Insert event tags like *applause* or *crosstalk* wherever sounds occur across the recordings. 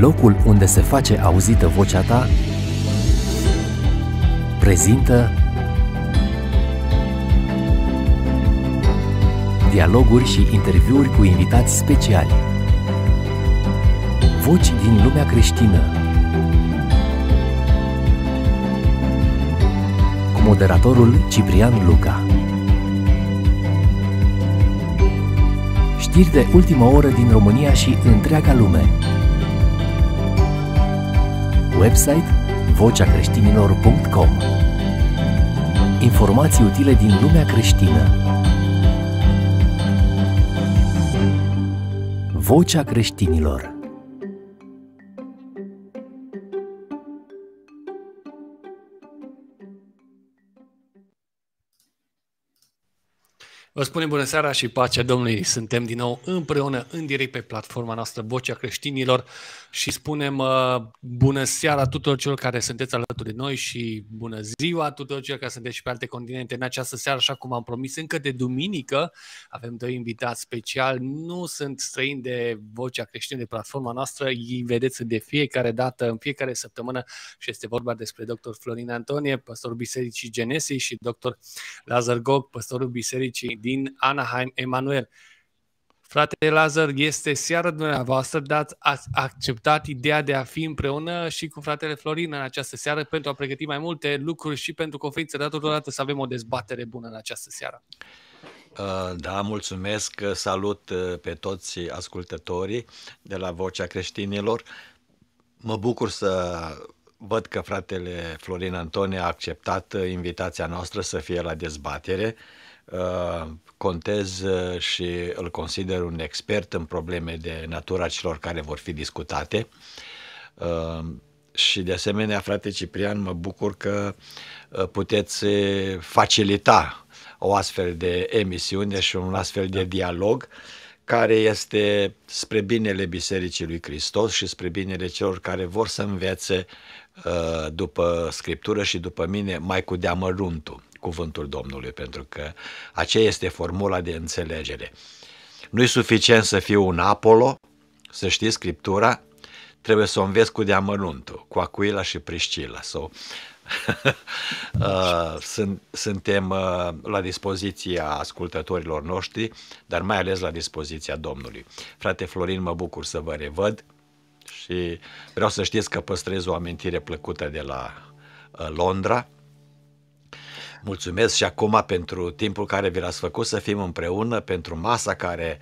locul unde se face auzită vocea ta, prezintă dialoguri și interviuri cu invitați speciali. Voci din lumea creștină. Cu moderatorul Ciprian Luca. Știri de ultimă oră din România și întreaga lume website vocea creștinilor.com. Informații utile din lumea creștină Vocea creștinilor Vă spunem bună seara și pacea Domnului. Suntem din nou împreună în direct pe platforma noastră Vocea Creștinilor și spunem uh, bună seara tuturor celor care sunteți alături de noi și bună ziua tuturor celor care sunteți și pe alte continente. În această seară, așa cum am promis, încă de duminică avem doi invitați special. Nu sunt străini de vocea creștină de platforma noastră, îi vedeți de fiecare dată, în fiecare săptămână și este vorba despre dr. Florin Antonie, păstorul Bisericii Genesei și dr. Lazar Gog, păstorul Bisericii din Anaheim, Emanuel. Frate Lazar, este seara dumneavoastră, dar ați acceptat ideea de a fi împreună și cu fratele Florin în această seară pentru a pregăti mai multe lucruri și pentru conferință, dar totodată să avem o dezbatere bună în această seară. Uh, da, mulțumesc, uh, salut uh, pe toți ascultătorii de la Vocea Creștinilor. Mă bucur să văd că fratele Florin Antone a acceptat invitația noastră să fie la dezbatere. Uh, Uh, contez uh, și îl consider un expert în probleme de natura celor care vor fi discutate. Uh, și de asemenea, frate Ciprian, mă bucur că puteți facilita o astfel de emisiune și un astfel de dialog care este spre binele Bisericii lui Hristos și spre binele celor care vor să învețe după Scriptură și după mine mai cu deamăruntul cuvântul Domnului, pentru că aceea este formula de înțelegere. Nu-i suficient să fiu un Apollo, să știi Scriptura, trebuie să o înveți cu deamănuntul, cu Acuila și Priscila. So, *laughs* uh, sunt, suntem uh, la dispoziția ascultătorilor noștri, dar mai ales la dispoziția Domnului. Frate Florin, mă bucur să vă revăd și vreau să știți că păstrez o amintire plăcută de la uh, Londra Mulțumesc și acum pentru timpul care vi l-ați făcut să fim împreună, pentru masa care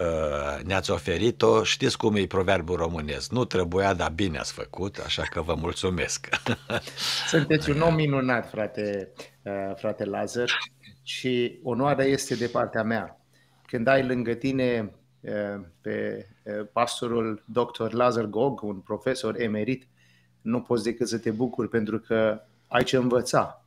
uh, ne-ați oferit-o. Știți cum e proverbul românesc. Nu trebuia, dar bine ați făcut, așa că vă mulțumesc. *laughs* Sunteți un om minunat, frate, uh, frate Lazar, și onoarea este de partea mea. Când ai lângă tine uh, pe uh, pastorul dr. Lazar Gog, un profesor emerit, nu poți decât să te bucuri pentru că ai ce învăța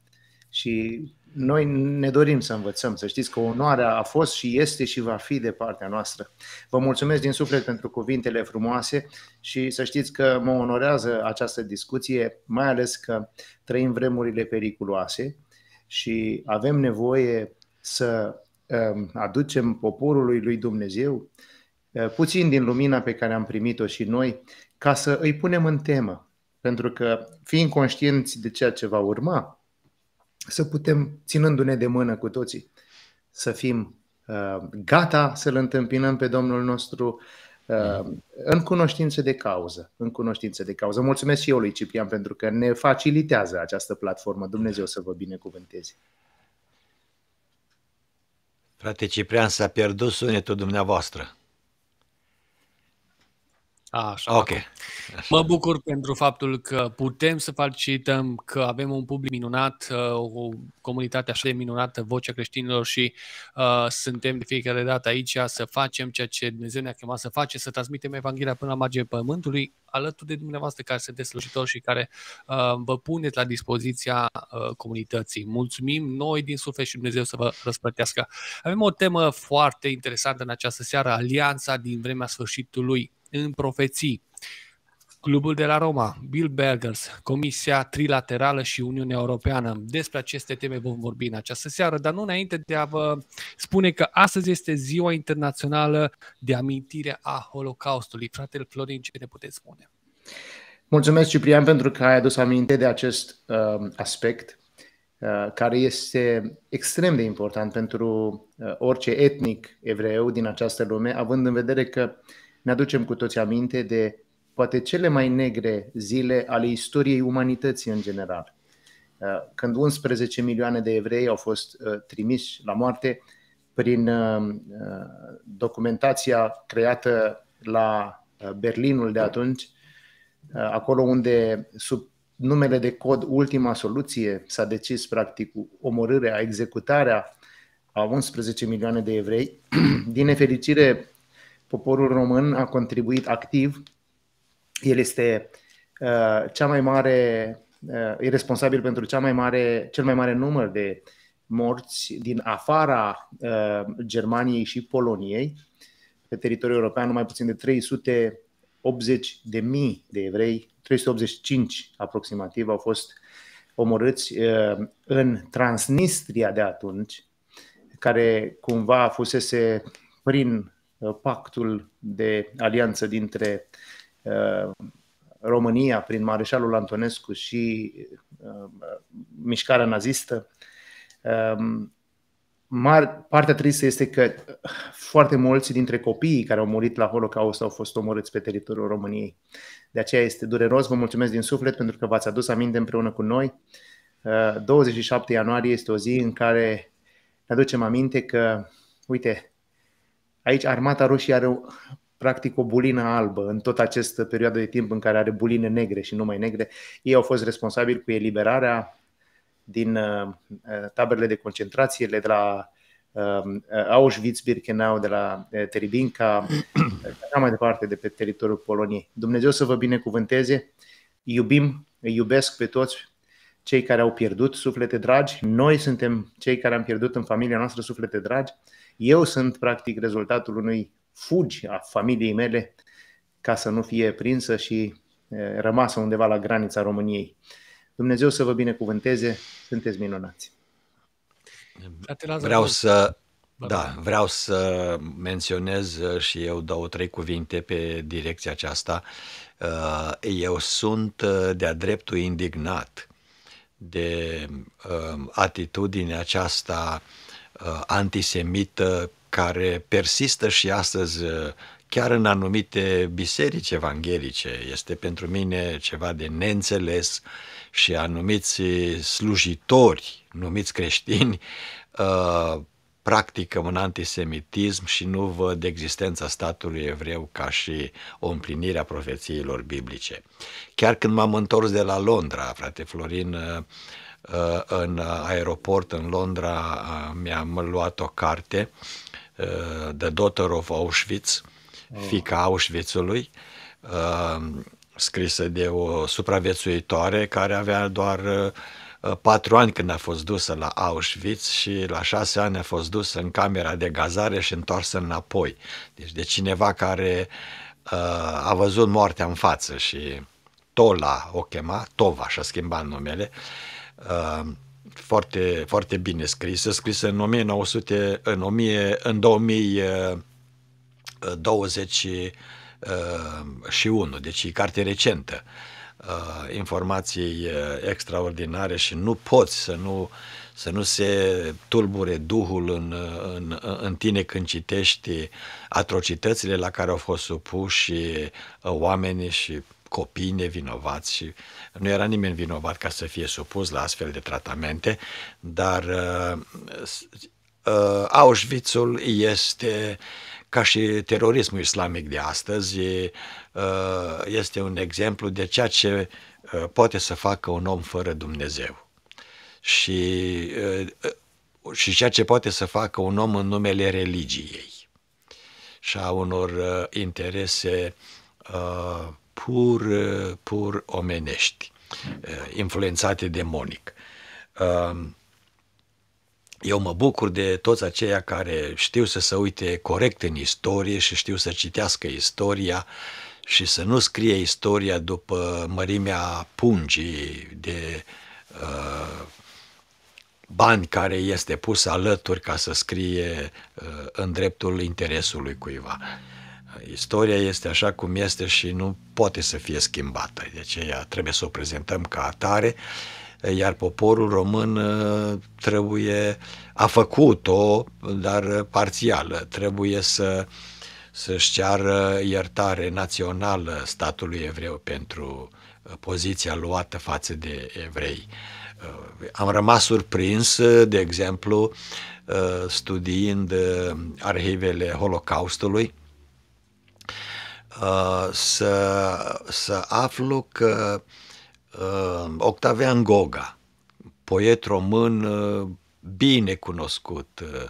și noi ne dorim să învățăm, să știți că onoarea a fost și este și va fi de partea noastră. Vă mulțumesc din suflet pentru cuvintele frumoase și să știți că mă onorează această discuție, mai ales că trăim vremurile periculoase și avem nevoie să um, aducem poporului lui Dumnezeu uh, puțin din lumina pe care am primit-o și noi ca să îi punem în temă. Pentru că, fiind conștienți de ceea ce va urma, să putem, ținându-ne de mână cu toții, să fim uh, gata să-L întâmpinăm pe Domnul nostru uh, în cunoștință de cauză. În cunoștință de cauză. Mulțumesc și eu lui Ciprian pentru că ne facilitează această platformă. Dumnezeu să vă binecuvânteze. Frate Ciprian, s-a pierdut sunetul dumneavoastră. Așa. Ok. Mă bucur pentru faptul că putem să facilităm, că avem un public minunat, uh, o comunitate așa de minunată, vocea creștinilor și uh, suntem de fiecare dată aici să facem ceea ce Dumnezeu ne-a chemat să facem, să transmitem Evanghelia până la marginea pământului, alături de dumneavoastră care sunteți slujitori și care uh, vă puneți la dispoziția uh, comunității. Mulțumim noi din suflet și Dumnezeu să vă răsplătească. Avem o temă foarte interesantă în această seară, alianța din vremea sfârșitului în profeții. Clubul de la Roma, Bill Bergers, Comisia Trilaterală și Uniunea Europeană. Despre aceste teme vom vorbi în această seară, dar nu înainte de a vă spune că astăzi este Ziua Internațională de Amintire a Holocaustului. Fratele Florin, ce ne puteți spune? Mulțumesc, Ciprian, pentru că ai adus aminte de acest uh, aspect uh, care este extrem de important pentru uh, orice etnic evreu din această lume, având în vedere că uh, ne aducem cu toți aminte de poate cele mai negre zile ale istoriei umanității în general. Uh, când 11 milioane de evrei au fost uh, trimiși la moarte prin uh, documentația creată la Berlinul de atunci, acolo unde sub numele de cod Ultima Soluție s-a decis practic omorârea, executarea a 11 milioane de evrei. *clears throat* Din nefericire, poporul român a contribuit activ. El este uh, cea mai mare, uh, e responsabil pentru cea mai mare, cel mai mare număr de morți din afara uh, Germaniei și Poloniei. Pe teritoriul european, mai puțin de 380 de mii de evrei, 385 aproximativ, au fost omorâți uh, în Transnistria de atunci, care cumva fusese prin Uh, pactul de alianță dintre uh, România prin Mareșalul Antonescu și uh, mișcarea nazistă, um, partea tristă este că foarte mulți dintre copiii care au murit la Holocaust au fost omorâți pe teritoriul României. De aceea este dureros. Vă mulțumesc din suflet pentru că v-ați adus aminte împreună cu noi. 27 ianuarie este o zi în care ne aducem aminte că, uite, Aici Armata Roșie are practic o bulină albă în tot această perioadă de timp în care are buline negre și numai negre. Ei au fost responsabili cu eliberarea din uh, uh, taberele de concentrație, de la um, uh, Auschwitz-Birkenau, de la Teribinca, *clears throat* așa mai departe, de pe teritoriul Poloniei. Dumnezeu să vă binecuvânteze, iubim, îi iubesc pe toți cei care au pierdut suflete dragi, noi suntem cei care am pierdut în familia noastră suflete dragi, eu sunt practic rezultatul unui fugi a familiei mele ca să nu fie prinsă și rămasă undeva la granița României. Dumnezeu să vă binecuvânteze, sunteți minunați. Vreau să, da, vreau să menționez și eu două, trei cuvinte pe direcția aceasta. Eu sunt de-a dreptul indignat de atitudinea aceasta uh, Uh, antisemită care persistă și astăzi uh, chiar în anumite biserici evanghelice. Este pentru mine ceva de neînțeles și anumiți slujitori, numiți creștini, uh, practică un antisemitism și nu văd existența statului evreu ca și o împlinire a profețiilor biblice. Chiar când m-am întors de la Londra, frate Florin, Uh, în aeroport în Londra uh, mi-am luat o carte de uh, Daughter of Auschwitz, oh. fica Auschwitzului, scrisă de o supraviețuitoare care avea doar patru ani când a fost dusă la Auschwitz și la șase ani a fost dusă în camera de gazare și întoarsă înapoi. Deci de cineva care a văzut moartea în față și Tola o chema, Tova și-a schimbat numele, uh, Uh, foarte, foarte bine scrisă, scrisă în 1900, în, 1000, în 2021, uh, uh, deci e carte recentă. Informații extraordinare și nu poți să nu, să nu se tulbure duhul în, în, în tine când citești atrocitățile la care au fost supuși oamenii și copii nevinovați și uh, nu era nimeni vinovat ca să fie supus la astfel de tratamente, dar uh, uh, Auschwitzul este ca și terorismul islamic de astăzi, uh, este un exemplu de ceea ce uh, poate să facă un om fără Dumnezeu. Și, uh, și ceea ce poate să facă un om în numele religiei și a unor interese uh, pur, pur omenești, eh, influențate demonic. Ehm, eu mă bucur de toți aceia care știu să se uite corect în istorie și știu să citească istoria și să nu scrie istoria după mărimea pungii de eh, bani care este pus alături ca să scrie eh, în dreptul interesului cuiva. Istoria este așa cum este și nu poate să fie schimbată. Deci ea trebuie să o prezentăm ca atare, iar poporul român ă, trebuie, a făcut-o, dar parțială. Trebuie să să-și ceară iertare națională statului evreu pentru ă, poziția luată față de evrei. Ă, am rămas surprins, de exemplu, studiind arhivele Holocaustului, Uh, să, să aflu că uh, Octavian Goga, poet român uh, bine cunoscut, uh,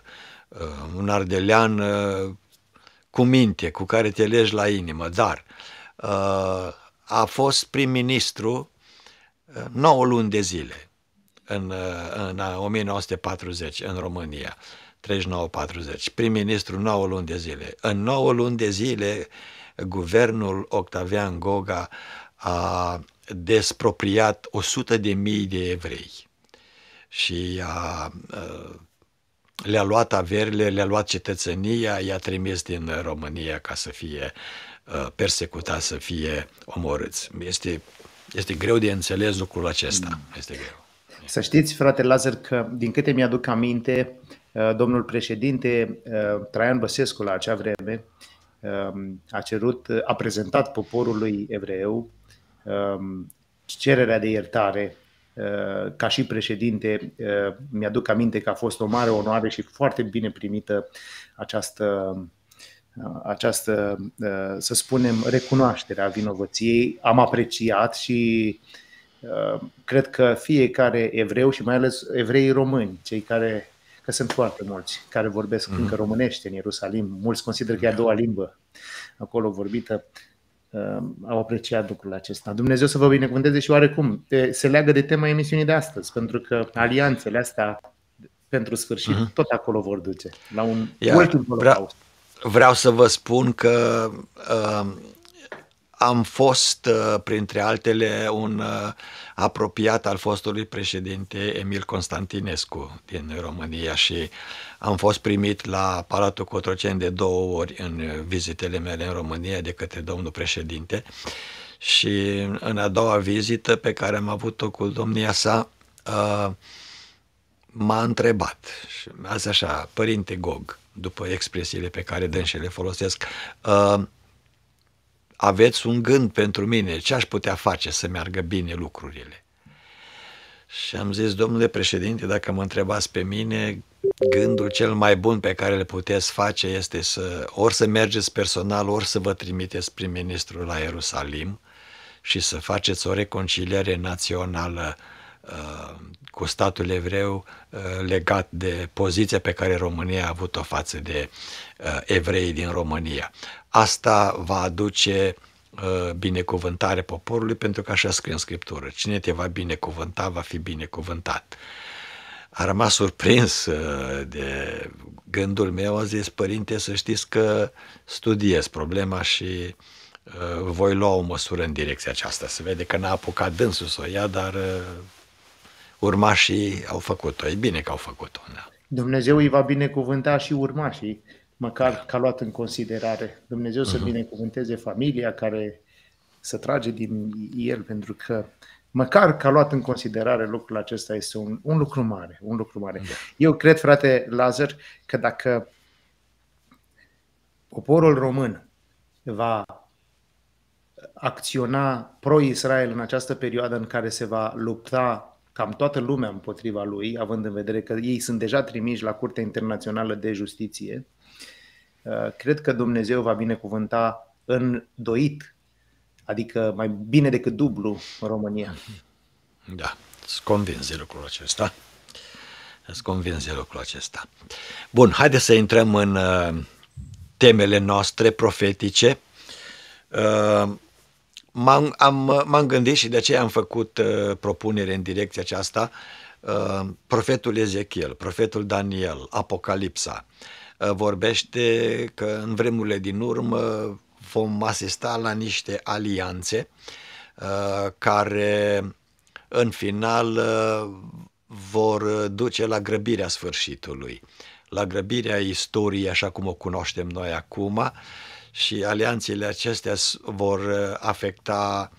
uh, un ardelean uh, cu minte, cu care te legi la inimă, dar uh, a fost prim-ministru 9 uh, luni de zile în, în 1940 în România, 39-40, prim-ministru 9 luni de zile. În 9 luni de zile guvernul Octavian Goga a despropriat 100 de mii de evrei și a, le-a luat averile, le-a luat cetățenia, i-a trimis din România ca să fie persecutat, să fie omorâți. Este, este greu de înțeles lucrul acesta. Mm. Este greu. Să știți, frate Lazar, că din câte mi-aduc aminte, domnul președinte Traian Băsescu la acea vreme Um, a cerut, a prezentat poporului evreu um, cererea de iertare uh, ca și președinte, uh, mi-aduc aminte că a fost o mare onoare și foarte bine primită această, uh, această să spunem, recunoaștere a vinovăției. Am apreciat și cred că fiecare evreu și mai ales evreii români, cei care că sunt foarte mulți care vorbesc mm-hmm. încă românește în Ierusalim, mulți consideră că e a da. doua limbă acolo vorbită, uh, au apreciat lucrul acesta. Dumnezeu să vă binecuvânteze și oarecum se leagă de tema emisiunii de astăzi, pentru că alianțele astea pentru sfârșit, mm-hmm. tot acolo vor duce, la un Iar, ultim Vreau, vreau să vă spun că uh, am fost, uh, printre altele, un uh, apropiat al fostului președinte Emil Constantinescu din România și am fost primit la Palatul Cotroceni de două ori în vizitele mele în România de către domnul președinte și în a doua vizită pe care am avut-o cu domnia sa, uh, m-a întrebat și mi-a zis așa, părinte Gog, după expresiile pe care dânșele le folosesc, aveți un gând pentru mine, ce aș putea face să meargă bine lucrurile? Și am zis, domnule președinte, dacă mă întrebați pe mine, gândul cel mai bun pe care le puteți face este să ori să mergeți personal, ori să vă trimiteți prim-ministrul la Ierusalim și să faceți o reconciliere națională uh, cu statul evreu uh, legat de poziția pe care România a avut-o față de Uh, evreii din România. Asta va aduce uh, binecuvântare poporului, pentru că așa scrie în Scriptură. Cine te va binecuvânta, va fi binecuvântat. A rămas surprins uh, de gândul meu, a zis, părinte, să știți că studiez problema și voi lua o măsură în direcția aceasta. Se vede că n-a apucat dânsul să o ia, dar urmașii au făcut-o. E bine că au făcut-o. Da. Dumnezeu îi va binecuvânta și urmașii măcar ca luat în considerare. Dumnezeu să binecuvânteze familia care să trage din el, pentru că măcar ca luat în considerare lucrul acesta este un, un lucru mare, un lucru mare. Da. Eu cred, frate Lazar, că dacă poporul român va acționa pro-Israel în această perioadă în care se va lupta cam toată lumea împotriva lui, având în vedere că ei sunt deja trimiși la Curtea Internațională de Justiție, Uh, cred că Dumnezeu va binecuvânta doit, adică mai bine decât dublu în România. Da, sunt convins de lucrul acesta. Sunt convins de lucrul acesta. Bun, haideți să intrăm în uh, temele noastre profetice. Uh, m-am, am, m-am gândit și de aceea am făcut propunere în direcția aceasta. Profetul Ezechiel, profetul Daniel, Apocalipsa, Uh, vorbește că în vremurile din urmă vom asista la niște alianțe uh, care în final uh, vor duce la grăbirea sfârșitului, la grăbirea istoriei așa cum o cunoaștem noi acum și alianțele acestea vor afecta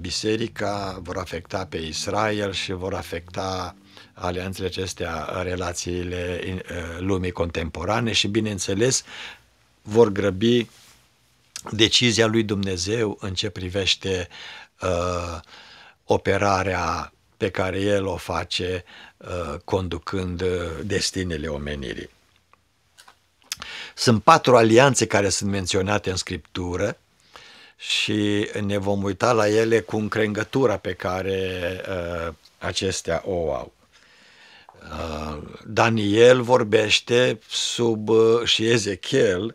biserica, vor afecta pe Israel și vor afecta uh, alianțele acestea, relațiile uh, lumii contemporane și, bineînțeles, vor grăbi decizia lui Dumnezeu în ce privește uh, operarea pe care el o face uh, conducând uh, destinele omenirii. Sunt patru alianțe care sunt menționate în Scriptură și ne vom uita la ele cu încrengătura pe care uh, acestea o au. Daniel vorbește sub, uh, și Ezechiel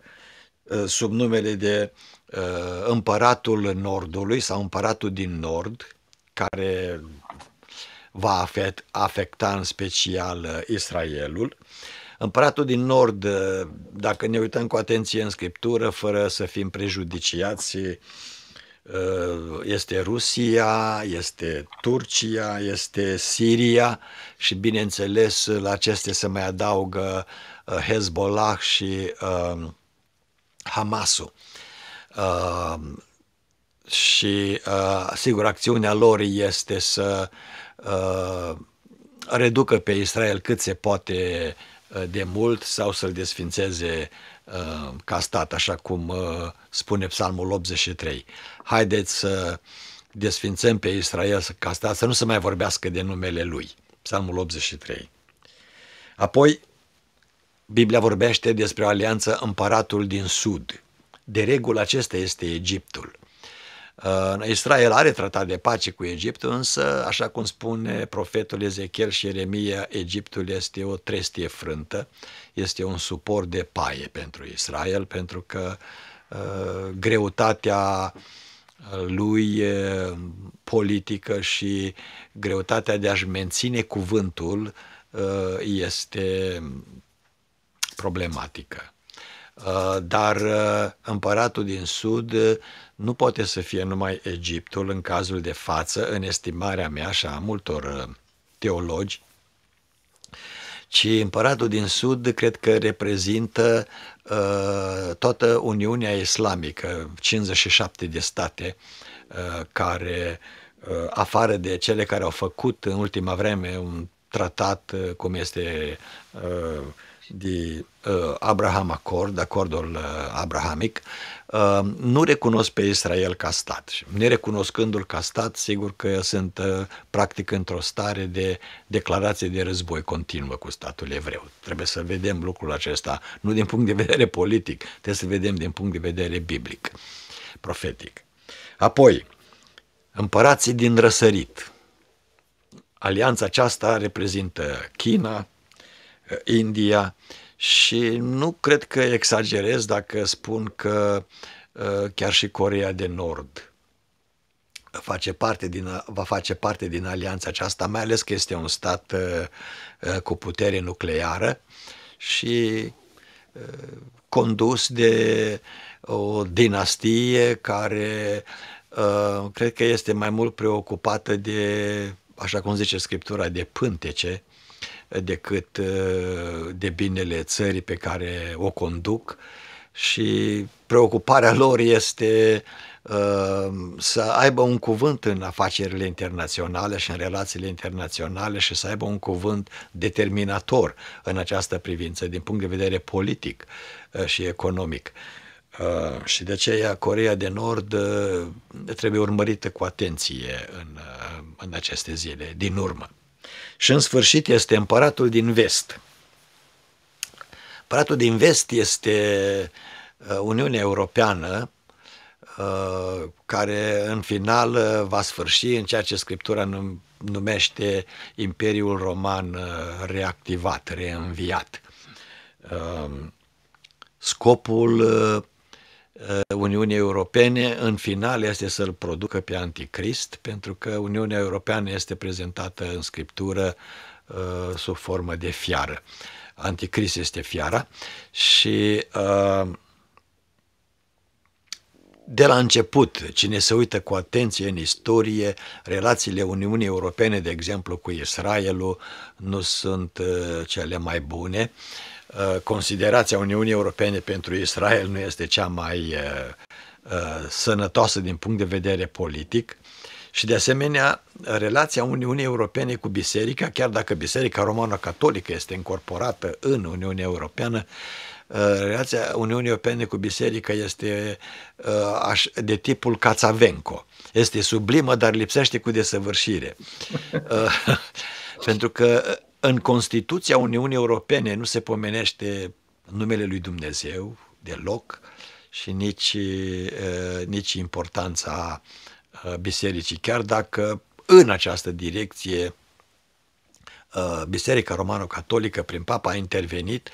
uh, sub numele de uh, împăratul Nordului sau împăratul din Nord, care va afecta în special Israelul. Împăratul din Nord, dacă ne uităm cu atenție în scriptură, fără să fim prejudiciați, Eh, este Rusia, este Turcia, este Siria și, bineînțeles, la acestea se mai adaugă eh, Hezbollah și uh, Hamasul. Uh, și, uh, sigur, acțiunea lor este să uh, reducă pe Israel cât se poate de mult sau să-l desfințeze uh, Uh, ca stat, așa cum uh, spune Psalmul 83. Haideți să desfințăm pe Israel ca stat, să nu se mai vorbească de numele lui. Psalmul 83. Apoi, Biblia vorbește despre o alianță împăratul din sud. De regulă acesta este Egiptul. Israel are tratat de pace cu Egiptul, însă, așa cum spune profetul Ezechiel și Ieremia, Egiptul este o trestie frântă, este un suport de paie pentru Israel, pentru că uh, greutatea lui uh, politică și greutatea de a-și menține cuvântul uh, este problematică. Uh, dar împăratul din Sud nu poate să fie numai Egiptul în cazul de față, în estimarea mea și a multor uh, teologi, ci împăratul din Sud cred că reprezintă uh, toată Uniunea Islamică, 57 de state uh, care, uh, afară de cele care au făcut în ultima vreme un tratat uh, cum este uh, de uh, Abraham Accord, acordul uh, abrahamic, Ehm, nu recunosc pe Israel ca stat. Nerecunoscându-l ca stat, sigur că sunt ă, practic într-o stare de declarație de război continuă cu statul evreu. Trebuie să vedem lucrul acesta, nu din punct de vedere politic, trebuie să vedem din punct de vedere biblic, profetic. Apoi, împărații din răsărit. Alianța aceasta reprezintă China, India, și nu cred că exagerez dacă spun că uh, chiar și Corea de Nord face parte din, va face parte din alianța aceasta, mai ales că este un stat uh, uh, cu putere nucleară și condus de o dinastie care cred că este mai mult preocupată de, așa cum zice Scriptura, de pântece, decât uh, de binele țării pe care o conduc și preocuparea *laughs* lor este uh, să aibă un cuvânt în afacerile internaționale și în relațiile internaționale și să aibă un cuvânt determinator în această privință din punct de vedere politic uh, și economic. Uh, și de aceea Corea de Nord uh, trebuie urmărită cu atenție în, uh, în aceste zile din urmă și în sfârșit este împăratul din vest. Împăratul din vest este uh, Uniunea Europeană uh, care în final uh, va sfârși în ceea ce Scriptura numește Imperiul Roman reactivat, reînviat. Scopul Uh, Uniunii Europene în final este să-l producă pe anticrist, pentru că Uniunea Europeană este prezentată în scriptură uh, sub formă de fiară. Anticrist este fiara și uh, de la început, cine se uită cu atenție în istorie, relațiile Uniunii Europene, de exemplu, cu Israelul, nu sunt cele mai bune. Uh, Uh, considerația Uniunii Europene pentru Israel nu este cea mai uh, uh, sănătoasă din punct de vedere politic și de asemenea relația Uniunii Europene cu Biserica, chiar dacă Biserica Romano-Catolică este incorporată în Uniunea Europeană, relația Uniunii Europene cu Biserica este de tipul Cațavenco. Este sublimă, dar lipsește cu desăvârșire. *laughs* Pentru că în Constituția Uniunii Europene nu se pomenește numele lui Dumnezeu deloc și nici, nici importanța bisericii, chiar dacă în această direcție Biserica Romano-Catolică prin Papa a intervenit,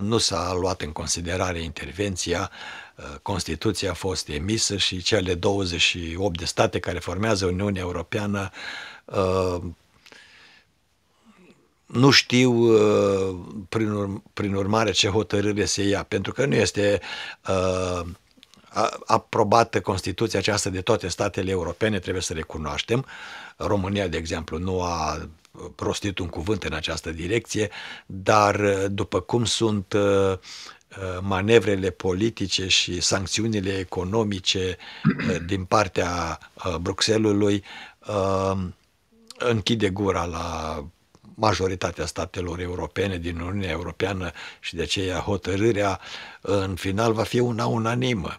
nu s-a luat în considerare intervenția, Constituția a fost emisă și cele 28 de state care formează Uniunea Europeană nu știu uh, prin, ur- prin urmare ce hotărâre se ia, pentru că nu este uh, aprobată Constituția aceasta de toate statele europene, trebuie să recunoaștem. România, de exemplu, nu a prostit un cuvânt în această direcție, dar uh, după cum sunt uh, uh, manevrele politice și sancțiunile economice uh, din partea Bruxellesului, închide gura la majoritatea statelor europene din Uniunea Europeană și de aceea hotărârea în final va fi una unanimă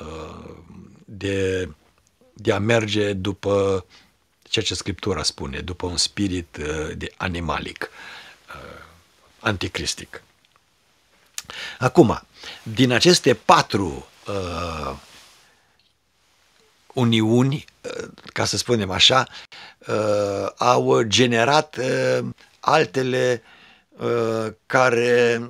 uh, de, de a merge după ceea ce Scriptura spune, după un spirit uh, de animalic, uh, anticristic. Acum, din aceste patru uh, uniuni, ca să spunem așa, uh, au generat uh, altele uh, care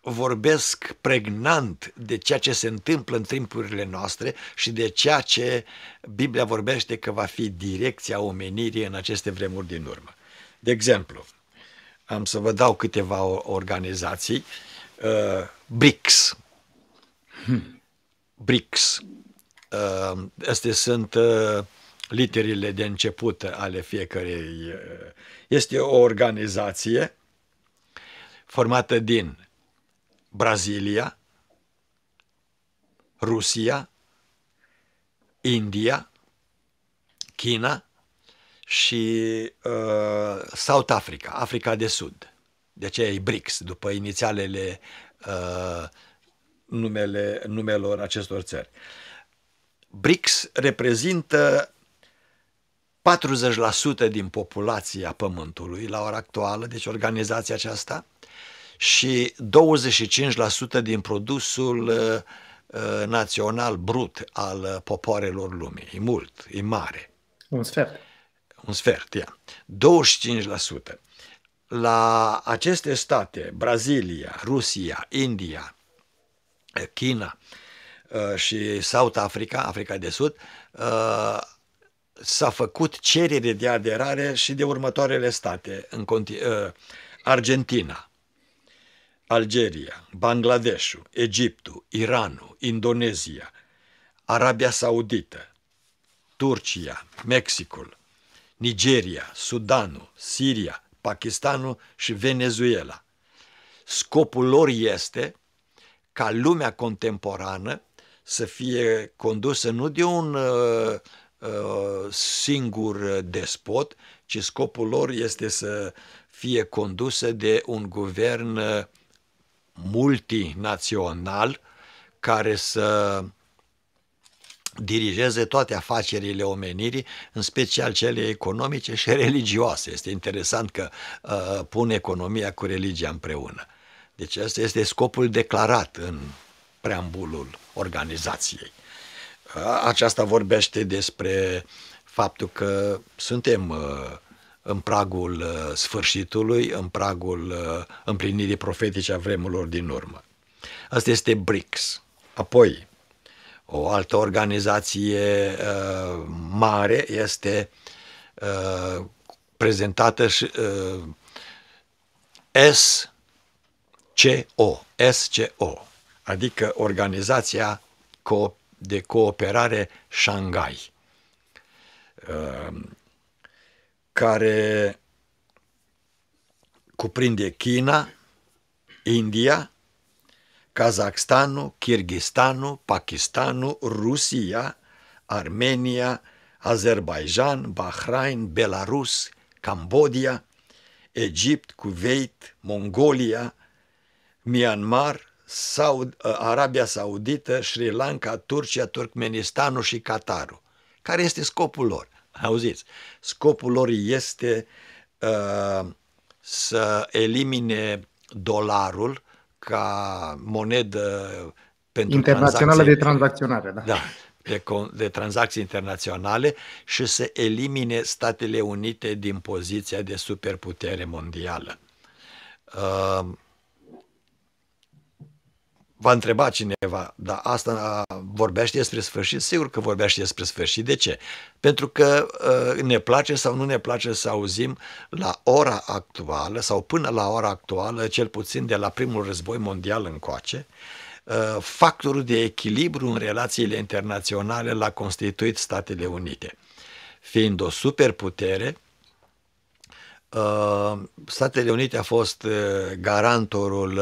vorbesc pregnant de ceea ce se întâmplă în timpurile noastre și de ceea ce Biblia vorbește că va fi direcția omenirii în aceste vremuri din urmă. De exemplu, am să vă dau câteva organizații, uh, BRICS. Hmm. BRICS. Uh, astea sunt uh, literile de început ale fiecărei. Uh, este o organizație formată din Brazilia, Rusia, India, China și uh, South Africa, Africa de Sud. De aceea e BRICS, după inițialele uh, numele, numelor acestor țări. BRICS reprezintă 40% din populația Pământului la ora actuală, deci organizația aceasta, și 25% din produsul uh, uh, național brut al uh, popoarelor lumii. E mult, e mare. Un sfert. Un sfert, ia. 25%. La aceste state, Brazilia, Rusia, India, China și South Africa, Africa de Sud, s-a făcut cerere de aderare și de următoarele state, în ă, Argentina, Algeria, Bangladeshul, Egiptul, Iranul, Indonezia, Arabia Saudită, Turcia, Mexicul, Nigeria, Sudanul, Siria, Pakistanul și Venezuela. Scopul lor este ca lumea contemporană să fie condusă nu de un ă, Uh, singur despot, ci scopul lor este să fie condusă de un guvern uh, multinațional care să dirigeze toate afacerile omenirii, în special cele economice și religioase. Este interesant că uh, pun economia cu religia împreună. Deci asta este scopul declarat în preambulul organizației. Aceasta vorbește despre faptul că suntem uh, în pragul uh, sfârșitului, în pragul uh, împlinirii profetice a vremurilor din urmă. Asta este BRICS. Apoi, o altă organizație mare este prezentată și SCO, SCO, adică Organizația Co de cooperare Shanghai, uh, care cuprinde China, India, Kazakhstanul, Kirghistanul, Pakistanul, Rusia, Armenia, Azerbaijan, Bahrain, Belarus, Cambodia, Egipt, Kuwait, Mongolia, Myanmar, Saud, uh, Arabia Saudită, Sri Lanka, Turcia, Turkmenistanul și Qatarul. Care este scopul lor? Auziți, scopul lor este uh, să elimine dolarul ca monedă pentru internațională de tranzacționare, da. da de, de tranzacții internaționale și să elimine Statele Unite din poziția de superputere mondială. Uh, va întreba cineva, dar asta vorbește despre sfârșit? Sigur că vorbește despre sfârșit. De ce? Pentru că ă, ne place sau nu ne place să auzim la ora actuală sau până la ora actuală, cel puțin de la primul război mondial încoace, ă, factorul de echilibru în relațiile internaționale l-a constituit Statele Unite. Fiind o superputere, Uh, Statele Unite a fost uh, garantorul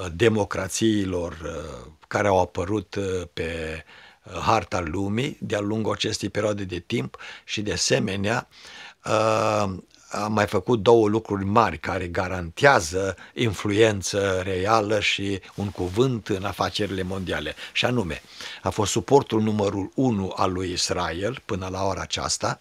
uh, democrațiilor care au apărut pe harta lumii de-a lungul acestei perioade de timp și de asemenea a mai făcut două lucruri mari care garantează influență reală și un cuvânt în afacerile mondiale. Și anume, a fost suportul numărul 1 al lui Israel până la ora aceasta,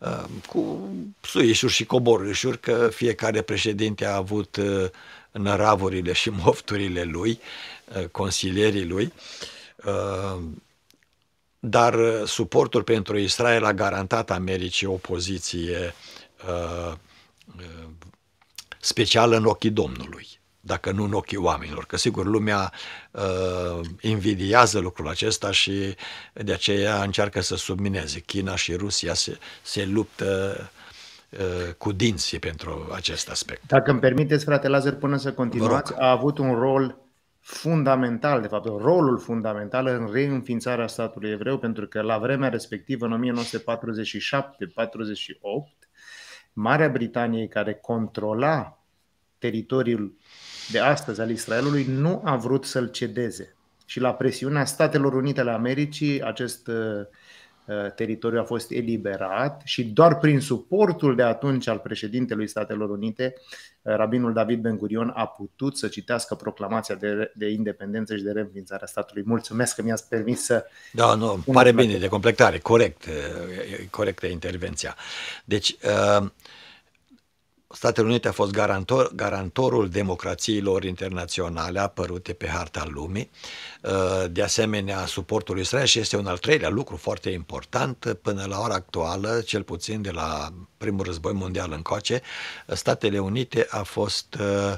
Uh, cu suișuri și coborâșuri, că fiecare președinte a avut uh, năravurile și mofturile lui, uh, consilierii lui, dar suportul pentru Israel a garantat Americii o poziție specială în ochii Domnului, dacă nu în ochii oamenilor, că sigur lumea uh, invidiază lucrul acesta și de aceea încearcă să submineze. China și Rusia se, se luptă uh, cu dinții pentru acest aspect. Dacă îmi permiteți, frate Lazar, până să continuați, a avut un rol fundamental, de fapt, rolul fundamental în reînființarea statului evreu, pentru că la vremea respectivă, în 1947-48, Marea Britanie, care controla teritoriul de astăzi al Israelului nu a vrut să-l cedeze. Și la presiunea Statelor Unite ale Americii, acest uh, uh, teritoriu a fost eliberat și doar prin suportul de atunci al președintelui Statelor Unite, uh, rabinul David Ben-Gurion a putut să citească proclamația de, de independență și de reînființare a statului. Mulțumesc că mi-ați permis să... Da, nu, pare bine de completare, corect, corectă intervenția. Deci, uh Statele Unite a fost garantor, garantorul democrațiilor internaționale apărute pe harta lumii, uh, de asemenea suportul Israel și este un al treilea lucru foarte important. Până la ora actuală, cel puțin de la primul război mondial încoace, Statele Unite a fost uh,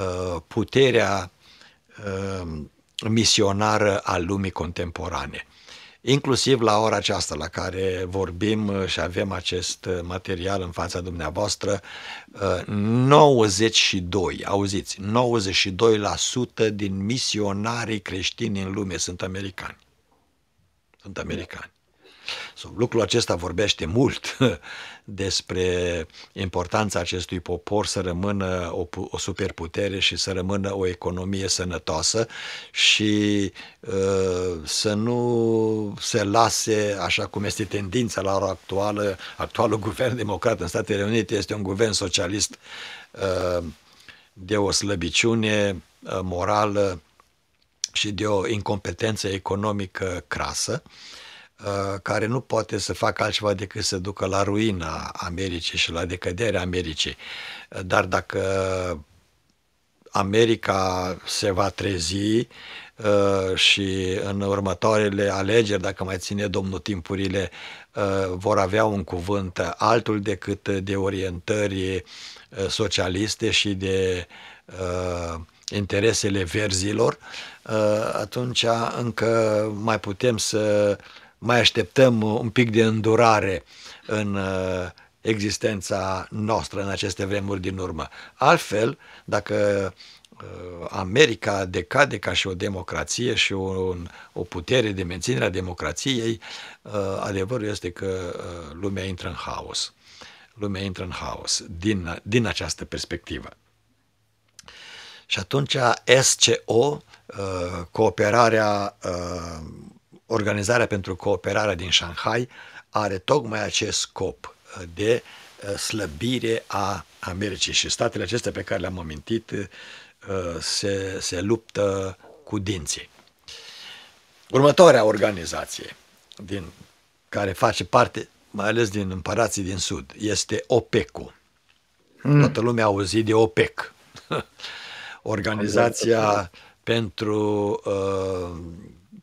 uh, puterea misionară a lumii contemporane inclusiv la ora aceasta la care vorbim uh, și avem acest uh, material în fața dumneavoastră, 92, uh, auziți, 92% din misionarii creștini în lume sunt americani. Sunt americani. Da. Lucrul acesta vorbește mult *laughs* despre importanța acestui popor să rămână o, o superputere și să rămână o economie sănătoasă și uh, să nu se lase, așa cum este tendința la ora actuală, actualul guvern democrat în Statele Unite este un guvern socialist uh, de o slăbiciune ă, morală și de o incompetență economică crasă. Uh, Uh, care nu poate să facă altceva decât să ducă la ruina Americii și la decăderea Americii. Dar dacă America se va trezi uh, și în următoarele alegeri, dacă mai ține domnul timpurile, uh, vor avea un cuvânt altul decât de orientări socialiste și de interesele verzilor, atunci încă mai putem să mai așteptăm uh, un pic de îndurare în uh, existența noastră în aceste vremuri din urmă. Altfel, dacă uh, America decade ca și o democrație și o, o putere de menținere a democrației, adevărul este că lumea intră în haos. Lumea intră în haos din, din această perspectivă. Și atunci SCO, cooperarea Organizarea pentru Cooperarea din Shanghai are tocmai acest scop uh, de uh, slăbire a Americii și statele acestea pe care le-am amintit uh, se, se luptă cu dinții. Următoarea organizație din, care face parte mai ales din împărații din Sud, este OPEC-ul. Mm. Toată lumea a auzit de OPEC. *laughs* Organizația pentru uh,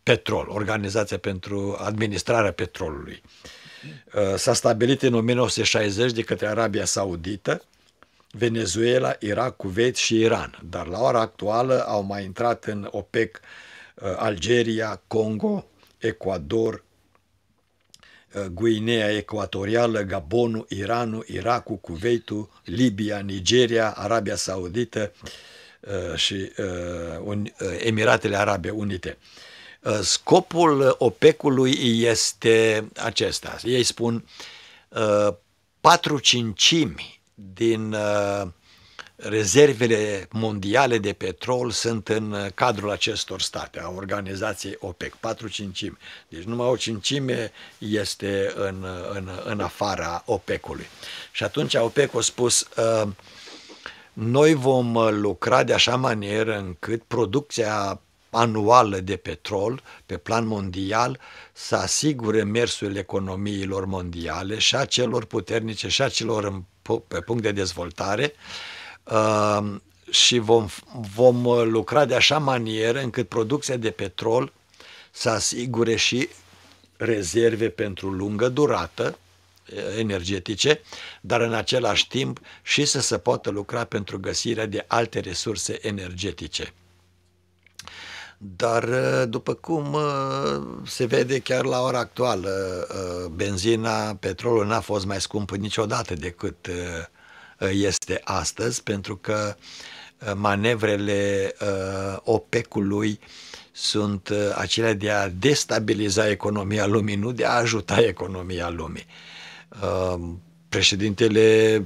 Petrol, Organizația pentru Administrarea Petrolului. Uh, s-a stabilit în 1960 de către Arabia Saudită, Venezuela, Irak, Kuwait și Iran, dar la ora actuală au mai intrat în OPEC uh, Algeria, Congo, Ecuador, uh, Guinea Ecuatorială, Gabonul, Iranul, Irakul, Cuveitul, Libia, Nigeria, Arabia Saudită și Emiratele Arabe Unite. Uh, scopul OPEC-ului este acesta. Ei spun uh, patru cincimi din uh, rezervele mondiale de petrol sunt în cadrul acestor state, a organizației OPEC, patru cincimi. Deci numai o cincime este în, în, în afara OPEC-ului. Și atunci OPEC a spus, noi vom lucra de așa manieră încât producția anuală de petrol pe plan mondial să asigure mersul economiilor mondiale și a celor puternice și a celor în, pe punct de dezvoltare uh, și vom, vom lucra de așa manieră încât producția de petrol să asigure și rezerve pentru lungă durată uh, energetice, dar în același timp și să se poată lucra pentru găsirea de alte resurse energetice. Dar uh, după cum uh, se vede chiar la ora actuală, uh, benzina, petrolul n-a fost mai scump niciodată decât este astăzi, pentru că manevrele OPEC-ului sunt acelea de a destabiliza economia lumii, nu de a ajuta economia lumii. Președintele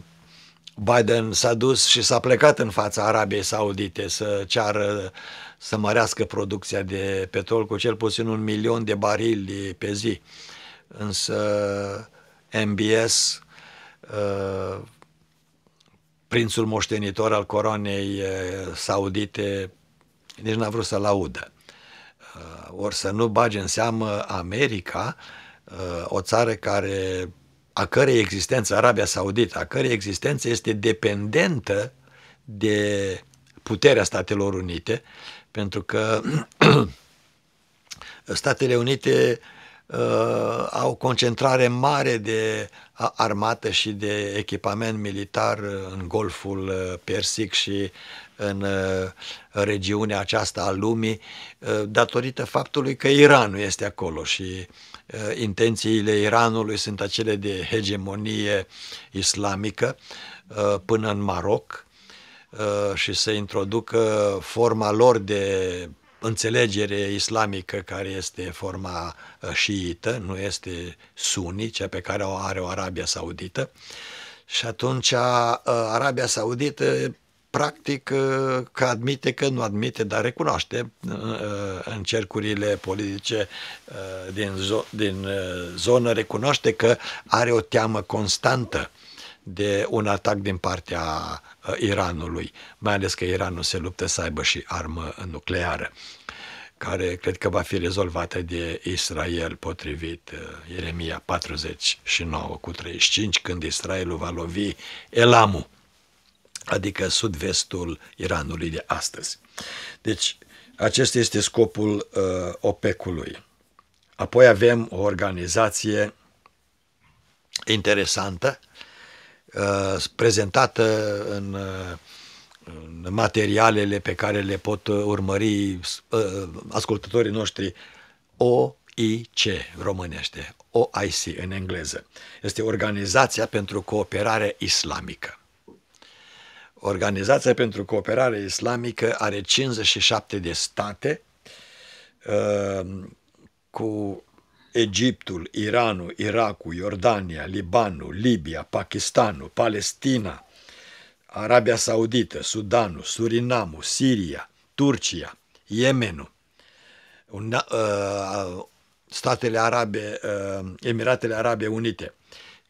Biden s-a dus și s-a plecat în fața Arabiei Saudite să ceară uh, să mărească producția de petrol cu cel puțin un milion de barili pe zi. Însă MBS, uh, prințul moștenitor al coroanei uh, saudite, nici n-a vrut să-l audă. Uh, or să nu bage în seamă America, o țară care a cărei existență, Arabia Saudită, a cărei existență este dependentă de puterea Statelor Unite, uh, pentru că *clears throat* Statele Unite uh, au concentrare mare de armată și de echipament militar în Golful uh, Persic și în uh, regiunea aceasta a lumii, uh, datorită faptului că Iranul este acolo și uh, intențiile Iranului sunt acele de hegemonie islamică uh, până în Maroc Uh, și să introducă forma lor de înțelegere islamică care este forma uh, șiită, nu este suni, cea pe care o are o Arabia Saudită. Și atunci uh, Arabia Saudită practic că admite, că nu admite, dar recunoaște în cercurile politice din, zo- din zonă, recunoaște că are o teamă constantă de un atac din partea Uh, Iranului, mai ales că Iranul se luptă să aibă și armă nucleară care cred că va fi rezolvată de Israel potrivit uh, Ieremia 49 cu 35, când Israelul va lovi Elamul, adică sud-vestul Iranului de astăzi. Deci, acesta este scopul uh, OPEC-ului. Apoi avem o organizație interesantă Uh, prezentată uh, în materialele pe care le pot urmări uh, ascultătorii noștri OIC românește, OIC în engleză. Este Organizația pentru Cooperare Islamică. Organizația pentru Cooperare Islamică are 57 de state cu Egiptul, Iranul, Irakul, Iordania, Libanul, Libia, Pakistanul, Palestina, Arabia Saudită, Sudanul, Surinamul, Siria, Turcia, Yemenul, uh, Statele Arabe, uh, Emiratele Arabe Unite.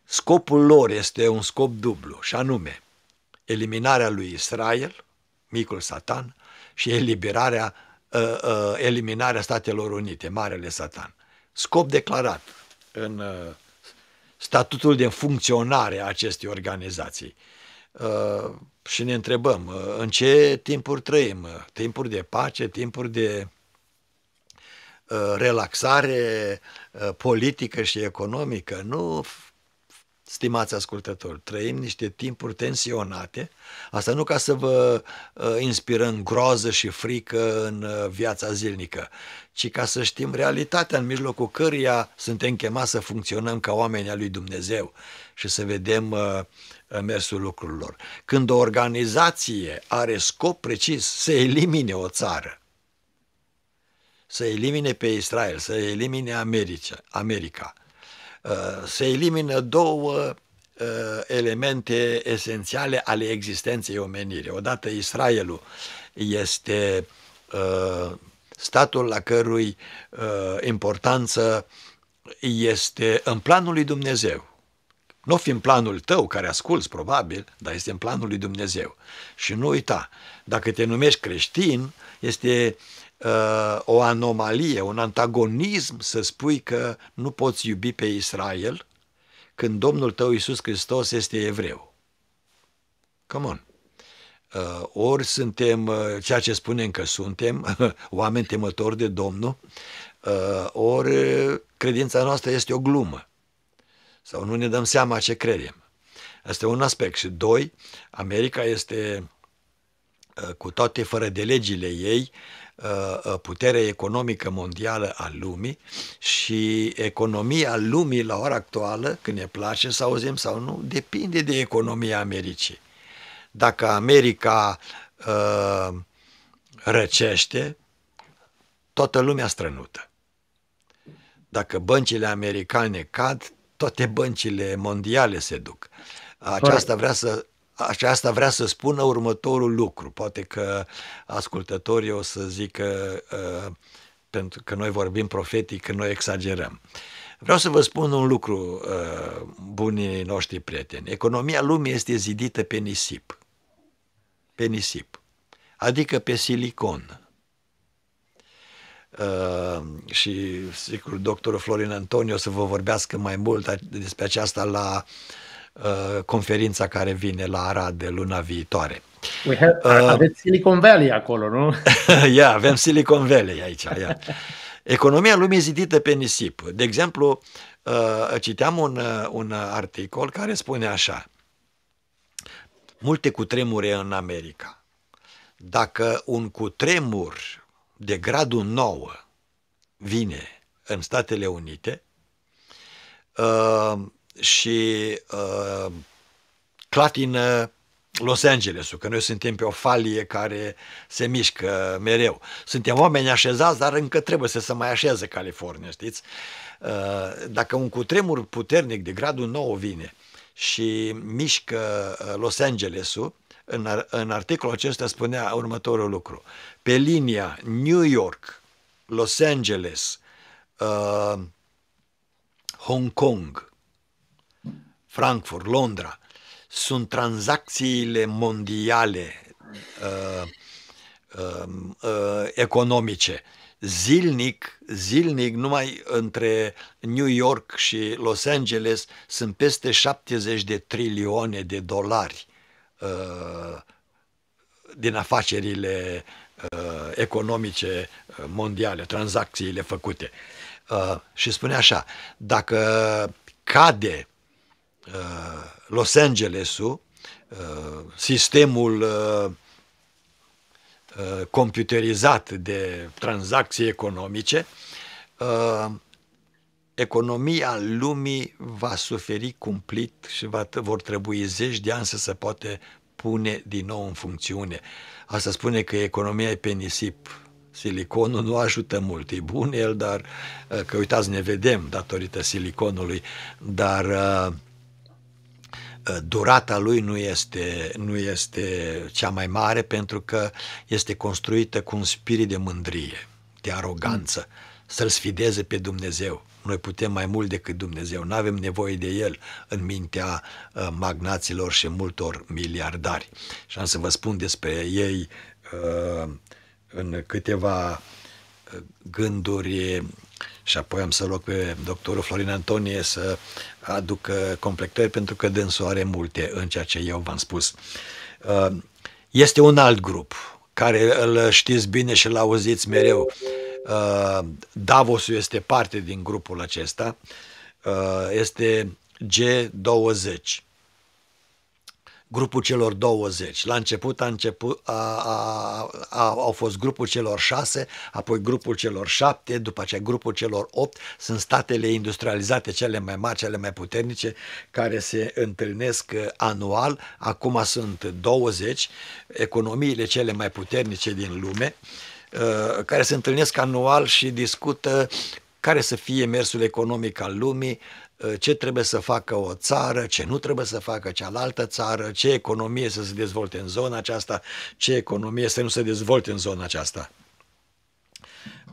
Scopul lor este un scop dublu, și anume eliminarea lui Israel, micul satan, și eliberarea, uh, uh, eliminarea Statelor Unite, marele satan scop declarat în uh, statutul de funcționare a acestei organizații. Uh, și ne întrebăm uh, în ce timpuri trăim, timpuri de pace, timpuri de relaxare politică și economică, nu stimați ascultători, trăim niște timpuri tensionate, asta nu ca să vă uh, inspirăm groază și frică în uh, viața zilnică, ci ca să știm realitatea în mijlocul căreia suntem chemați să funcționăm ca oameni al lui Dumnezeu și să vedem uh, mersul lucrurilor. Când o organizație are scop precis să elimine o țară, să elimine pe Israel, să elimine America, America – Uh, se elimină două uh, elemente esențiale ale existenței omenirii. Odată Israelul este uh, statul la cărui importanță este în planul lui Dumnezeu. Nu fi în planul tău, care asculți probabil, dar este în planul lui Dumnezeu. Și nu uita, dacă te numești creștin, este uh, Uh, o anomalie, un antagonism să spui că nu poți iubi pe Israel când Domnul tău Iisus Hristos este evreu. Come on. Uh, ori suntem uh, ceea ce spunem că suntem, *laughs* oameni temători de Domnul, ori credința noastră este o glumă sau nu ne dăm seama ce credem. Asta e un aspect. Și doi, America este cu toate fără de legile ei, uh, Uh, uh, putere economică mondială a lumii și economia lumii la ora actuală, când ne place să auzim sau nu, depinde de economia Americii. Dacă America uh, răcește, toată lumea strănută. Dacă băncile americane cad, toate băncile mondiale se duc. Aceasta vrea să aceasta vrea să spună următorul lucru. Poate că ascultătorii o să zică uh, pentru că noi vorbim profetic, că noi exagerăm. Vreau să vă spun un lucru, uh, bunii noștri prieteni. Economia lumii este zidită pe nisip. Pe nisip. Adică pe silicon. Uh, și, sigur, doctorul Florin Antonio o să vă vorbească mai mult despre aceasta la uh, Uh, conferința care vine la Arad de luna viitoare. We have, uh, aveți Silicon Valley acolo, nu? *laughs* Ia, yeah, avem Silicon Valley aici. Yeah. Economia lumii zidită pe nisip. De exemplu, uh, citeam un, uh, un articol care spune așa. Multe cutremure în America. Dacă un cutremur de gradul 9 vine în Statele Unite, uh, și uh, clatină uh, Los Angelesul, că noi suntem pe o falie care se mișcă mereu. Suntem oameni așezați, dar încă trebuie să se mai așeze California, știți? Uh, dacă un cutremur puternic de gradul 9 vine și mișcă uh, Los Angelesul, în, în articolul acesta spunea următorul lucru. Pe linia New York, Los Angeles, Hong Kong, Frankfurt, Londra, sunt tranzacțiile mondiale uh, uh, uh, economice. Zilnic, zilnic, numai între New York și Los Angeles sunt peste 70 de trilioane de dolari uh, din afacerile uh, economice uh, mondiale, tranzacțiile făcute. Uh, și spune așa, dacă cade Uh, Los Angeles-ul, uh, sistemul uh, computerizat de tranzacții economice, economia lumii va suferi cumplit și va, vor trebui zeci de ani să se poate pune din nou în funcțiune. Asta spune că economia e pe nisip. Siliconul nu ajută mult, e bun el, dar că uitați, ne vedem datorită siliconului, dar uh, Ă, durata lui nu este, nu este cea mai mare pentru că este construită cu un spirit de mândrie, de aroganță, mm. să-L sfideze pe Dumnezeu. Noi putem mai mult decât Dumnezeu, nu avem nevoie de El în mintea ă, magnaților și multor miliardari. Și am să vă spun despre ei ă, în câteva gânduri și apoi am să loc pe doctorul Florin Antonie să aduc uh, completări pentru că dânsul are multe în ceea ce eu v-am spus. Uh, este un alt grup care îl știți bine și îl auziți mereu. Uh, Davosul este parte din grupul acesta. Este G20 grupul celor 20. La început, a început a, a, a, au fost grupul celor 6, apoi grupul celor 7, după aceea grupul celor 8. Sunt statele industrializate cele mai mari, cele mai puternice, care se întâlnesc uh, anual. Acum sunt 20, economiile cele mai puternice din lume uh, care se întâlnesc anual și discută care să fie mersul economic al lumii, Eh, ce trebuie să facă o țară, ce nu trebuie să facă cealaltă țară, ce economie să se dezvolte în zona aceasta, ce economie să nu se dezvolte în zona aceasta.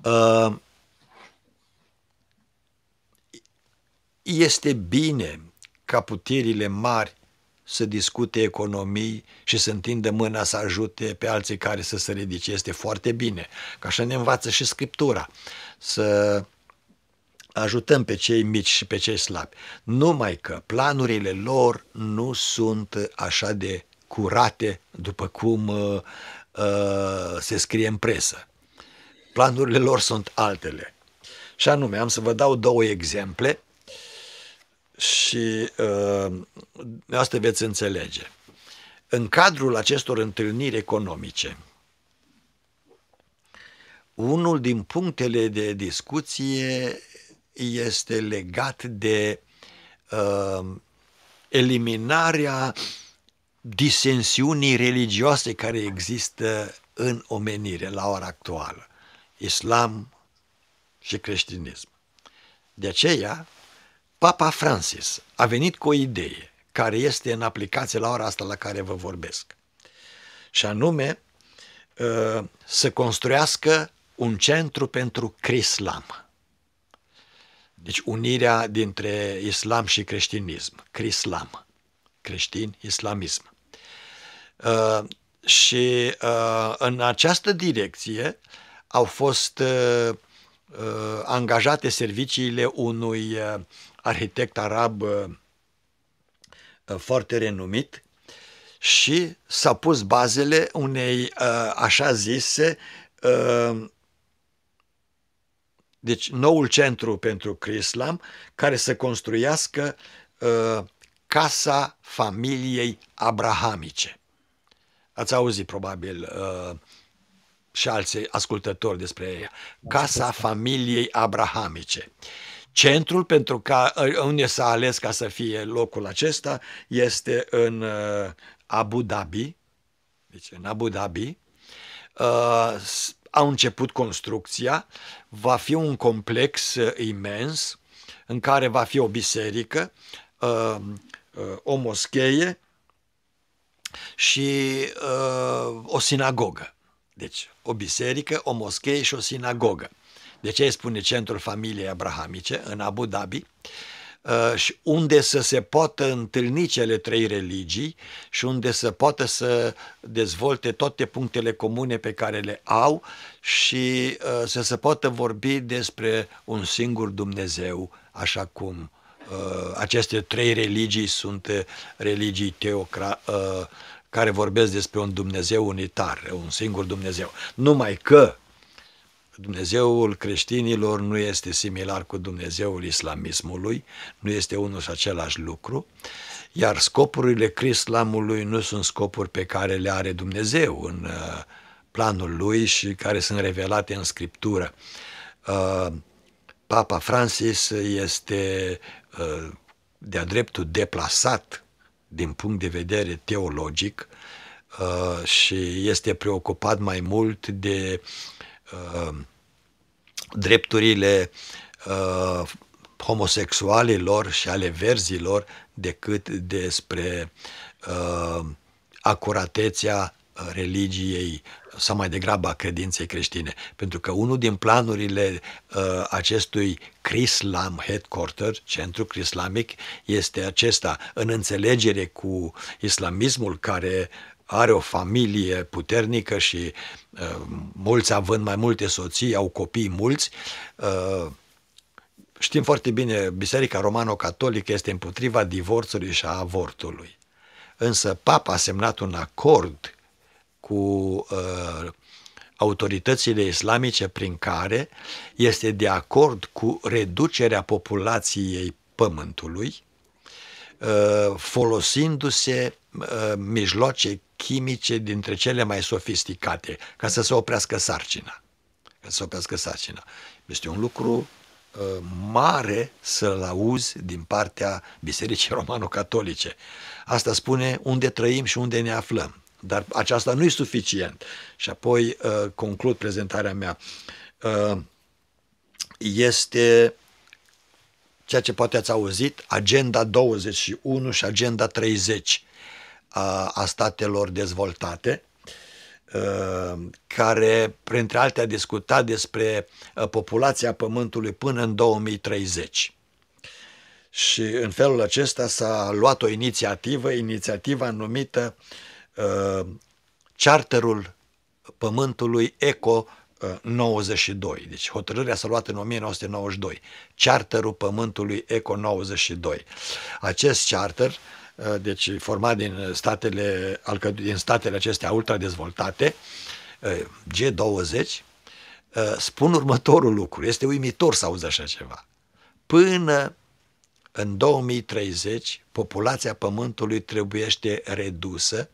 Eh, este bine ca puterile mari să discute economii și să întindă mâna să ajute pe alții care să se ridice. Este foarte bine, Ca așa ne învață și Scriptura. Să ajutăm pe cei mici și pe cei slabi. Numai că planurile lor nu sunt așa de curate după cum uh, uh, se scrie în presă. Planurile lor sunt altele. Și anume, am să vă dau două exemple și uh, asta veți înțelege. În cadrul acestor întâlniri economice, unul din punctele de discuție este legat de uh, eliminarea disensiunii religioase care există în omenire la ora actuală, islam și creștinism. De aceea, Papa Francis a venit cu o idee care este în aplicație la ora asta la care vă vorbesc, și anume uh, să construiască un centru pentru crislam. Deci unirea dintre islam și creștinism, crislam, creștin, islamism. Uh, și uh, în această direcție au fost uh, uh, angajate serviciile unui uh, arhitect arab uh, uh foarte renumit și s au pus bazele unei uh, așa zise uh, deci noul centru pentru Crislam care să construiască uh, casa familiei abrahamice. Ați auzit probabil uh, și alții ascultători despre ea. Casa familiei abrahamice. Centrul pentru ca, uh, unde s-a ales ca să fie locul acesta este în Abu Dhabi. Deci în Abu Dhabi. Au început construcția, va fi un complex uh, imens în care va fi o biserică, uh, uh, o moschee și o sinagogă. Deci, o biserică, o moschee și o sinagogă. De ce spune Centrul Familiei Abrahamice în Abu Dhabi? Uh, Uh, și unde să se poată întâlni cele trei religii și unde să poată să dezvolte toate punctele comune pe care le au și uh, să se poată vorbi despre un singur Dumnezeu, așa cum uh, aceste trei religii sunt religii teocra care vorbesc despre un Dumnezeu unitar, un singur Dumnezeu. Numai că Dumnezeul creștinilor nu este similar cu Dumnezeul islamismului, nu este unul și același lucru, iar scopurile crislamului nu sunt scopuri pe care le are Dumnezeu în uh, planul lui și care sunt revelate în Scriptură. Uh, Papa Francis este uh, de-a dreptul deplasat din punct de vedere teologic și este preocupat mai mult de uh, Uh, drepturile uh, homosexualilor și ale verzilor decât despre uh, acuratețea religiei sau mai degrabă a credinței creștine. Pentru că unul din planurile uh, acestui Crislam Headquarter, centru crislamic, este acesta, în înțelegere cu islamismul care uh, are o familie puternică și uh, mulți având mai multe soții, au copii mulți, uh, Știm foarte bine, Biserica Romano-Catolică este împotriva divorțului și a avortului. Însă Papa a semnat un acord cu uh, autoritățile islamice prin care este de acord cu reducerea populației pământului, uh, folosindu-se Uh, mijloace chimice dintre cele mai sofisticate ca să se oprească sarcina. Ca să se oprească sarcina. Este un lucru uh, mare să-l auzi din partea Bisericii Romano-Catolice. Asta spune unde trăim și unde ne aflăm. Dar aceasta nu e suficient. Și apoi uh, conclud prezentarea mea. Uh, este ceea ce poate ați auzit, agenda 21 și agenda 30 a, a statelor dezvoltate, care, printre alte, a discutat despre populația Pământului până în 2030. Și în felul acesta s-a luat o inițiativă, inițiativa numită uh, Charterul Pământului Eco 92. Deci hotărârea s-a luat în 1992. Charterul Pământului Eco 92. Acest charter uh, Uh, deci format din statele, din statele acestea ultra dezvoltate, uh, G20, uh, spun următorul lucru. Este uimitor să auzi așa ceva. Până în 2030, populația Pământului trebuiește redusă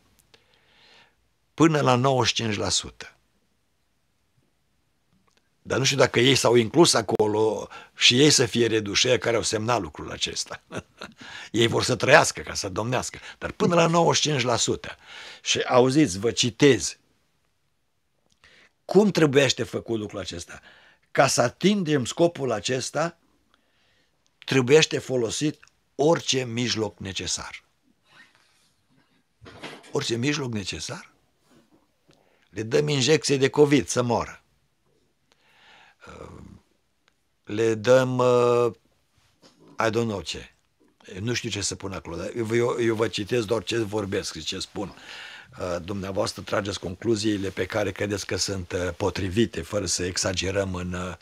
până la 95%. Dar nu știu dacă ei s-au inclus acolo și ei să fie reduși, ei care au semnat lucrul acesta. *laughs* ei vor să trăiască ca să domnească, dar până la 95%. Și auziți, vă citez, cum trebuiește făcut lucrul acesta? Ca să atingem scopul acesta, trebuiește folosit orice mijloc necesar. Orice mijloc necesar? Le dăm injecție de COVID să moră. le dăm, uh, I don't know ce. Nu știu ce să pun acolo, dar eu, eu vă citesc doar ce vorbesc și ce spun. Uh, dumneavoastră trageți concluziile pe care credeți că sunt uh, potrivite, fără să exagerăm în, uh,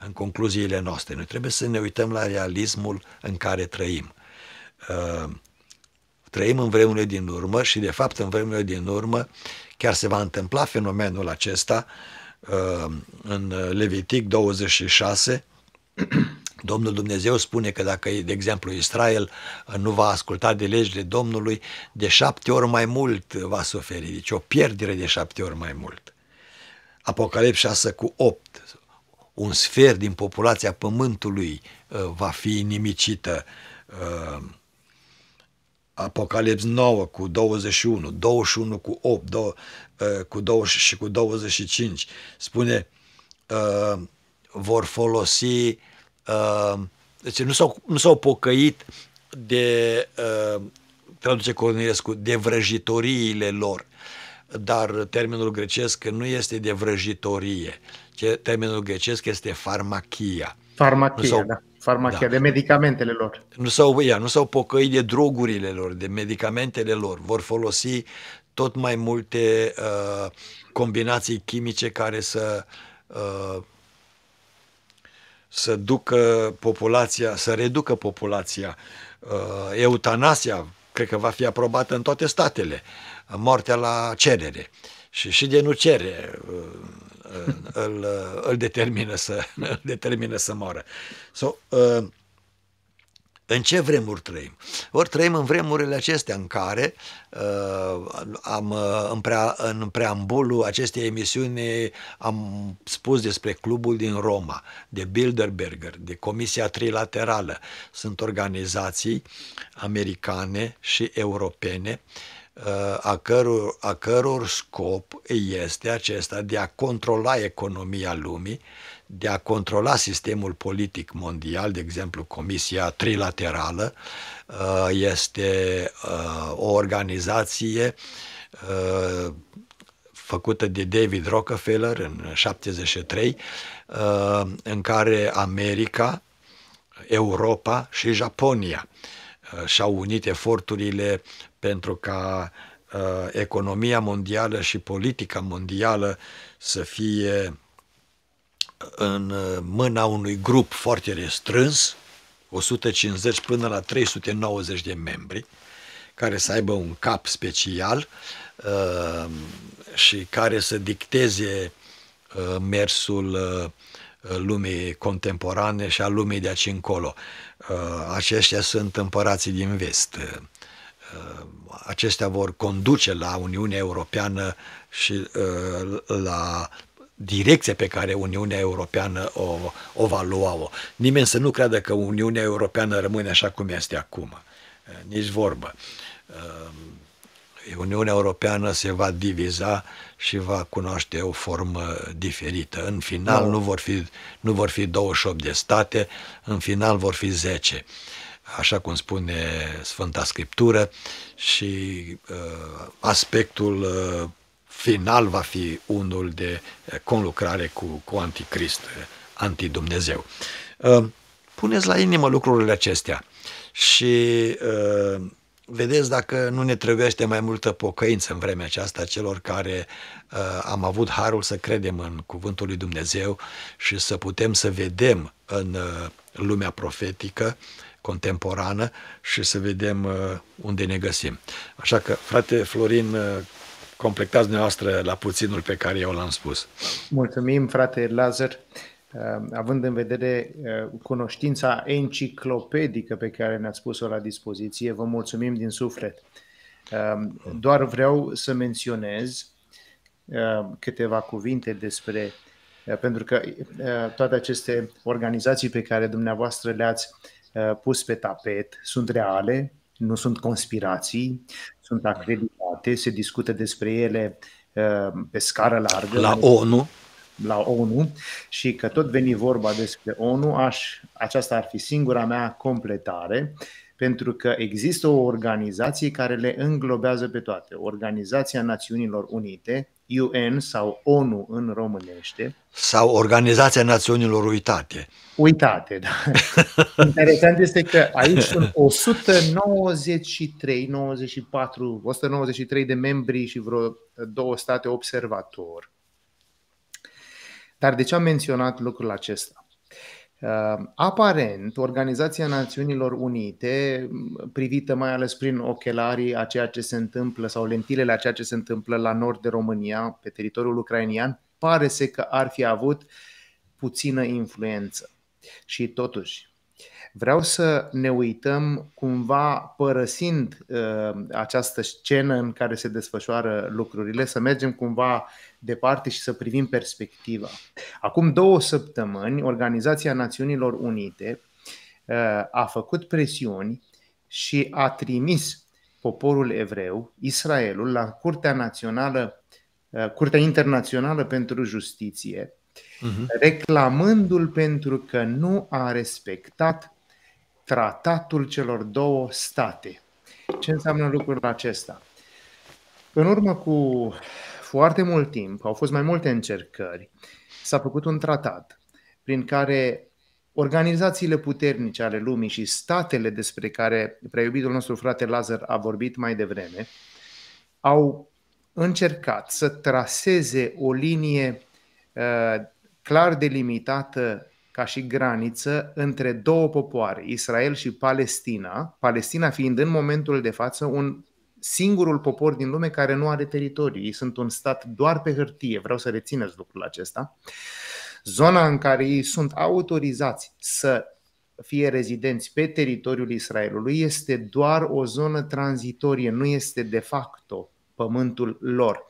în concluziile noastre. Noi trebuie să ne uităm la realismul în care trăim. Uh, trăim în vremurile din urmă și, de fapt, în vremurile din urmă chiar se va întâmpla fenomenul acesta uh, în Levitic 26, *clears throat* Domnul Dumnezeu spune că dacă, de exemplu, Israel nu va asculta de legile Domnului, de șapte ori mai mult va suferi, deci o pierdere de șapte ori mai mult. Apocalipsa 6 cu 8, un sfert din populația pământului uh, va fi nimicită. Uh, Apocalips 9 cu 21, 21 cu 8 uh, cu 20 și cu 25 spune vor folosi, uh, deci nu s-au, nu s-au pocăit de, uh, traduce Cornilescu, de vrăjitoriile lor, dar termenul grecesc nu este de vrăjitorie, ci termenul grecesc este farmachia. Farmachia, farmacia da. Farmachia, da. de medicamentele lor. Nu s-au, ia, nu s-au pocăit de drogurile lor, de medicamentele lor. Vor folosi tot mai multe uh, combinații chimice care să uh, să ducă populația, să reducă populația. Uh, eutanasia, cred că va fi aprobată în toate statele, moartea la cerere. Și și de nu cere uh, uh, îl, îl determină să *laughs* îl determină să moară. So, uh, în ce vremuri trăim? Ori trăim în vremurile acestea în care uh, am, uh, în, prea, în preambulul acestei emisiuni am spus despre clubul din Roma, de Bilderberger, de Comisia Trilaterală. Sunt organizații americane și europene uh, a căror, a căror scop este acesta de a controla economia lumii, de a controla sistemul politic mondial, de exemplu Comisia Trilaterală, uh, este uh, o organizație uh, făcută de David Rockefeller în 73, în care America, Europa și Japonia și-au unit eforturile pentru ca economia mondială și politica mondială să fie în uh, mâna unui grup foarte restrâns, 150 până la 390 de membri, care să aibă un cap special uh, și care să dicteze uh, mersul lumii contemporane și a lumii de aici încolo. Aceștia sunt împărații din vest. Acestea vor conduce la Uniunea Europeană și la direcție pe care Uniunea Europeană o, o va lua. Nimeni să nu creadă că Uniunea Europeană rămâne așa cum este acum. Nici vorbă. Uniunea Europeană se va diviza și va cunoaște o formă diferită. În final da. nu, vor fi, nu vor fi 28 de state, în final vor fi 10 așa cum spune Sfânta Scriptură, și uh, aspectul uh, final va fi unul de eh, conlucrare cu, cu anticrist, eh, antidumnezeu. Eh, puneți la inimă lucrurile acestea și vedeți dacă nu ne trebuiește mai multă pocăință în vremea aceasta celor care am avut harul să credem în cuvântul lui Dumnezeu și să putem să vedem în lumea profetică contemporană și să vedem unde ne găsim. Așa că, frate Florin, completați dumneavoastră la puținul pe care eu l-am spus. Mulțumim, frate Lazar. Uh, având în vedere uh, cunoștința enciclopedică pe care ne-ați pus-o la dispoziție, vă mulțumim din suflet. Uh, doar vreau să menționez câteva cuvinte despre, pentru că toate aceste organizații pe care dumneavoastră le-ați pus pe tapet sunt reale, nu sunt conspirații, sunt acreditate, se discută despre ele uh, pe scară largă. La ONU. La ONU și că tot veni vorba despre ONU, aș, aceasta ar fi singura mea completare, pentru că există o organizație care le înglobează pe toate. Organizația Națiunilor Unite, UN sau ONU în românește. Sau Organizația Națiunilor Uitate. Uitate, da. *laughs* Interesant este că aici sunt 193, 94, 193 de membri și vreo două state observator. Dar de ce am menționat lucrul acesta? Ehm, aparent, Organizația Națiunilor Unite, privită mai ales prin ochelarii a ceea ce se întâmplă sau lentilele a ceea ce se întâmplă la nord de România, pe teritoriul ucrainian, pare să că ar fi avut puțină influență. Și totuși, vreau să ne uităm cumva părăsind uh, această scenă în care se desfășoară lucrurile, să mergem cumva departe și să privim perspectiva. Acum două săptămâni, Organizația Națiunilor Unite uh, a făcut presiuni și a trimis poporul evreu, Israelul, la Curtea Națională, uh, Curtea Internațională pentru Justiție, uh-huh. reclamându-l pentru că nu a respectat tratatul celor două state. Ce înseamnă lucrul acesta? În urmă cu foarte mult timp, au fost mai multe încercări, s-a făcut un tratat prin care organizațiile puternice ale lumii și statele despre care preiubitul nostru frate Lazar a vorbit mai devreme, au încercat să traseze o linie uh, clar delimitată ca și graniță între două popoare, Israel și Palestina, Palestina fiind în momentul de față un singurul popor din lume care nu are teritoriu. Ei sunt un stat doar pe hârtie. Vreau să rețineți lucrul acesta. Zona în care ei sunt autorizați să fie rezidenți pe teritoriul Israelului este doar o zonă tranzitorie, nu este de facto pământul lor.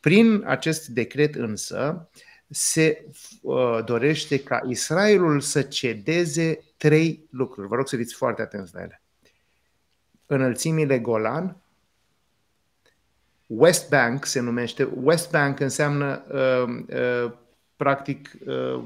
Prin acest decret însă se uh, dorește ca Israelul să cedeze trei lucruri. Vă rog să fiți foarte atenți la ele. Înălțimile Golan, West Bank se numește. West Bank înseamnă uh, uh, practic uh,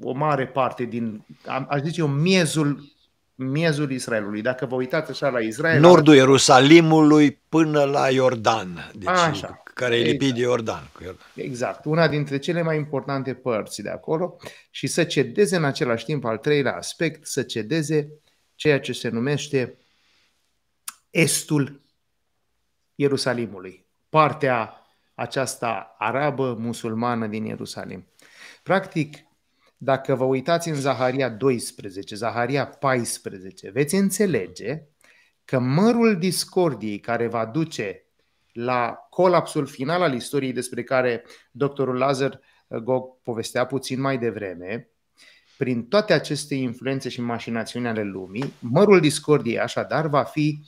o mare parte din, aș zice eu, miezul miezul Israelului. Dacă vă uitați așa la Israel... Nordul Ierusalimului până la Iordan, deci, așa. care e lipit de exact. Iordan. Exact. Una dintre cele mai importante părți de acolo și să cedeze în același timp, al treilea aspect, să cedeze ceea ce se numește estul Ierusalimului partea aceasta arabă musulmană din Ierusalim. Practic, dacă vă uitați în Zaharia 12, Zaharia 14, veți înțelege că mărul discordiei care va duce la colapsul final al istoriei despre care doctorul Lazar uh, Gog povestea puțin mai devreme, prin toate aceste influențe și mașinațiuni ale lumii, mărul discordiei așadar va fi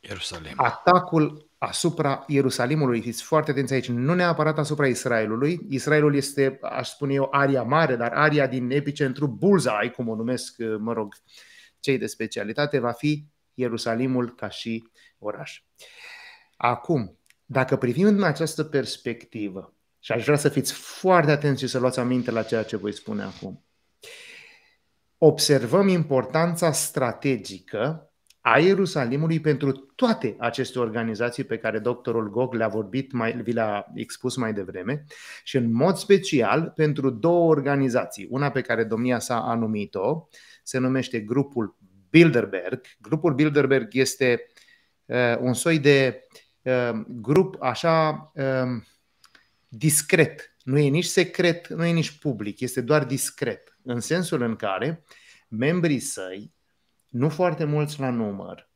Ierusalim. atacul asupra Ierusalimului. Fiți foarte atenți aici, nu neapărat asupra Israelului. Israelul este, aș spune eu, aria mare, dar aria din epicentru bullseye, cum o numesc, mă rog, cei de specialitate, va fi Ierusalimul ca și oraș. Acum, dacă privim în această perspectivă, și aș vrea să fiți foarte atenți și să luați aminte la ceea ce voi spune acum, observăm importanța strategică a Ierusalimului pentru toate aceste organizații pe care doctorul Gog le-a vorbit, mai, vi le-a expus mai devreme și în mod special pentru două organizații. Una pe care domnia sa a numit-o se numește grupul Bilderberg. Grupul Bilderberg este uh, un soi de uh, grup așa uh, discret. Nu e nici secret, nu e nici public, este doar discret. În sensul în care membrii săi nu foarte mulți la număr.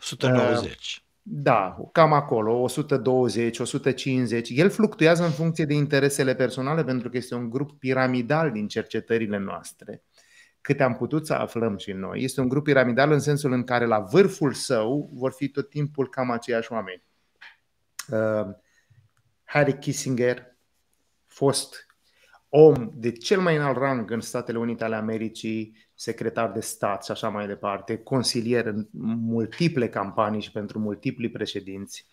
190. Uh, da, cam acolo, 120, 150. El fluctuează în funcție de interesele personale pentru că este un grup piramidal din cercetările noastre. Câte am putut să aflăm și noi, este un grup piramidal în sensul în care la vârful său vor fi tot timpul cam aceiași oameni. Uh, Harry Kissinger, fost om de cel mai înalt rang în Statele Unite ale Americii, secretar de stat și așa mai departe, consilier în multiple campanii și pentru multipli președinți.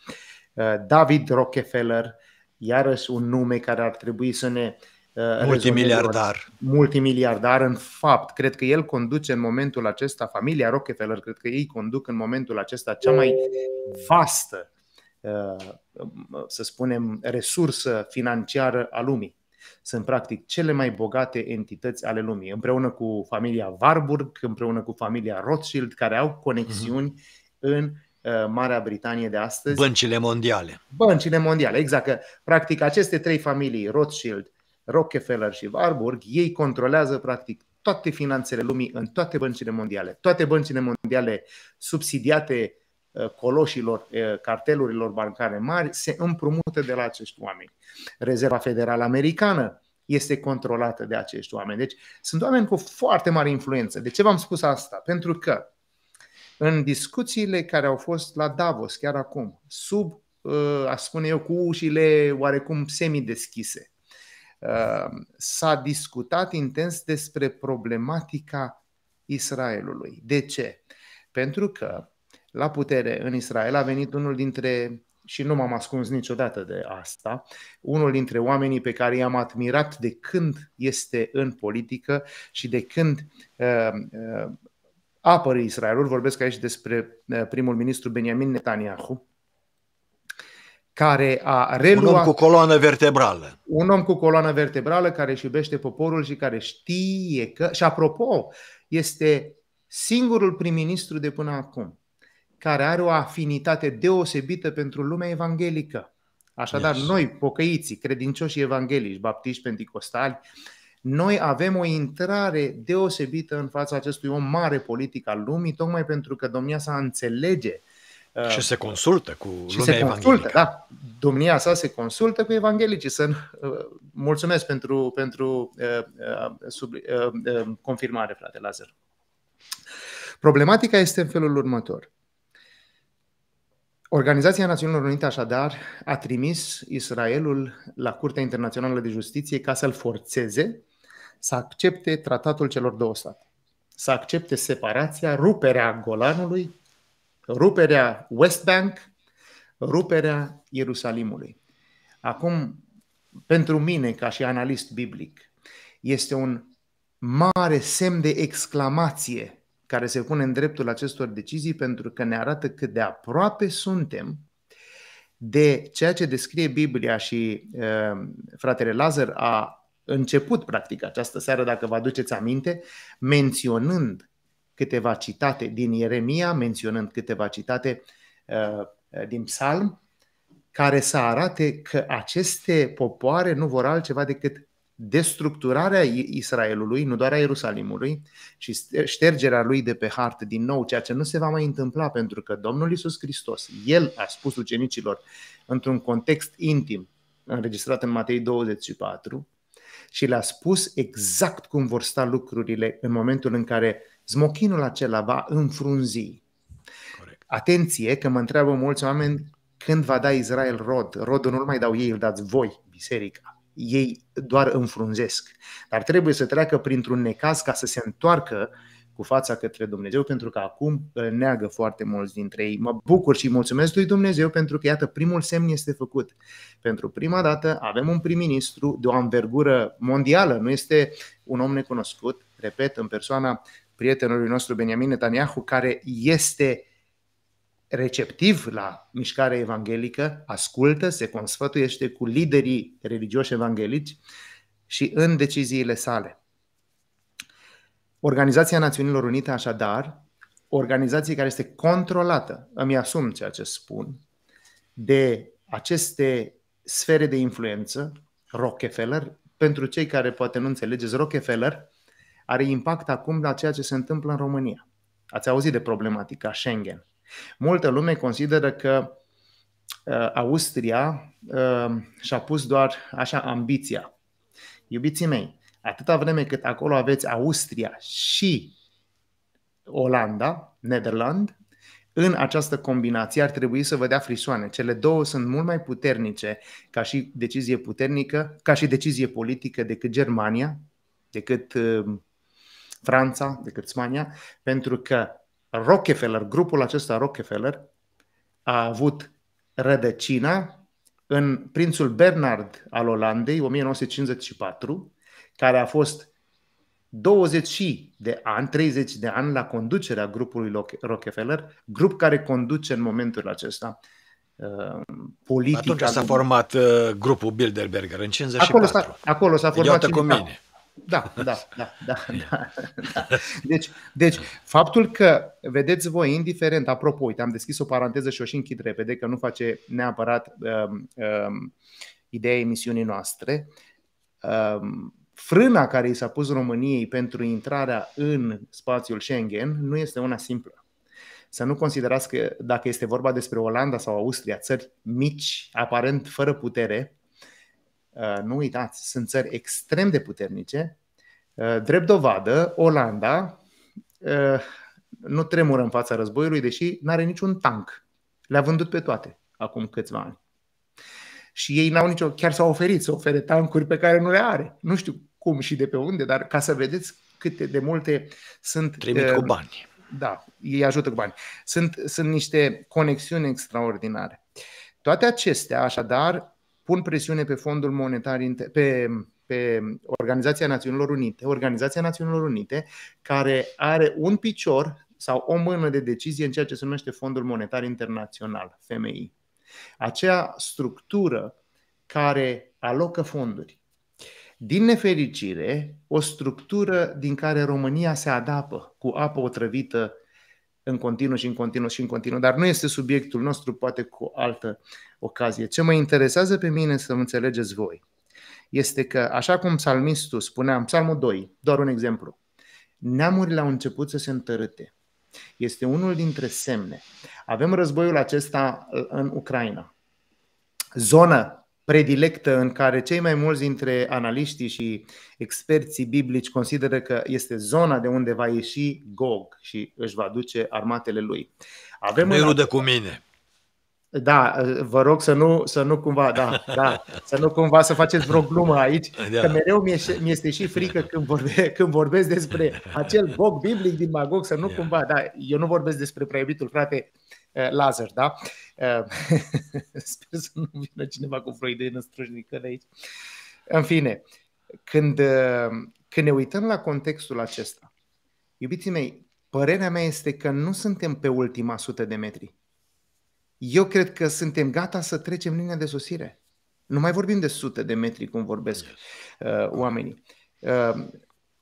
Uh, David Rockefeller, iarăși un nume care ar trebui să ne uh, Multimiliardar. Multimiliardar, în fapt. Cred că el conduce în momentul acesta, familia Rockefeller, cred că ei conduc în momentul acesta cea mai vastă, uh, să spunem, resursă financiară a lumii sunt practic cele mai bogate entități ale lumii, împreună cu familia Warburg, împreună cu familia Rothschild, care au conexiuni uh-huh. în uh, Marea Britanie de astăzi. Băncile mondiale. Băncile mondiale, exact. Că, practic, aceste trei familii, Rothschild, Rockefeller și Warburg, ei controlează practic toate finanțele lumii în toate băncile mondiale. Toate băncile mondiale subsidiate Uh, coloșilor uh, cartelurilor bancare mari se împrumută de la acești oameni. Rezerva Federală Americană este controlată de acești oameni. Deci sunt oameni cu foarte mare influență. De ce v-am spus asta? Pentru că în discuțiile care au fost la Davos chiar acum, sub, uh, a spune eu, cu ușile oarecum semideschise, s-a discutat intens despre problematica Israelului. De ce? Pentru că la putere în Israel, a venit unul dintre, și nu m-am ascuns niciodată de asta, unul dintre oamenii pe care i-am admirat de când este în politică și de când uh, uh, apără Israelul, vorbesc aici despre uh, primul ministru Benjamin Netanyahu, care a reluat... Un om cu coloană vertebrală. Un om cu coloană vertebrală care își iubește poporul și care știe că... Și apropo, este singurul prim-ministru de până acum care are o afinitate deosebită pentru lumea evanghelică. Așadar, yes. noi, pocăiții, credincioși evanghelici, baptiști, pentecostali, noi avem o intrare deosebită în fața acestui om mare politic al lumii, tocmai pentru că domnia sa înțelege uh, și se consultă cu și lumea se consultă, evanghelică. da. Domnia sa se consultă cu evanghelicii. Să, uh, mulțumesc pentru, pentru uh, sub, confirmare, frate Lazar. Problematica este în felul următor. Organizația Națiunilor Unite așadar a trimis Israelul la Curtea Internațională de Justiție ca să-l forțeze să accepte tratatul celor două state, să accepte separația, ruperea Golanului, ruperea West Bank, ruperea Ierusalimului. Acum, pentru mine, ca și analist biblic, este un mare semn de exclamație care se pune în dreptul acestor decizii pentru că ne arată cât de aproape suntem de ceea ce descrie Biblia și uh, fratele Lazar a început practic această seară, dacă vă aduceți aminte, menționând câteva citate din Ieremia, menționând câteva citate uh, din Psalm, care să arate că aceste popoare nu vor altceva decât destructurarea Israelului, nu doar a Ierusalimului, și ștergerea lui de pe hartă din nou, ceea ce nu se va mai întâmpla, pentru că Domnul Iisus Hristos, El a spus ucenicilor într-un context intim, înregistrat în Matei 24, și le-a spus exact cum vor sta lucrurile în momentul în care zmochinul acela va înfrunzi. Corect. Atenție că mă întreabă mulți oameni când va da Israel rod. Rodul nu-l mai dau ei, îl dați voi, biserica ei doar înfrunzesc. Dar trebuie să treacă printr-un necaz ca să se întoarcă cu fața către Dumnezeu, pentru că acum îl neagă foarte mulți dintre ei. Mă bucur și mulțumesc lui Dumnezeu pentru că, iată, primul semn este făcut. Pentru prima dată avem un prim-ministru de o anvergură mondială, nu este un om necunoscut, repet, în persoana prietenului nostru Benjamin Netanyahu, care este receptiv la mișcarea evanghelică, ascultă, se consfătuiește cu liderii religioși evanghelici și în deciziile sale. Organizația Națiunilor Unite, așadar, organizație care este controlată, îmi asum ceea ce spun, de aceste sfere de influență, Rockefeller, pentru cei care poate nu înțelegeți, Rockefeller are impact acum la ceea ce se întâmplă în România. Ați auzit de problematica Schengen. Multă lume consideră că uh, Austria uh, și-a pus doar așa ambiția. Iubiții mei, atâta vreme cât acolo aveți Austria și Olanda, Nederland, în această combinație ar trebui să vă dea frisoane. Cele două sunt mult mai puternice ca și decizie puternică, ca și decizie politică decât Germania, decât uh, Franța, decât Spania, pentru că Rockefeller, grupul acesta Rockefeller, a avut rădăcina în prințul Bernard al Olandei, 1954, care a fost 20 de ani, 30 de ani la conducerea grupului Rockefeller, grup care conduce în momentul acesta uh, politica. Atunci s-a format uh, grupul Bilderberger, în 54. Acolo s-a, acolo s-a format Iată cu mine. Da, da, da, da, da, Deci, deci, faptul că, vedeți voi, indiferent, apropo, uite, am deschis o paranteză și o și închid repede, că nu face neapărat um, um, ideea emisiunii noastre, um, frâna care i s-a pus României pentru intrarea în spațiul Schengen nu este una simplă. Să nu considerați că dacă este vorba despre Olanda sau Austria, țări mici, aparent fără putere, Uh, nu uitați, sunt țări extrem de puternice. Uh, drept dovadă, Olanda uh, nu tremură în fața războiului, deși nu are niciun tank. Le-a vândut pe toate acum câțiva ani. Și ei n-au nicio, chiar s-au oferit să ofere tankuri pe care nu le are. Nu știu cum și de pe unde, dar ca să vedeți câte de multe sunt... Trimit cu bani. Da, ei ajută cu bani. Sunt, sunt niște conexiuni extraordinare. Toate acestea, așadar, pun presiune pe Fondul Monetar, pe, pe Organizația Națiunilor Unite, Organizația Națiunilor Unite, care are un picior sau o mână de decizie în ceea ce se numește Fondul Monetar Internațional, FMI. Acea structură care alocă fonduri. Din nefericire, o structură din care România se adapă cu apă otrăvită în continuu și în continuu și în continuu, dar nu este subiectul nostru, poate cu altă ocazie. Ce mă interesează pe mine să înțelegeți voi este că, așa cum psalmistul spunea în psalmul 2, doar un exemplu, neamurile au început să se întărâte. Este unul dintre semne. Avem războiul acesta în Ucraina. Zonă predilectă în care cei mai mulți dintre analiștii și experții biblici consideră că este zona de unde va ieși Gog și își va duce armatele lui. Avem nu rude cu mine. Da, vă rog să nu, să nu cumva, da, da, să nu cumva să faceți vreo glumă aici, da. că mereu mi este și frică da. când, vorbe, când vorbesc despre acel Gog biblic din Magog, să nu da. cumva, da, eu nu vorbesc despre preiubitul frate eh, Lazar, da? Uh, Ehm, *laughs* sper să nu vină cineva cu năstrușnică de aici. În fine, când, ehm, când ne uităm la contextul acesta, iubiții mei, părerea mea este că nu suntem pe ultima sută de metri. Eu cred că suntem gata să trecem linia de sosire. Nu mai vorbim de sute de metri cum vorbesc uh, oamenii. Uh,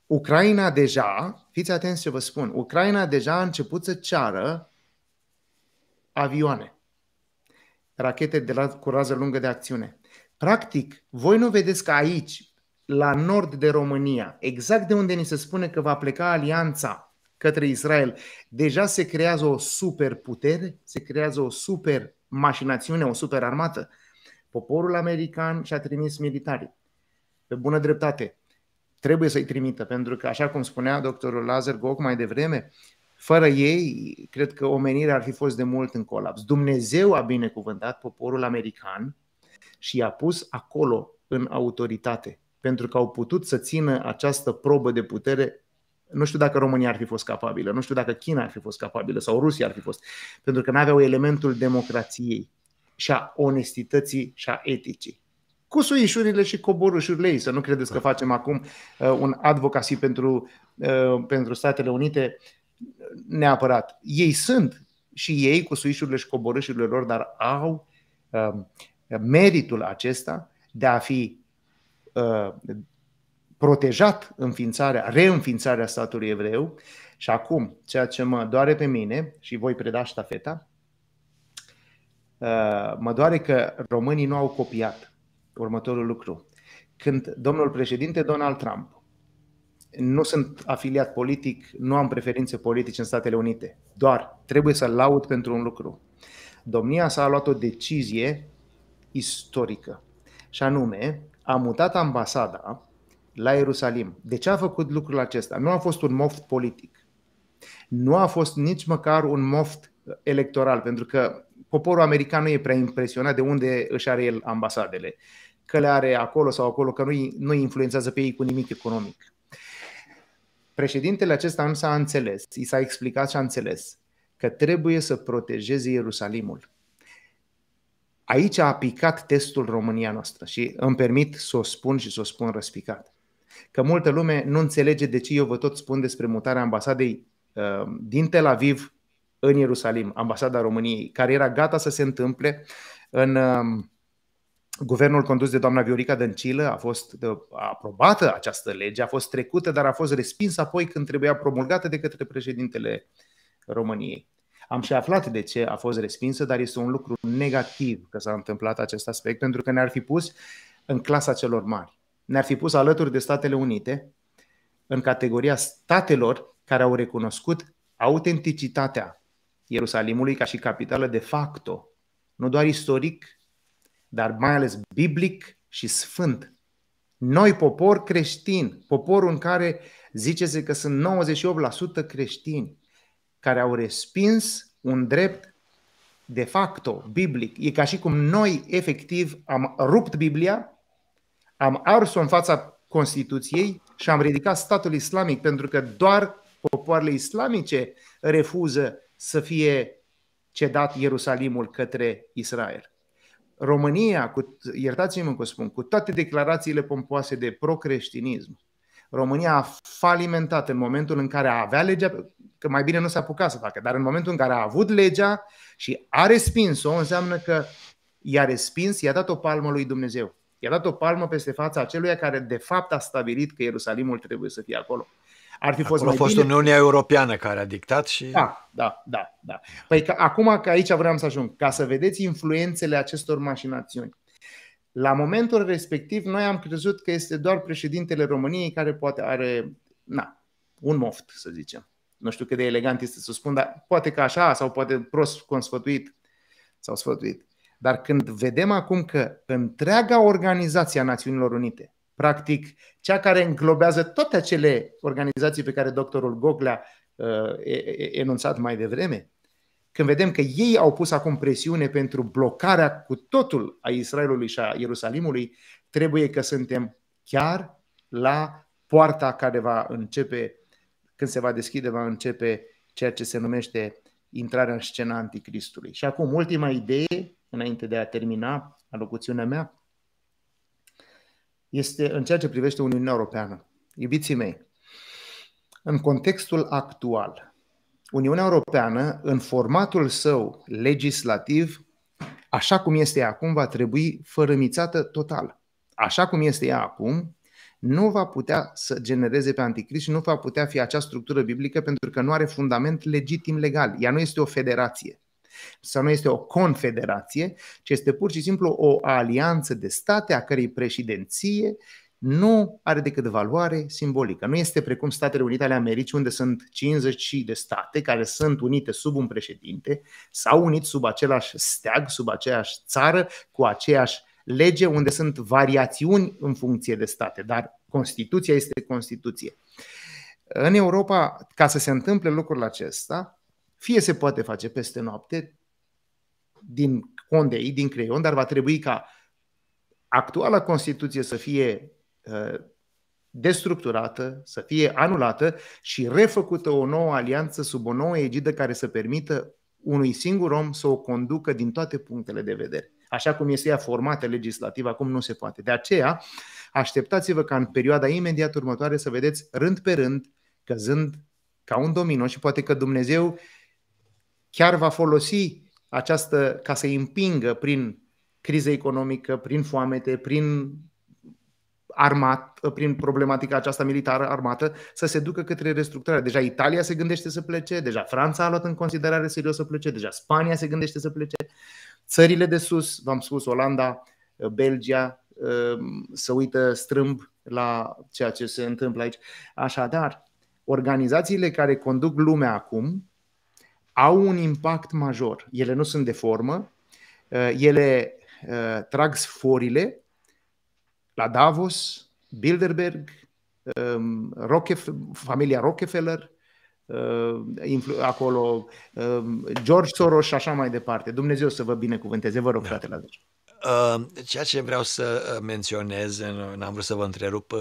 Ucraina deja, fiți atenți ce vă spun, Ucraina deja a început să ceară avioane rachete de la, cu rază lungă de acțiune. Practic, voi nu vedeți că aici, la nord de România, exact de unde ni se spune că va pleca alianța către Israel, deja se creează o superputere, se creează o super mașinațiune, o super armată. Poporul american și-a trimis militarii. Pe bună dreptate, trebuie să-i trimită, pentru că, așa cum spunea doctorul Lazar Gog mai devreme, fără ei, cred că omenirea ar fi fost de mult în colaps. Dumnezeu a binecuvântat poporul american și i-a pus acolo în autoritate, pentru că au putut să țină această probă de putere nu știu dacă România ar fi fost capabilă, nu știu dacă China ar fi fost capabilă sau Rusia ar fi fost, pentru că nu aveau elementul democrației și a onestității și a eticii. Cu suișurile și coborușurile ei, să nu credeți că da. facem acum uh, un advocacy pentru, uh, pentru Statele Unite uh, neapărat. Ei sunt și ei cu suișurile și coborâșurile lor, dar au uh, meritul acesta de a fi uh, protejat înființarea, reînființarea statului evreu și acum, ceea ce mă doare pe mine și voi preda ștafeta, uh, mă doare că românii nu au copiat următorul lucru. Când domnul președinte Donald Trump nu sunt afiliat politic, nu am preferințe politice în Statele Unite. Doar trebuie să laud pentru un lucru. Domnia s-a luat o decizie istorică. Și anume, a mutat ambasada la Ierusalim. De ce a făcut lucrul acesta? Nu a fost un moft politic. Nu a fost nici măcar un moft electoral, pentru că poporul american nu e prea impresionat de unde își are el ambasadele. Că le are acolo sau acolo, că nu-i, nu influențează pe ei cu nimic economic. Președintele acesta însă a înțeles, i s-a explicat și a înțeles că trebuie să protejeze Ierusalimul. Aici a picat testul România noastră și îmi permit să o spun și să o spun răspicat. Că multă lume nu înțelege de ce eu vă tot spun despre mutarea ambasadei uh, din Tel Aviv în Ierusalim, ambasada României, care era gata să se întâmple în uh, guvernul condus de doamna Viorica Dăncilă a fost aprobată această lege, a fost trecută, dar a fost respinsă apoi când trebuia promulgată de către președintele României. Am și aflat de ce a fost respinsă, dar este un lucru negativ că s-a întâmplat acest aspect, pentru că ne-ar fi pus în clasa celor mari. Ne-ar fi pus alături de Statele Unite, în categoria statelor care au recunoscut autenticitatea Ierusalimului ca și capitală de facto, nu doar istoric, dar mai ales biblic și sfânt. Noi, popor creștin, poporul în care zice că sunt 98% creștini, care au respins un drept de facto biblic. E ca și cum noi, efectiv, am rupt Biblia, am ars-o în fața Constituției și am ridicat statul islamic, pentru că doar popoarele islamice refuză să fie cedat Ierusalimul către Israel. România, cu, iertați-mă că spun, cu toate declarațiile pompoase de procreștinism, România a falimentat în momentul în care a avea legea, că mai bine nu s-a apucat să facă, dar în momentul în care a avut legea și a respins-o, înseamnă că i-a respins, i-a dat o palmă lui Dumnezeu. I-a dat o palmă peste fața aceluia care de fapt a stabilit că Ierusalimul trebuie să fie acolo. Ar fi fost Acolo mai a fost bine. Uniunea Europeană care a dictat și... Da, da, da. da. Păi că, acum că aici vreau să ajung, ca să vedeți influențele acestor mașinațiuni. La momentul respectiv, noi am crezut că este doar președintele României care poate are, na, un moft, să zicem. Nu știu cât de elegant este să spun, dar poate că așa, sau poate prost consfătuit, sau sfătuit. Dar când vedem acum că întreaga Organizație a Națiunilor Unite, practic, cea care înglobează toate acele organizații pe care doctorul Goglea uh, enunțat mai devreme, când vedem că ei au pus acum presiune pentru blocarea cu totul a Israelului și a Ierusalimului, trebuie că suntem chiar la poarta care va începe, când se va deschide, va începe ceea ce se numește intrarea în scena anticristului. Și acum, ultima idee, înainte de a termina alocuțiunea mea, este în ceea ce privește Uniunea Europeană. Iubiții mei, în contextul actual, Uniunea Europeană, în formatul său legislativ, așa cum este acum, va trebui fărămițată total. Așa cum este ea acum, nu va putea să genereze pe anticrist și nu va putea fi acea structură biblică pentru că nu are fundament legitim legal. Ea nu este o federație. Sau nu este o confederație, ci este pur și simplu o alianță de state a cărei președinție nu are decât valoare simbolică. Nu este precum Statele Unite ale Americii, unde sunt 50 de state care sunt unite sub un președinte sau unit sub același steag, sub aceeași țară, cu aceeași lege, unde sunt variațiuni în funcție de state, dar Constituția este Constituție. În Europa, ca să se întâmple lucrul acesta, fie se poate face peste noapte, din condei, din creion, dar va trebui ca actuala Constituție să fie uh, destructurată, să fie anulată și refăcută o nouă alianță sub o nouă egidă care să permită unui singur om să o conducă din toate punctele de vedere. Așa cum este ea formată legislativ, acum nu se poate. De aceea, așteptați-vă ca în perioada imediat următoare să vedeți rând pe rând, căzând ca un domino și poate că Dumnezeu chiar va folosi această ca să împingă prin criză economică, prin foamete, prin armat, prin problematica aceasta militară armată, să se ducă către restructurare. Deja Italia se gândește să plece, deja Franța a luat în considerare serios să plece, deja Spania se gândește să plece. Țările de sus, v-am spus, Olanda, Belgia, ehm, să uită strâmb la ceea ce se întâmplă aici. Așadar, organizațiile care conduc lumea acum au un impact major. Ele nu sunt de formă, eh, ele eh, trag sforile la Davos, Bilderberg, ehm, familia Rockefeller, eh, acolo ehm, George Soros și așa mai departe. Dumnezeu să vă binecuvânteze, vă rog, da. fratele ehm, Adăci. Ceea ce vreau să menționez, n-am vrut să vă întrerup,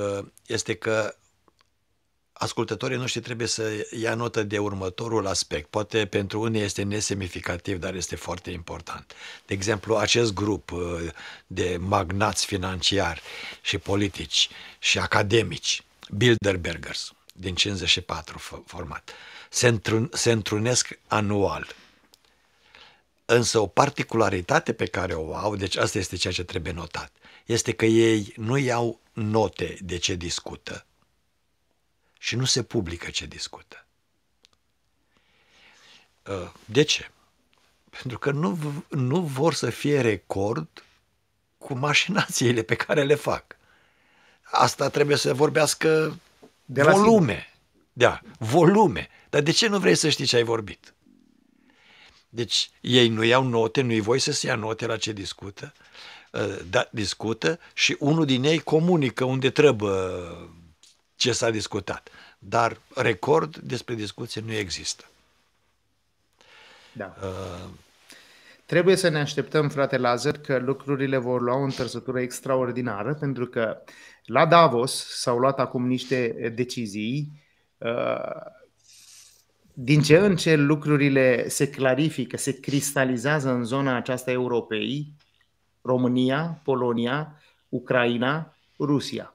este că ascultătorii noștri trebuie să ia notă de următorul aspect. Poate pentru unii este nesemnificativ, dar este foarte important. De exemplu, acest grup uh, de magnați financiari și politici și academici, Bilderbergers, din 54 format, se, întrun, se întrunesc anual. Însă o particularitate pe care o au, deci asta este ceea ce trebuie notat, este că ei nu iau note de ce discută, și nu se publică ce discută. Ă, de ce? Pentru că nu, nu vor să fie record cu mașinațiile pe care le fac. Asta trebuie să vorbească de volume. Sine. Da, volume. Dar de ce nu vrei să știi ce ai vorbit? Deci ei nu iau note, nu-i voi să se ia note la ce discută, ă, da, discută și unul din ei comunică unde trebuie ce s-a discutat. Dar record despre discuție nu există. Da. Uh, Trebuie să ne așteptăm, frate Lazar, că lucrurile vor lua o întărsătură extraordinară, pentru că la Davos s-au luat acum niște decizii. Uh, din ce în ce lucrurile se clarifică, se cristalizează în zona aceasta Europei, România, Polonia, Ucraina, Rusia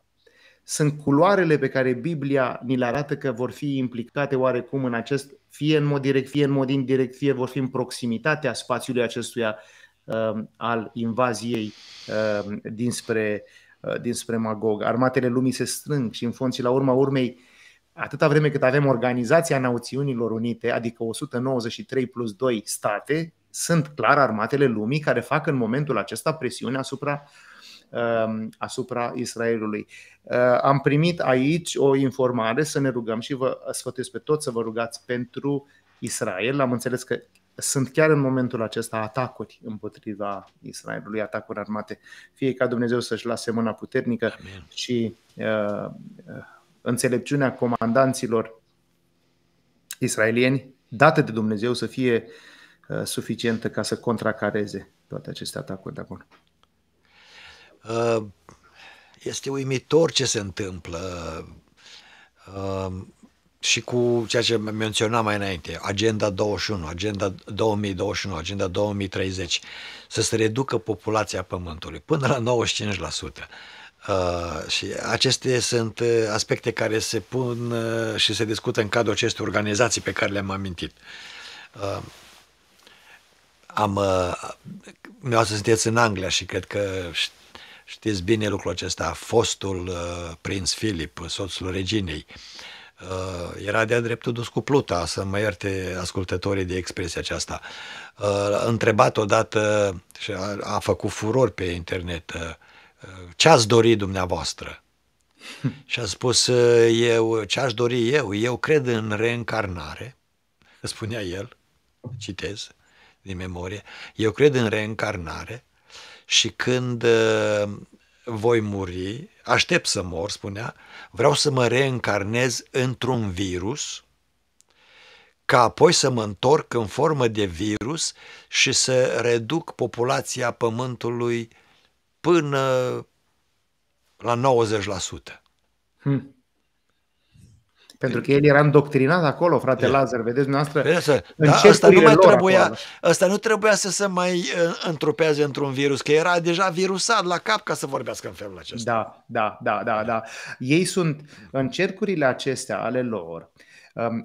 sunt culoarele pe care Biblia ni le arată că vor fi implicate oarecum în acest, fie în mod direct, fie în mod indirect, fie vor fi în proximitatea spațiului acestuia uh, al invaziei uh, dinspre, uh, dinspre Magog. Armatele lumii se strâng și în funcție la urma urmei, atâta vreme cât avem Organizația Națiunilor Unite, adică 193 plus 2 state, sunt clar armatele lumii care fac în momentul acesta presiune asupra uh, Um, asupra Israelului. Uh, am primit aici o informare să ne rugăm și vă sfătuiesc pe toți să vă rugați pentru Israel. Am înțeles că sunt chiar în momentul acesta atacuri împotriva Israelului, atacuri armate. Fie ca Dumnezeu să-și lase mâna puternică Amen. și uh, uh, înțelepciunea comandanților israelieni date de Dumnezeu să fie uh, suficientă ca să contracareze toate aceste atacuri de acolo. Uh, este uimitor ce se întâmplă uh, și cu ceea ce menționam mai înainte, Agenda 21, Agenda 2021, Agenda 2030, să se reducă populația Pământului până la 95%. și uh, acestea sunt aspecte care se pun și se discută în cadrul acestei organizații pe care le-am amintit. Uh, am, uh, să sunteți în Anglia și cred că Știți bine lucrul acesta, fostul uh, prinț Filip, soțul reginei, uh, era de-a dreptul dus cu pluta, să mă ierte ascultătorii de expresia aceasta. Uh, întrebat odată, și a, a făcut furor pe internet, uh, uh ce ați dori dumneavoastră? *laughs* și a spus, uh, eu, ce aș dori eu? Eu cred în reîncarnare, spunea el, citez din memorie, eu cred în reîncarnare, și când ă, voi muri, aștept să mor, spunea, vreau să mă reîncarnez într-un virus, ca apoi să mă întorc în formă de virus și să reduc populația Pământului până la 90%. Hmm. Pentru că el era îndoctrinat acolo, frate Lazar, vedeți noastră? da, asta nu, mai trebuia, asta nu trebuia să se mai întrupeze într-un virus, că era deja virusat la cap ca să vorbească în felul acesta. Da, da, da, da, da. Ei sunt în cercurile acestea ale lor, uh,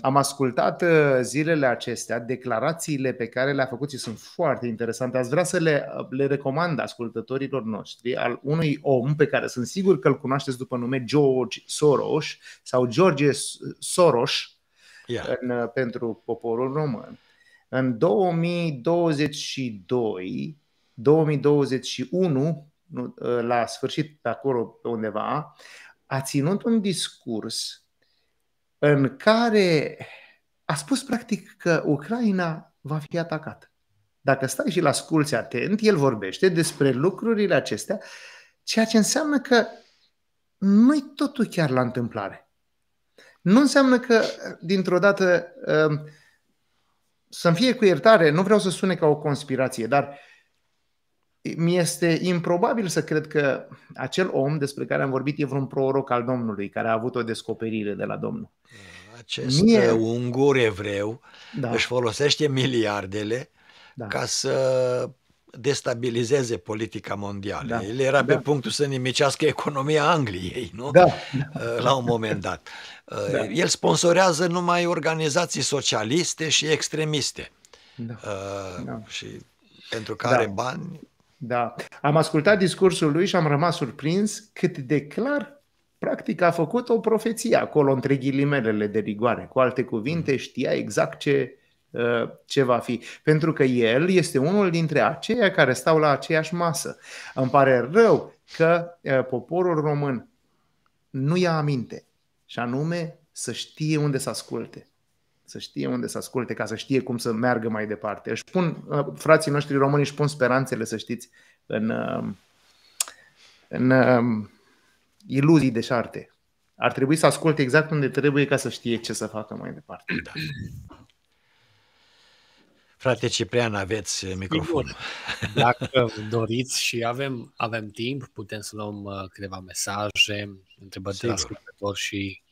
am ascultat uh, zilele acestea declarațiile pe care le-a făcut și sunt foarte interesante. Ați vrea să le, uh, le recomand ascultătorilor noștri al unui om pe care sunt sigur că îl cunoașteți după nume George Soros sau George Soros yeah. în, uh, pentru poporul român. În 2022, 2021, la sfârșit, pe acolo, pe undeva, a ținut un discurs în care a spus practic că Ucraina va fi atacată. Dacă stai și-l asculți atent, el vorbește despre lucrurile acestea, ceea ce înseamnă că nu-i totul chiar la întâmplare. Nu înseamnă că, dintr-o dată, ă, să-mi fie cu iertare, nu vreau să sune ca o conspirație, dar mi este improbabil să cred că acel om despre care am vorbit e vreun proroc al Domnului, care a avut o descoperire de la Domnul. Acest Mie... ungur evreu da. își folosește miliardele da. ca să destabilizeze politica mondială. Da. El era da. pe punctul să nimicească economia Angliei, *laughs* nu? Da. *laughs* Uh, la un moment dat. Uh, da. El sponsorează numai organizații socialiste și extremiste. Da. Uh, da. Și pentru care da. bani da. Am ascultat discursul lui și am rămas surprins cât de clar, practic, a făcut o profeție acolo, între ghilimelele de rigoare. Cu alte cuvinte, mm. știa exact ce, uh, ce va fi. Pentru că el este unul dintre aceia care stau la aceeași masă. Îmi pare rău că uh, poporul român nu ia aminte, și anume să știe unde să asculte să știe unde să asculte, ca să știe cum să meargă mai departe. Își pun, uh, frații noștri români își pun speranțele, să știți, în, uh, în um, iluzii șarte. Ar trebui să asculte exact unde trebuie ca să știe ce să facă mai departe. Da. Frate Ciprian, aveți microfon. Dacă doriți și avem, avem timp, putem să luăm uh, câteva mesaje, întrebări de la și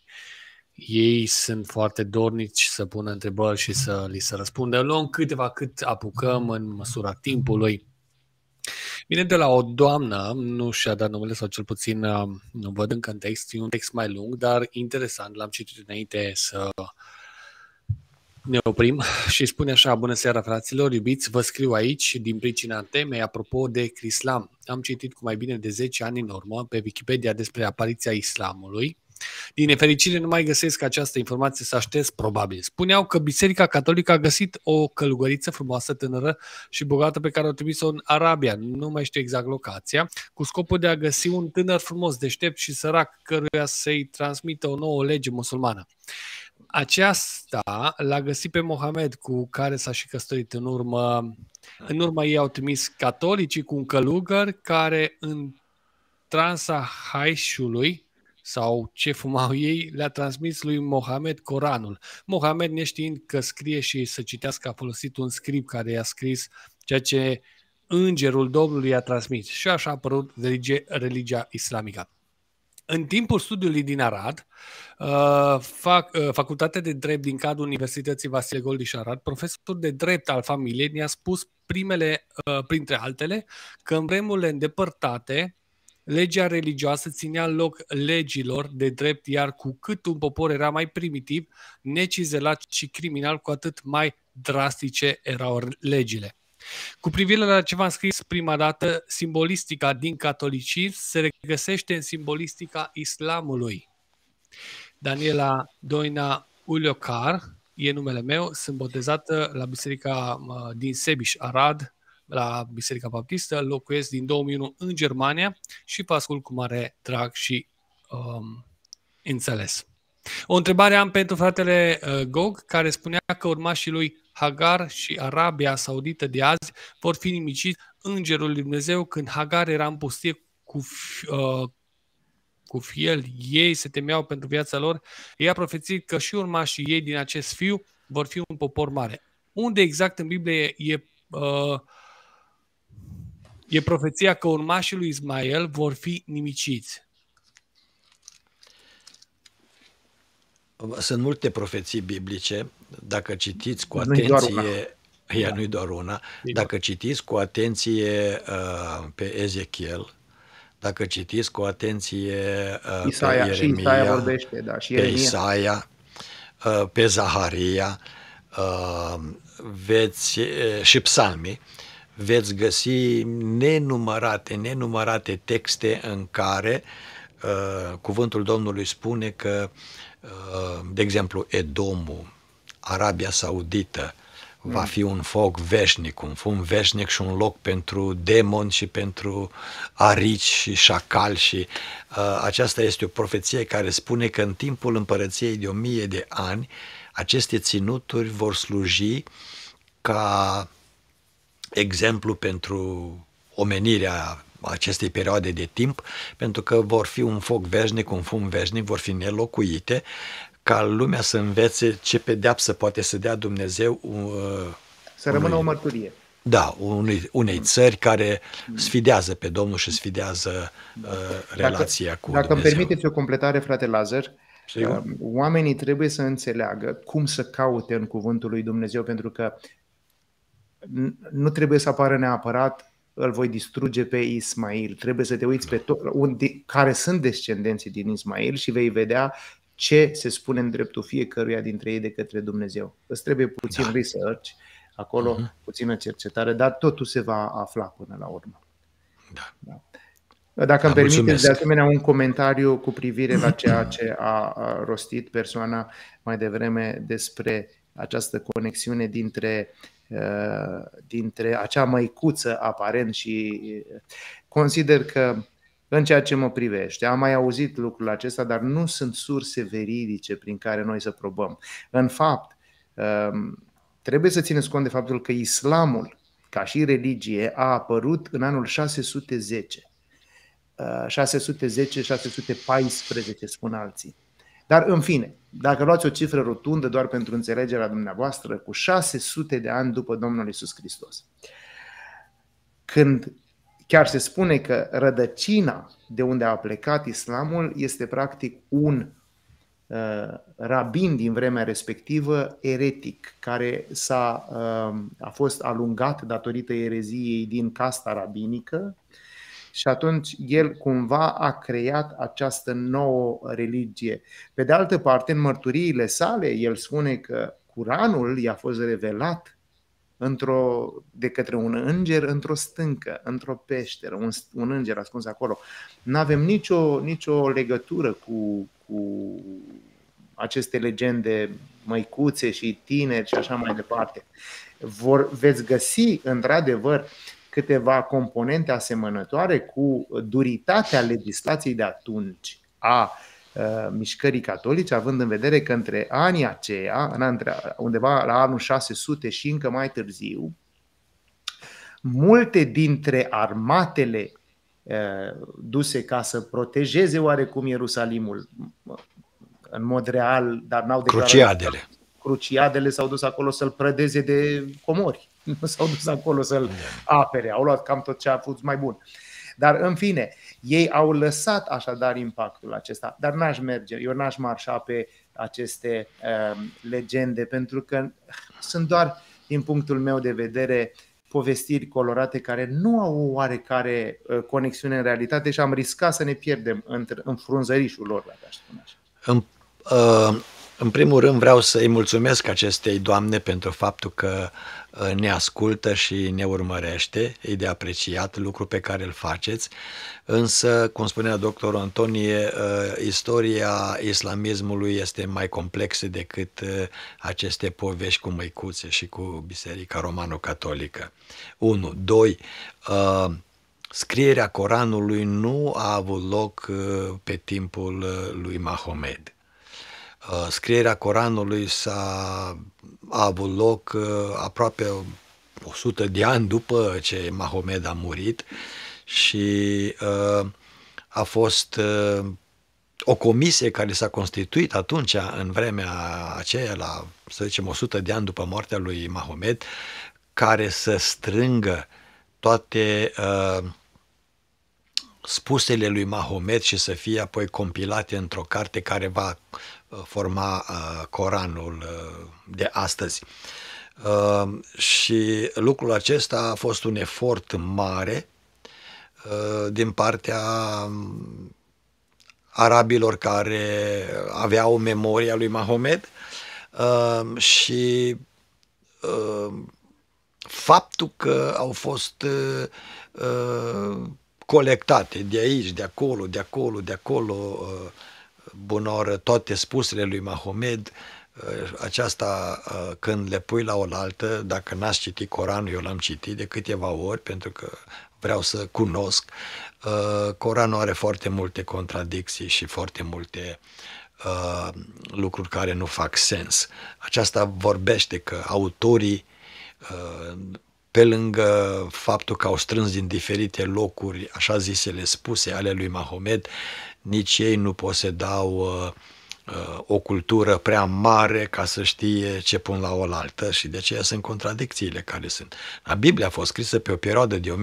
ei sunt foarte dornici să pună întrebări și să li se răspundă. Luăm câteva cât apucăm în măsura timpului. Vine de la o doamnă, nu și-a dat numele sau cel puțin nu văd încă în text, e un text mai lung, dar interesant, l-am citit înainte să ne oprim *laughs* și spune așa, bună seara fraților, iubiți, vă scriu aici din pricina temei apropo de Crislam. Am citit cu mai bine de 10 ani în urmă pe Wikipedia despre apariția islamului din nefericire, nu mai găsesc această informație să aștept, probabil. Spuneau că Biserica Catolică a găsit o călugăriță frumoasă, tânără și bogată pe care o trimis-o în Arabia, nu mai știu exact locația, cu scopul de a găsi un tânăr frumos, deștept și sărac, căruia să-i transmită o nouă lege musulmană. Aceasta l-a găsit pe Mohamed, cu care s-a și căsătorit în urmă. În urmă ei au trimis catolicii cu un călugăr care în transa Haișului, sau ce fumau *laughs* ei, le-a transmis lui Mohamed Coranul. Mohamed, neștiind că scrie și să citească, a folosit un script care i-a scris ceea ce îngerul Domnului i-a transmis și așa a apărut religie, religia islamică. În timpul studiului din Arad, uh, fac, uh, Facultatea de Drept din cadrul Universității Vasile Goldiș Arad, profesor de drept al familiei ne-a spus primele, uh, printre altele, că în vremurile îndepărtate, Legea religioasă ținea în loc legilor de drept, iar cu cât un popor era mai primitiv, necizelat și criminal, cu atât mai drastice erau legile. Cu privire la ce v-am scris prima dată, simbolistica din catolicism se regăsește în simbolistica islamului. Daniela Doina Uliocar e numele meu, sunt botezată la biserica din Sebiș, Arad, la Biserica Baptistă, locuiesc din 2001 în Germania și vă ascult cu mare drag și um, înțeles. O întrebare am pentru fratele uh, Gog, care spunea că urmașii lui Hagar și Arabia Saudită de azi vor fi nimiciți îngerul lui Dumnezeu când Hagar era în pustie cu, uh, cu fiel, ei se temeau pentru viața lor, ea a profețit că și urmașii ei din acest fiu vor fi un popor mare. Unde exact în Biblie e uh, E profeția că urmașii lui Ismael vor fi nimiciți. Sunt multe profeții biblice. Dacă citiți cu atenție, nu ea da. nu-i doar una, dacă citiți cu atenție uh, pe Ezechiel, dacă citiți cu atenție uh, Isaia, pe Ieremia, și Isaia vorbește, da, și Ieremia. pe Isaia, uh, pe Zaharia, uh, veți, uh, și psalmii, uh, veți găsi nenumărate, nenumărate texte în care uh, cuvântul Domnului spune că, uh, de exemplu, Edomul, Arabia Saudită, va hmm. fi un foc veșnic, un fum veșnic și un loc pentru demoni și pentru arici și șacal și uh, aceasta este o profeție care spune că în timpul împărăției de o mie de ani aceste ținuturi vor sluji ca exemplu pentru omenirea acestei perioade de timp, pentru că vor fi un foc veșnic, un fum veșnic, vor fi nelocuite, ca lumea să învețe ce pedeapsă poate să dea Dumnezeu. Uh, să rămână unui, o mărturie. Da, unui, unei țări care sfidează pe Domnul și sfidează uh, relația dacă, cu dacă Dumnezeu. Dacă îmi permiteți o completare, frate Lazar, Sigur? Uh, oamenii trebuie să înțeleagă cum să caute în cuvântul lui Dumnezeu, pentru că nu trebuie să apară neapărat îl voi distruge pe Ismail. Trebuie să te uiți pe tot, unde, care sunt descendenții din Ismail și vei vedea ce se spune în dreptul fiecăruia dintre ei de către Dumnezeu. Îți trebuie puțin da. research acolo, uh-huh. puțină cercetare, dar totul se va afla până la urmă. Da. da. Dacă îmi permiteți, mulțumesc. de asemenea, un comentariu cu privire la ceea ce a rostit persoana mai devreme despre această conexiune dintre Uh, dintre acea măicuță aparent și uh, consider că în ceea ce mă privește. Am mai auzit lucrul acesta, dar nu sunt surse veridice prin care noi să probăm. În fapt, um, trebuie să țineți cont de faptul că islamul, ca și religie, a apărut în anul 610. 610-614, uh, spun alții. Dar, în fine, dacă luați o cifră rotundă doar pentru înțelegerea dumneavoastră, cu 600 de ani după Domnul Isus Hristos, când chiar se spune că rădăcina de unde a plecat islamul este practic un uh, rabin din vremea respectivă eretic, care s-a, uh, a fost alungat datorită ereziei din casta rabinică, uh, și atunci el cumva a creat această nouă religie. Pe de altă parte, în mărturiile sale, el spune că Curanul i-a fost revelat într-o, de către un înger într-o stâncă, într-o peșteră, un, un înger ascuns acolo. Nu avem nicio, nicio legătură cu, cu aceste legende măicuțe și tineri și așa mai departe. Vor, veți găsi, într-adevăr, câteva componente asemănătoare cu duritatea legislației de atunci a uh, mișcării catolice, având în vedere că între anii aceia, undeva la anul 600 și încă mai târziu, multe dintre armatele uh, duse ca să protejeze oarecum Ierusalimul, uh, în mod real, dar n-au declarat... Cruciadele. Cruciadele s-au dus acolo să-l prădeze de comori nu *laughs* s-au dus acolo să-l apere, au luat cam tot ce a fost mai bun. Dar în fine, ei au lăsat așadar impactul acesta, dar n-aș merge, eu n-aș marșa pe aceste uh, legende, pentru că sunt doar, din punctul meu de vedere, povestiri colorate care nu au o oarecare ă, conexiune în realitate și am riscat să ne pierdem în, în frunzărișul lor, dacă aș spune așa. În, uh, în primul rând vreau să-i mulțumesc acestei doamne pentru faptul că ne ascultă și ne urmărește, e de apreciat lucru pe care îl faceți, însă, cum spunea doctorul Antonie, uh, istoria islamismului este mai complexă decât uh, aceste povești cu măicuțe și cu Biserica Romano-Catolică. 1. 2 uh, scrierea Coranului nu a avut loc pe timpul lui Mahomed. Uh, scrierea Coranului s-a a avut loc uh, aproape 100 de ani după ce Mahomed a murit și uh, a fost o comisie care s-a constituit atunci, în vremea aceea, la, să zicem, 100 de ani după moartea lui Mahomed, care să strângă toate uh, spusele lui Mahomet și să fie apoi compilate într-o carte care va Uh, forma uh, Coranul uh, de astăzi. Și lucrul acesta a fost un efort mare din partea um, arabilor care aveau memoria lui Mahomed și faptul că au fost colectate de aici, de acolo, de acolo, de acolo bunoră toate spusele lui Mahomed, uh, aceasta uh, când le pui la oaltă, dacă n-ați citit Coranul, eu l-am citit de câteva ori pentru că vreau să cunosc. Uh, Coranul are foarte multe contradicții și foarte multe lucruri care nu fac sens. Aceasta vorbește că autorii pe lângă faptul că au strâns din diferite locuri așa zisele spuse ale lui Mahomed, nici ei nu posedau uh, uh, o cultură prea mare ca să știe ce pun la oaltă și de aceea sunt contradicțiile care sunt. La Biblia a fost scrisă pe o perioadă de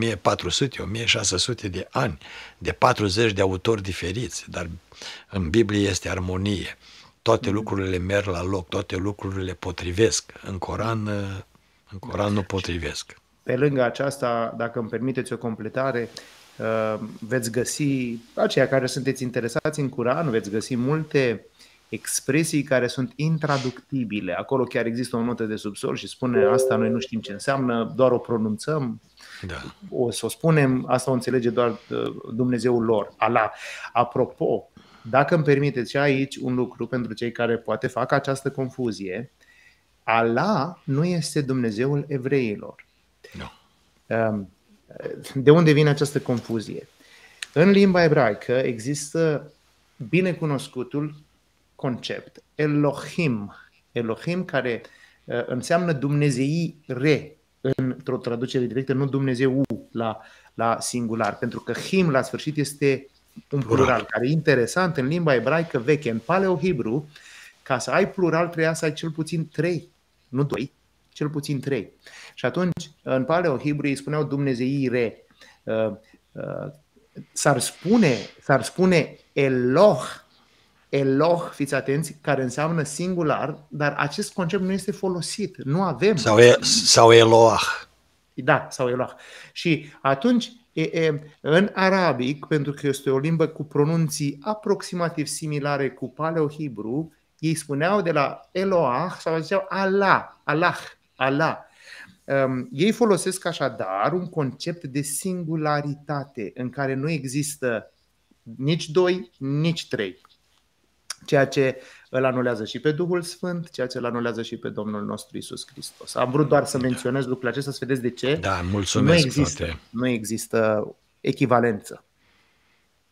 1400-1600 de ani, de 40 de autori diferiți, dar în Biblie este armonie. Toate mm-hmm. lucrurile merg la loc, toate lucrurile potrivesc. În Coran, uh, în Coran nu potrivesc. Pe lângă aceasta, dacă îmi permiteți o completare, Ehm, veți găsi, aceia care sunteți interesați în Curan, veți găsi multe expresii care sunt intraductibile. Acolo chiar există o notă de subsol și spune asta noi nu știm ce înseamnă, doar o pronunțăm, da. o să o spunem, asta o înțelege doar ă, Dumnezeul lor, ala Apropo, dacă îmi permiteți și aici un lucru pentru cei care poate fac această confuzie, ala nu este Dumnezeul evreilor. No. De unde vine această confuzie? În limba ebraică există binecunoscutul concept Elohim, Elohim care uh, înseamnă Dumnezei re, într-o traducere directă, nu Dumnezeu la, la singular, pentru că him la sfârșit este un plural, care e interesant în limba ebraică veche, în paleohibru, ca să ai plural trebuia să ai cel puțin trei, nu doi, cel puțin trei. Și atunci, în paleohibru, ei spuneau Dumnezeire. Uh, uh, s-ar spune, s-ar spune Eloh, Eloh, fiți atenți, care înseamnă singular, dar acest concept nu este folosit. Nu avem. Sau, e, sau Eloah. Da, sau Eloah. Și atunci, e, e, în arabic, pentru că este o limbă cu pronunții aproximativ similare cu paleohibru, ei spuneau de la Eloah sau ziceau Allah, Allah, Allah. Ei folosesc așadar un concept de singularitate în care nu există nici doi, nici trei. Ceea ce îl anulează și pe Duhul Sfânt, ceea ce îl anulează și pe Domnul nostru Isus Hristos. Am vrut doar să menționez lucrul acesta, să vedeți de ce. Da, mulțumesc, nu există, frate. Nu există echivalență.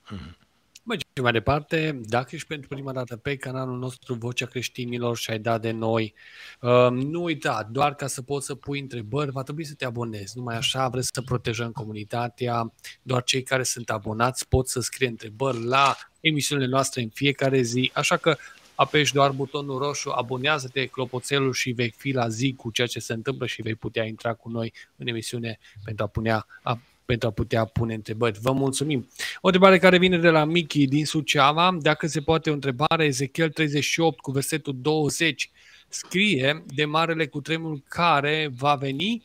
Hmm. Mergem mai departe. Dacă ești pentru prima dată pe canalul nostru Vocea Creștinilor și ai dat de noi, um, nu uita, doar ca să poți să pui întrebări, va trebui să te abonezi. Numai așa vreți să protejăm comunitatea. Doar cei care sunt abonați pot să scrie întrebări la emisiunile noastre în fiecare zi. Așa că apeși doar butonul roșu, abonează-te, clopoțelul și vei fi la zi cu ceea ce se întâmplă și vei putea intra cu noi în emisiune pentru a punea a pentru a putea pune întrebări. Vă mulțumim! O întrebare care vine de la Miki din Suceava. Dacă se poate o întrebare, Ezechiel 38 cu versetul 20 scrie de marele cutremur care va veni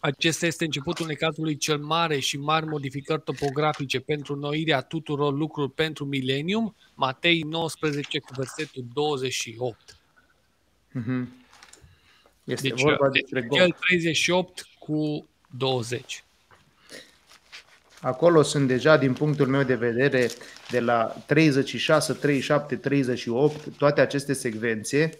acesta este începutul necazului cel mare și mari modificări topografice pentru noirea tuturor lucruri pentru milenium, Matei 19 cu versetul 28. Mm-hmm. Este deci, vorba despre 38 cu 20. Acolo sunt deja, din punctul meu de vedere, de la 36, 37, 38, toate aceste secvențe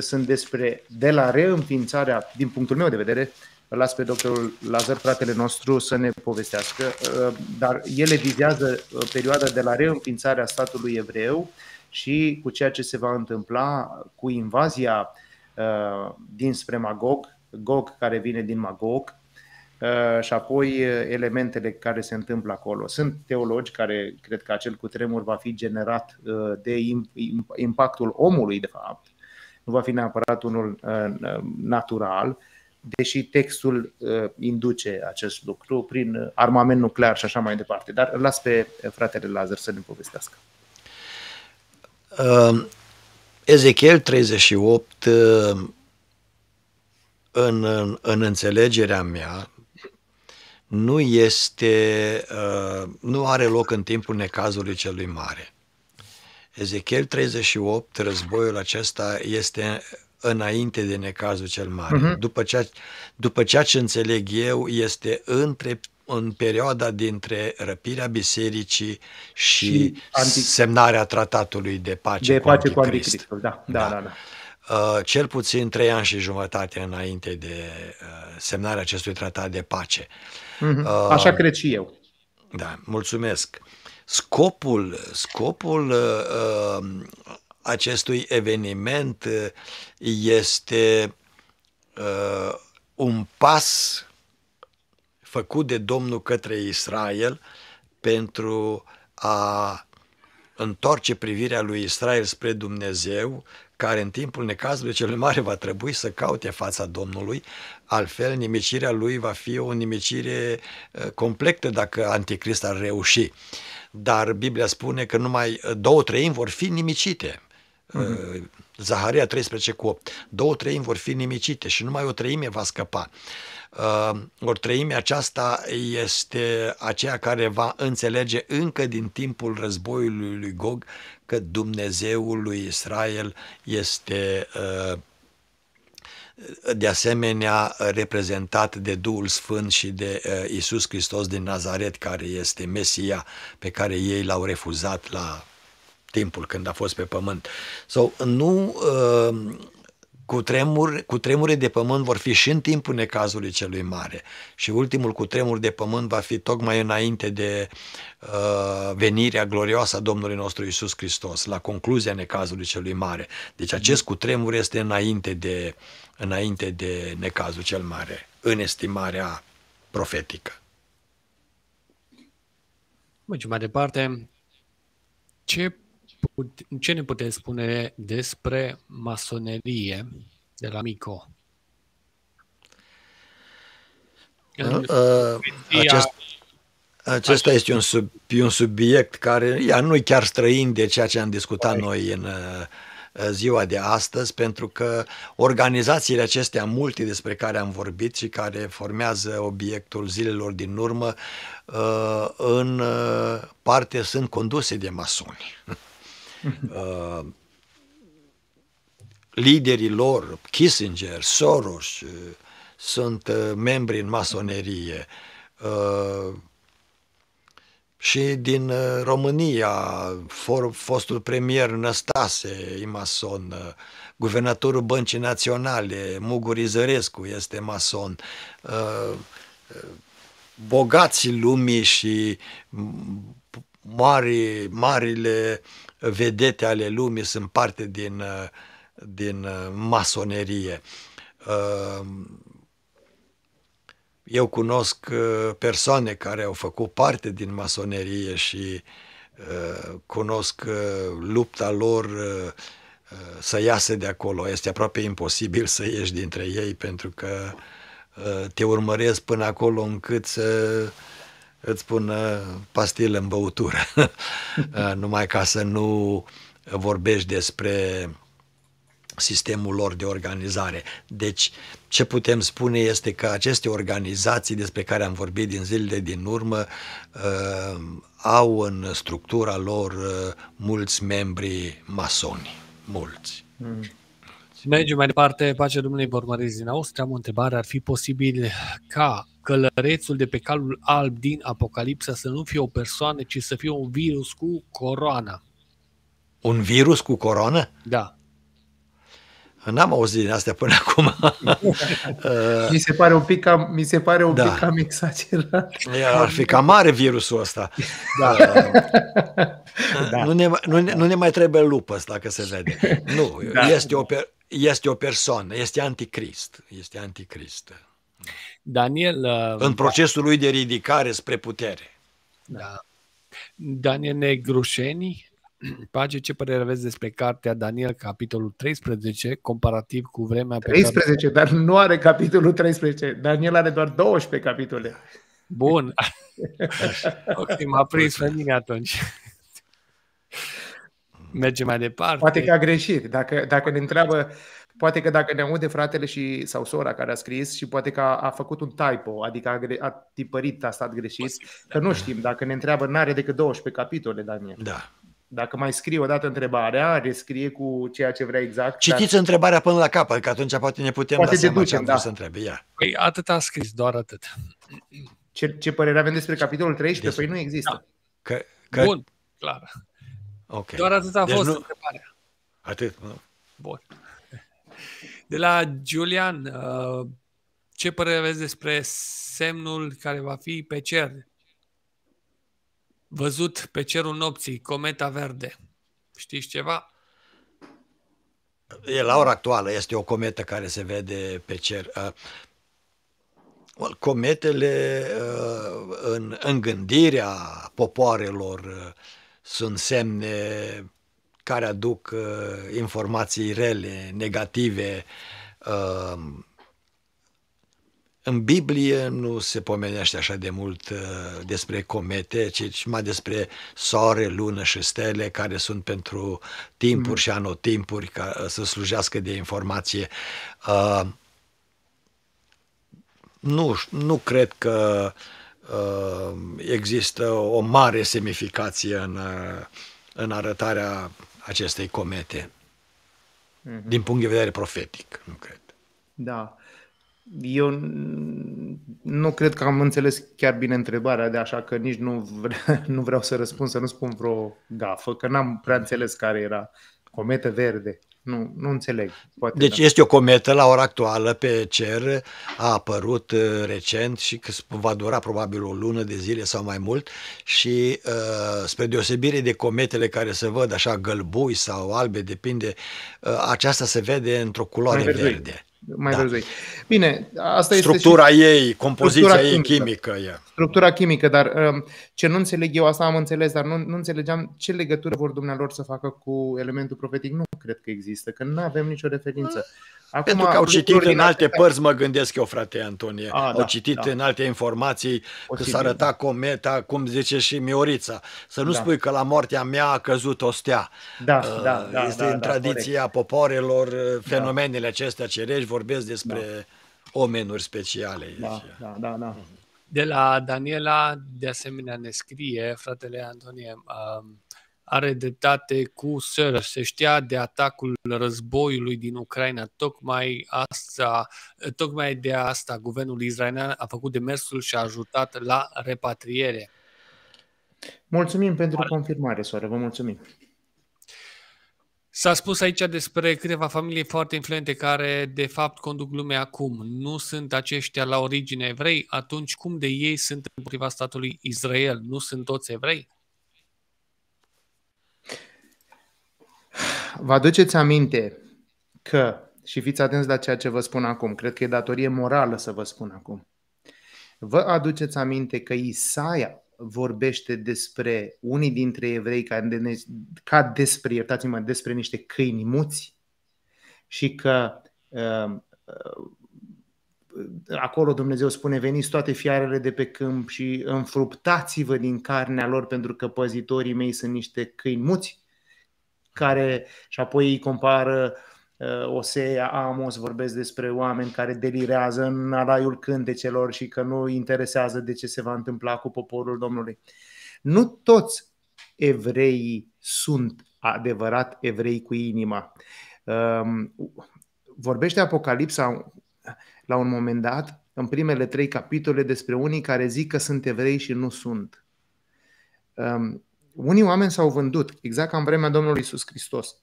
sunt despre, de la reînființarea, din punctul meu de vedere, las pe doctorul Lazar, fratele nostru, să ne povestească, uh, dar ele vizează uh, perioada de la reînființarea statului evreu și cu ceea ce se va întâmpla cu invazia uh, dinspre Magog, Gog care vine din Magog, Uh, și apoi uh, elementele care se întâmplă acolo. Sunt teologi care cred că acel cutremur va fi generat uh, de impactul omului, de fapt, nu va fi neapărat unul natural, deși textul induce acest lucru prin armament nuclear și așa mai departe. Dar las pe fratele Lazar să ne povestească. Ezechiel 38 în, în, în înțelegerea mea nu este, uh, nu are loc în timpul necazului celui mare. Ezechiel 38, războiul acesta este înainte de necazul cel mare. Uh-huh. După, ceea, după ceea ce înțeleg eu, este între în perioada dintre răpirea bisericii și, și semnarea tratatului de pace, de cu, pace anticrist. cu anticristul. Da, da, da. da, da. Uh, cel puțin trei ani și jumătate înainte de uh, semnarea acestui tratat de pace. Uh, Mm-hmm. Uh, Așa cred și eu. Da, mulțumesc. Scopul, scopul uh, uh acestui eveniment uh, este uh, un pas făcut de Domnul către Israel pentru a întoarce privirea lui Israel spre Dumnezeu care în timpul necazului cel mare va trebui să caute fața Domnului, altfel nimicirea lui va fi o nimicire uh, completă dacă anticrist ar reuși. Dar Biblia spune că numai două treimi vor fi nimicite. Uh, mhm. Zaharia 13 cu 8. Două treimi vor fi nimicite și numai o treime va scăpa. Uh, Ori treimea aceasta este aceea care va înțelege încă din timpul războiului lui Gog că Dumnezeul lui Israel este uh, de asemenea reprezentat de Duhul Sfânt și de uh, Isus Hristos din Nazaret, care este Mesia pe care ei l-au refuzat la timpul când a fost pe pământ. Sau so, nu uh, cu, tremur, cu tremure de pământ vor fi și în timpul necazului celui mare. Și ultimul cu tremur de pământ va fi tocmai înainte de uh, venirea glorioasă a Domnului nostru Isus Hristos, la concluzia necazului celui mare. Deci acest cu tremur este înainte de, înainte de necazul cel mare, în estimarea profetică. Mergem mai departe. Ce ce ne puteți spune despre masonerie de la Mico? Da, uh, uh, acest, acesta este un, sub, un subiect care ea nu-i chiar străin de ceea ce am discutat noi în uh, ziua de astăzi, pentru că organizațiile acestea multe despre care am vorbit și care formează obiectul zilelor din urmă, uh, în uh, parte sunt conduse de masoni. *laughs* Uh, liderii lor, Kissinger, Soros, uh, sunt uh, membri în masonerie. Și din România, fostul premier Năstase e mason, guvernatorul Băncii Naționale, Muguri Zărescu este mason, bogații lumii și mari, marile vedete ale lumii sunt parte din, uh, din uh, masonerie. Uh, eu cunosc persoane care au făcut parte din masonerie și cunosc lupta lor să iasă de acolo. Este aproape imposibil să ieși dintre ei pentru că te urmăresc până acolo încât să îți pun uh, pastile în băutură, *laughs* uh, numai ca să nu vorbești despre sistemul lor de organizare. Deci, ce putem spune este că aceste organizații despre care am vorbit din zilele din urmă uh, au în structura lor uh, mulți membri masoni, mulți. Mm. Mergem mai departe, pace Domnului Bormarez din Austria. Am o întrebare, ar fi posibil ca călărețul de pe calul alb din Apocalipsa să nu fie o persoană, ci să fie un virus cu coroană? Un virus cu coroană? Da. N-am auzit din astea până acum. *laughs* mi se pare un pic cam, mi se pare un da. pic cam exagerat. Ar fi cam mare virusul ăsta. Da. *laughs* da. Nu, ne, nu, ne, nu ne mai trebuie lupă dacă se vede. Nu, da. este, o, este o persoană, este anticrist, este anticrist. Daniel... Uh, În procesul lui de ridicare spre putere. Da. da. Daniel Negrușeni, *clears throat* Pace, ce părere aveți despre cartea Daniel, capitolul 13, comparativ cu vremea 13, pe care... dar nu are capitolul 13. Daniel are doar 12 capitole. Bun. *laughs* ok, m-a prins pe mine atunci merge mai departe. Poate că a greșit. Dacă, dacă ne întreabă, poate că dacă ne aude fratele și, sau sora care a scris și poate că a, a făcut un typo, adică a, a tipărit, a stat greșit, că nu da. știm. Dacă ne întreabă, n-are decât 12 capitole, Daniel. Da. Dacă mai scrie o dată întrebarea, rescrie cu ceea ce vrea exact. Citiți dar... întrebarea până la capăt, că atunci poate ne putem poate da seama ce am da. să întrebe. Ia. Păi atât a scris, doar atât. Ce, ce părere avem despre capitolul 13? Despre... Păi nu există. Da. Că, că... Bun, clar. Okay. Doar atât a deci fost nu... întrebarea. Atât, nu? Bun. De la Julian, uh, ce părere aveți despre semnul care va fi pe cer? Văzut pe cerul nopții, cometa verde. Știți ceva? E, la ora actuală este o cometă care se vede pe cer. Uh, cometele uh, în, în gândirea popoarelor uh, sunt semne care aduc uh, informații rele, negative. Uh, în Biblie nu se pomenește așa de mult uh, despre comete, ci mai despre soare, lună și stele care sunt pentru timpuri mm. și anotimpuri ca uh, să slujească de informație. Uh, nu, nu cred că uh, Uh, există o mare semnificație în, uh, în arătarea acestei comete. Mm-hmm. Din punct de vedere profetic, nu cred. Da. Eu nu cred că am înțeles chiar bine întrebarea, de așa că nici nu, vre- *laughs* nu vreau să răspund, să nu spun vreo gafă, că n-am prea înțeles care era cometă verde. Nu, nu înțeleg. Poate deci da. este o cometă la ora actuală pe cer, a apărut uh, recent și că va dura probabil o lună de zile sau mai mult și uh, spre deosebire de cometele care se văd așa gălbui sau albe, depinde, uh, aceasta se vede într-o culoare verde. verde mai da. Bine, asta structura este și... ei, compoziția structura ei chimică. chimică e. Structura chimică, dar um, ce nu înțeleg eu, asta am înțeles, dar nu, nu înțelegeam ce legătură vor dumnealor să facă cu elementul profetic. Nu cred că există, că nu avem nicio referință. Acum, Pentru că au citit în alte părți, mă gândesc eu, frate Antonie, A, au da, citit da. în alte informații o că s-a arătat da. cometa, cum zice și Miorița. Să nu da. spui că la moartea mea a căzut o stea. Da, uh, da, da, este da, în da, tradiția corect. popoarelor, uh, da. fenomenele da. acestea cerești vorbesc despre da. omenuri speciale. Da, da, da, da. De la Daniela, de asemenea, ne scrie, fratele Antonie, um, are dreptate cu Sir. Se știa de atacul războiului din Ucraina. Tocmai, asta, tocmai de asta guvernul israelian a făcut demersul și a ajutat la repatriere. Mulțumim pentru confirmare, Soare. Vă mulțumim. S-a spus aici despre câteva familii foarte influente care, de fapt, conduc lumea acum. Nu sunt aceștia la origine evrei, atunci cum de ei sunt împotriva statului Israel? Nu sunt toți evrei? Vă aduceți aminte că, și fiți atenți la ceea ce vă spun acum, cred că e datorie morală să vă spun acum. Vă aduceți aminte că Isaia vorbește despre unii dintre evrei ca, de, ca despre, iertați-mă, despre niște câini muți și că uh, uh, acolo Dumnezeu spune veniți toate fiarele de pe câmp și înfruptați-vă din carnea lor pentru că păzitorii mei sunt niște câini muți care și apoi îi compară Osea, Amos vorbesc despre oameni care delirează în alaiul cântecelor și că nu interesează de ce se va întâmpla cu poporul Domnului. Nu toți evreii sunt adevărat evrei cu inima. Um, vorbește Apocalipsa la un moment dat, în primele trei capitole, despre unii care zic că sunt evrei și nu sunt. Um, unii oameni s-au vândut, exact ca în vremea Domnului Isus Hristos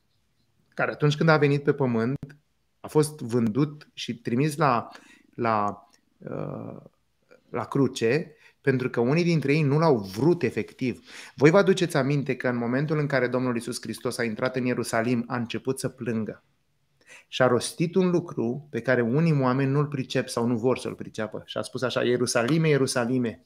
care atunci când a venit pe pământ a fost vândut și trimis la, la, uh, la cruce pentru că unii dintre ei nu l-au vrut efectiv. Voi vă aduceți aminte că în momentul în care Domnul Isus Hristos a intrat în Ierusalim, a început să plângă și a rostit un lucru pe care unii oameni nu-l pricep sau nu vor să-l priceapă. Și a spus așa, Ierusalime, Ierusalime,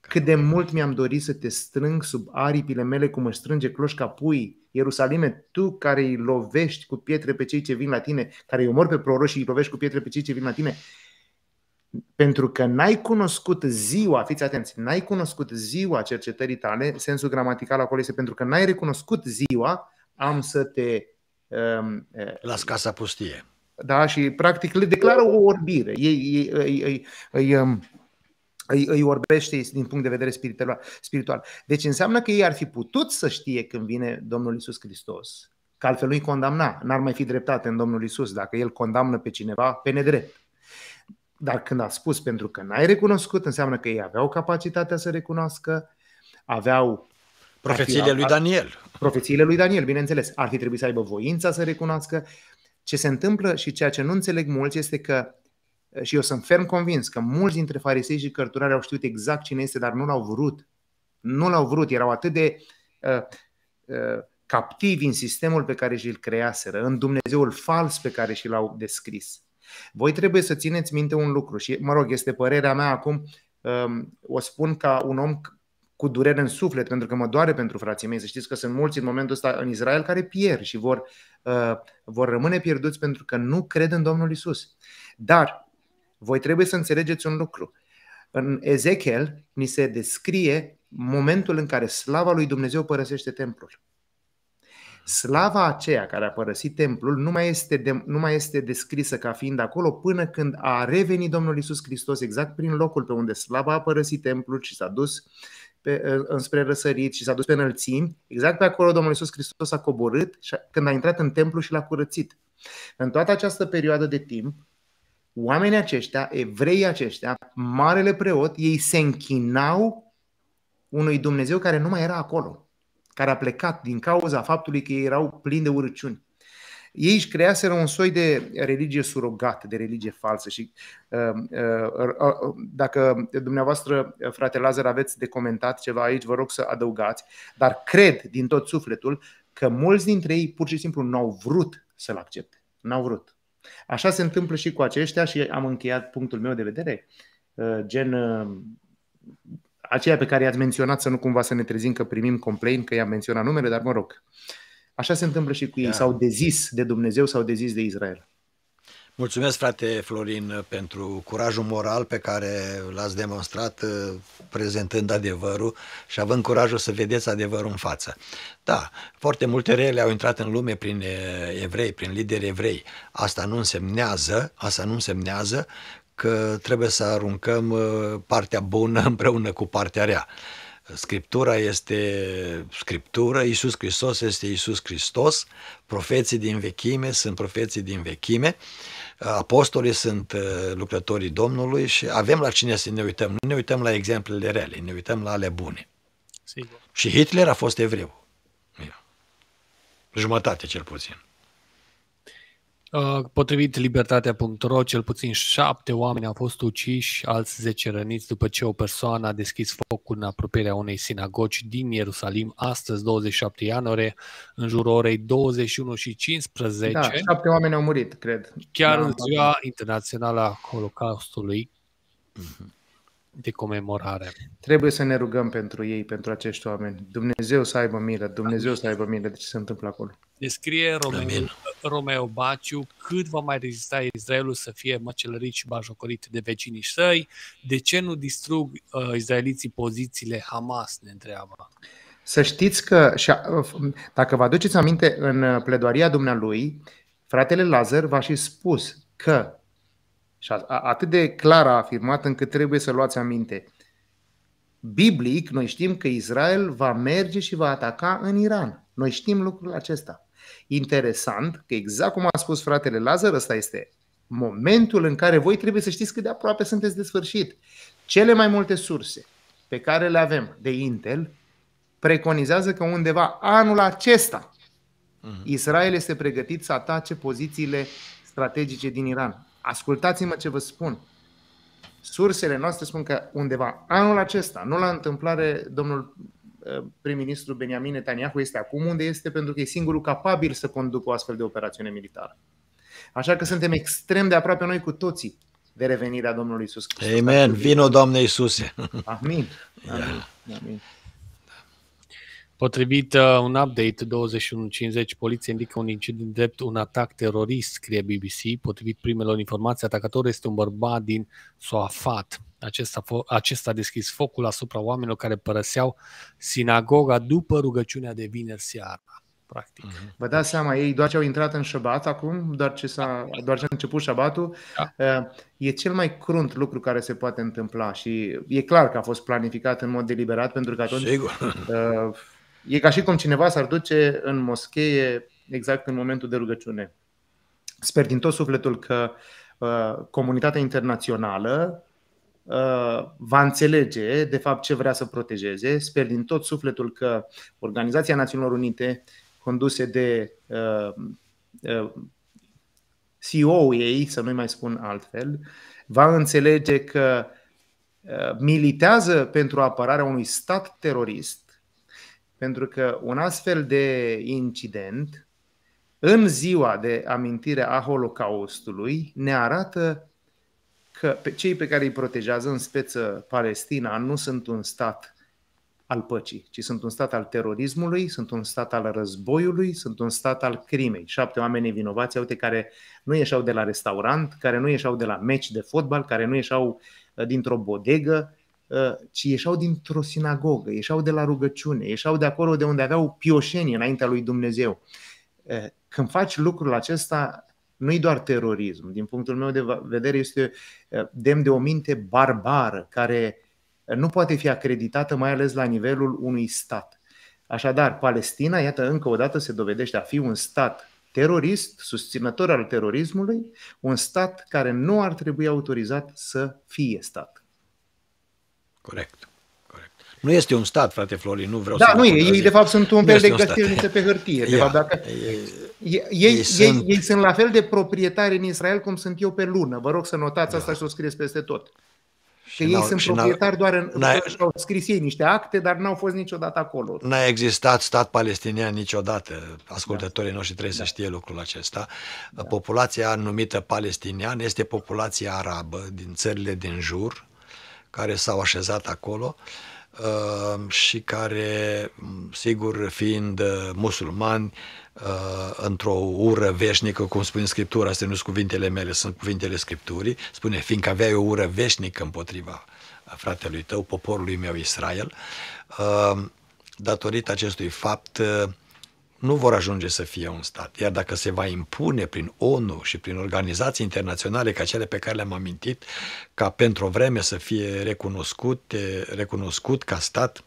cât de mult mi-am dorit să te strâng sub aripile mele cum își strânge cloșca pui, Ierusalime, tu care îi lovești cu pietre pe cei ce vin la tine, care îi omor pe proroși și îi lovești cu pietre pe cei ce vin la tine, pentru că n-ai cunoscut ziua, fiți atenți, n-ai cunoscut ziua cercetării tale, sensul gramatical acolo este pentru că n-ai recunoscut ziua, am să te... Um, Las casa pustie. Da, și practic le declară o orbire. Ei, ei, ei, ei, ei, ei um, îi, îi orbește din punct de vedere spiritual. Deci înseamnă că ei ar fi putut să știe când vine Domnul Isus Hristos, că altfel nu-i condamna, n-ar mai fi dreptate în Domnul Isus dacă el condamnă pe cineva pe nedrept. Dar când a spus pentru că n-ai recunoscut, înseamnă că ei aveau capacitatea să recunoască, aveau Profețiile lui Daniel. Profețiile lui Daniel, bineînțeles. Ar fi trebuit să aibă voința să recunoască. Ce se întâmplă și ceea ce nu înțeleg mulți este că Eh, și eu sunt ferm convins că mulți dintre farisei și cărturari au știut exact cine este, dar nu l-au vrut. Nu l-au vrut, erau atât de uh, uh, captivi în sistemul pe care și-l creaseră, în Dumnezeul fals pe care și l-au descris. Voi trebuie să țineți minte un lucru și, mă rog, este părerea mea acum, um, o spun ca un om cu durere în suflet, pentru că mă doare pentru frații mei. Să știți că sunt mulți în momentul ăsta în Israel care pierd și vor, uh, vor rămâne pierduți pentru că nu cred în Domnul Isus. Dar voi trebuie să înțelegeți un lucru. În Ezechiel ni se descrie momentul în care slava lui Dumnezeu părăsește templul. Slava aceea care a părăsit templul nu mai este, de, nu mai este descrisă ca fiind acolo până când a revenit Domnul Isus Hristos exact prin locul pe unde slava a părăsit templul și s-a dus pe, ă, înspre răsărit și s-a dus pe înălțimi, exact pe acolo Domnul Isus Hristos a coborât și a, când a intrat în templu și l-a curățit. În toată această perioadă de timp, oamenii aceștia, evreii aceștia, marele preot, ei se închinau unui Dumnezeu care nu mai era acolo, care a plecat din cauza faptului că ei erau plini de urăciuni. Ei își creaseră un soi de religie surogată, de religie falsă și uh, uh, uh, uh dacă dumneavoastră, uh, frate Lazar, aveți de comentat ceva aici, vă rog să adăugați, dar cred din tot sufletul că mulți dintre ei pur și simplu n-au vrut să-l accepte. N-au vrut. Așa se întâmplă și cu aceștia și am încheiat punctul meu de vedere. Uh, gen, uh, aceia pe care i-ați menționat, să nu cumva să ne trezim că primim complain, că i-am menționat numele, dar mă rog. Așa se întâmplă și cu ei. Da. S-au dezis de Dumnezeu, s-au dezis de Israel. Mulțumesc, frate Florin, pentru curajul moral pe care l-ați demonstrat uh, prezentând adevărul și având curajul să vedeți adevărul în față. Da, foarte multe rele au intrat în lume prin uh, evrei, prin lideri evrei. Asta nu însemnează, asta nu însemnează că trebuie să aruncăm uh, partea bună *laughs* împreună cu partea rea. Scriptura este Scriptură, Iisus Hristos este Iisus Hristos, profeții din vechime sunt profeții din vechime apostolii sunt uh, lucrătorii Domnului și avem la cine să ne uităm. Nu ne uităm la exemplele rele, ne uităm la ale bune. Sigur. Și Hitler a fost evreu. Jumătate cel puțin. Uh, potrivit Libertatea.ro, cel puțin șapte oameni au fost uciși, alți zece răniți după ce o persoană a deschis focul în apropierea unei sinagogi din Ierusalim astăzi, 27 ianuarie, în jurul orei 21 și 15. Da, șapte oameni au murit, cred. Chiar da, în ziua da. internațională a Holocaustului mhm. de comemorare. Trebuie să ne rugăm pentru ei, pentru acești oameni. Dumnezeu să aibă milă, Dumnezeu să aibă milă de ce se întâmplă acolo. Descrie Romeo, Romeo Baciu cât va mai rezista Israelul să fie măcelărit și bajocorit de vecinii săi? De ce nu distrug uh, izraeliții pozițiile Hamas, ne întreabă. Să știți că, și, uh, dacă vă aduceți aminte, în uh, pledoaria dumnealui, fratele Lazar v-a și spus că, și atât de clar a afirmat încât trebuie să luați aminte, biblic noi știm că Israel va merge și va ataca în Iran. Noi știm lucrul acesta interesant că exact cum a spus fratele Lazar, ăsta este momentul în care voi trebuie să știți cât de aproape sunteți de sfârșit. Cele mai multe surse pe care le avem de Intel preconizează că undeva anul acesta mhm. Israel este pregătit să atace pozițiile strategice din Iran. Ascultați-mă ce vă spun. Sursele noastre spun că undeva anul acesta, nu la întâmplare, domnul Uh, prim-ministru Benjamin Netanyahu este acum unde este pentru că e singurul capabil să conducă o astfel de operațiune militară. Așa că suntem extrem de aproape noi cu toții de revenirea Domnului Isus Hristos. Amen. Vino, Doamne Iisuse. Amin. Amin. Amin. Potrivit uh, un update 2150, poliția indică un incident drept un atac terorist, scrie BBC. Potrivit primelor informații, atacatorul este un bărbat din Soafat. Acesta, acesta a deschis focul asupra oamenilor care părăseau sinagoga după rugăciunea de vineri seara. Practic. Mm-hmm. Vă dați seama, ei doar ce au intrat în șabat acum, doar ce, s-a, doar ce a început șabatul, da. Uh, e cel mai crunt lucru care se poate întâmpla și e clar că a fost planificat în mod deliberat pentru că atunci Sigur. Uh, e ca și cum cineva s-ar duce în moschee exact în momentul de rugăciune. Sper din tot sufletul că uh, comunitatea internațională Uh, va înțelege de fapt ce vrea să protejeze. Sper din tot sufletul că Organizația Națiunilor Unite, conduse de uh, uh, CEO-ul ei, să nu mai spun altfel, va înțelege că militează pentru apărarea unui stat terorist, pentru că un astfel de incident, în ziua de amintire a Holocaustului, ne arată că pe cei pe care îi protejează, în speță Palestina, nu sunt un stat al păcii, ci sunt un stat al terorismului, sunt un stat al războiului, sunt un stat al crimei. Șapte oameni vinovați, uite, care nu ieșau de la restaurant, care nu ieșau de la meci de fotbal, care nu ieșau uh, dintr-o bodegă, uh, ci ieșau dintr-o sinagogă, ieșau de la rugăciune, ieșau de acolo de unde aveau pioșenii înaintea lui Dumnezeu. Uh, când faci lucrul acesta, nu e doar terorism. Din punctul meu de vedere, este eh, demn de o minte barbară care eh, nu poate fi acreditată, mai ales la nivelul unui stat. Așadar, Palestina, iată, încă o dată se dovedește a fi un stat terorist, susținător al terorismului, un stat care nu ar trebui autorizat să fie stat. Corect. Nu este un stat, frate Flori, nu vreau da, să... Da, nu e, ei de fapt sunt un fel de găstirnițe pe hârtie. De Ia, fapt, dacă... ei, ei, ei, sunt... ei sunt la fel de proprietari în Israel cum sunt eu pe lună. Vă rog să notați da. asta și să o scrieți peste tot. Că ei sunt proprietari doar în... au scris ei niște acte, dar n-au fost niciodată acolo. N-a existat stat palestinian niciodată. Ascultătorii da. noștri trebuie da. să știe lucrul acesta. Da. Populația numită palestinian este populația arabă din țările din jur, care s-au așezat acolo. Uh, Ehm, și care, sigur, fiind eh, musulmani, eh, într-o ură veșnică, cum spune Scriptura, astea nu sunt cuvintele mele, sunt cuvintele Scripturii, spune, fiindcă aveai o ură veșnică împotriva fratelui tău, poporului meu Israel, ehm, datorită acestui fapt, eh, nu vor ajunge să fie un stat. Iar dacă se va impune prin ONU și prin organizații internaționale ca cele pe care le-am amintit, ca pentru o vreme să fie recunoscut, recunoscut ca stat,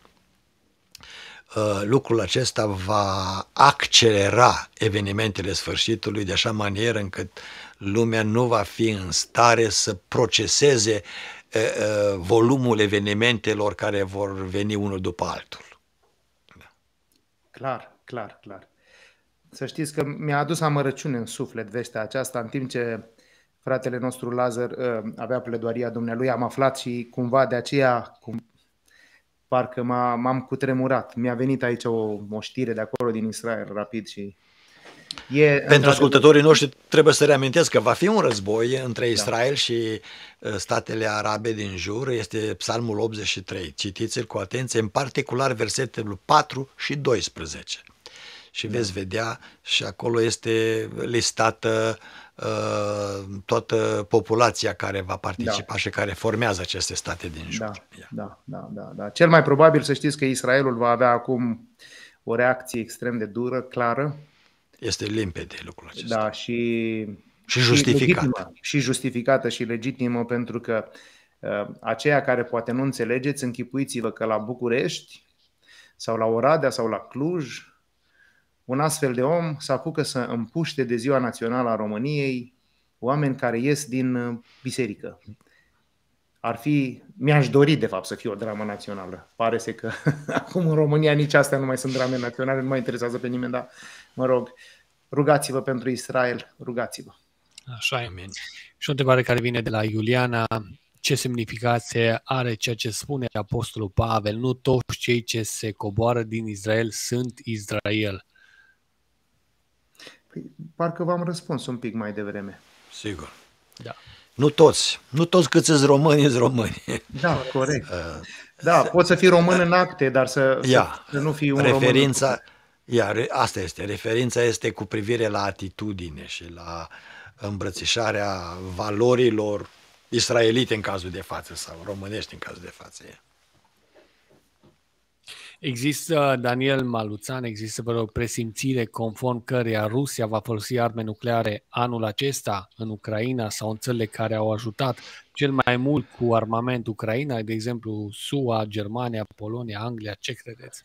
uh, lucrul acesta va accelera evenimentele sfârșitului de așa manieră încât lumea nu va fi în stare să proceseze uh, uh, volumul evenimentelor care vor veni unul după altul. Clar clar, clar. Să știți că mi-a adus amărăciune în suflet vestea aceasta, în timp ce fratele nostru Lazar uh, avea pledoaria dumnealui, am aflat și cumva de aceea, cum, parcă m-a, m-am cutremurat. Mi-a venit aici o, moștire de acolo din Israel, rapid și... E, Pentru ascultătorii noștri trebuie să reamintesc că va fi un război între da. Israel da. și ă, statele arabe din jur. Este Psalmul 83. Citiți-l cu atenție, în particular versetul 4 și 12 și veți vedea și acolo este listată uh, toată populația care va participa da. și care formează aceste state din jur. Da, da, da, da, da. Cel mai probabil să știți că Israelul va avea acum o reacție extrem de dură, clară. Este limpede lucrul acesta. Da, și, și justificată. Și, legitimă, și justificată și legitimă pentru că uh, aceia care poate nu înțelegeți, închipuiți-vă că la București sau la Oradea sau la Cluj un astfel de om să apucă să împuște de ziua națională a României oameni care ies din uh, biserică. Ar fi, mi-aș dori de fapt să fie o dramă națională. Pare se că *laughs* acum în România nici astea nu mai sunt drame naționale, nu mai interesează pe nimeni, dar mă rog, rugați-vă pentru Israel, rugați-vă. Așa e. Amen. Și o întrebare care vine de la Iuliana, ce semnificație are ceea ce spune Apostolul Pavel, nu toți cei ce se coboară din Israel sunt Israel. Păi, parcă v-am răspuns un pic mai devreme. Sigur. Da. Nu toți. Nu toți câți sunt români, sunt români. Da, corect. *laughs* Uh, da, poți să fii român uh, în acte, dar să, ia, să nu fii un referința, român. Iar asta este. Referința este cu privire la atitudine și la îmbrățișarea valorilor israelite în cazul de față sau românești în cazul de față. Există, Daniel Maluțan, există vreo presimțire conform căreia Rusia va folosi arme nucleare anul acesta în Ucraina sau în țările care au ajutat cel mai mult cu armament Ucraina, de exemplu SUA, Germania, Polonia, Anglia, ce credeți?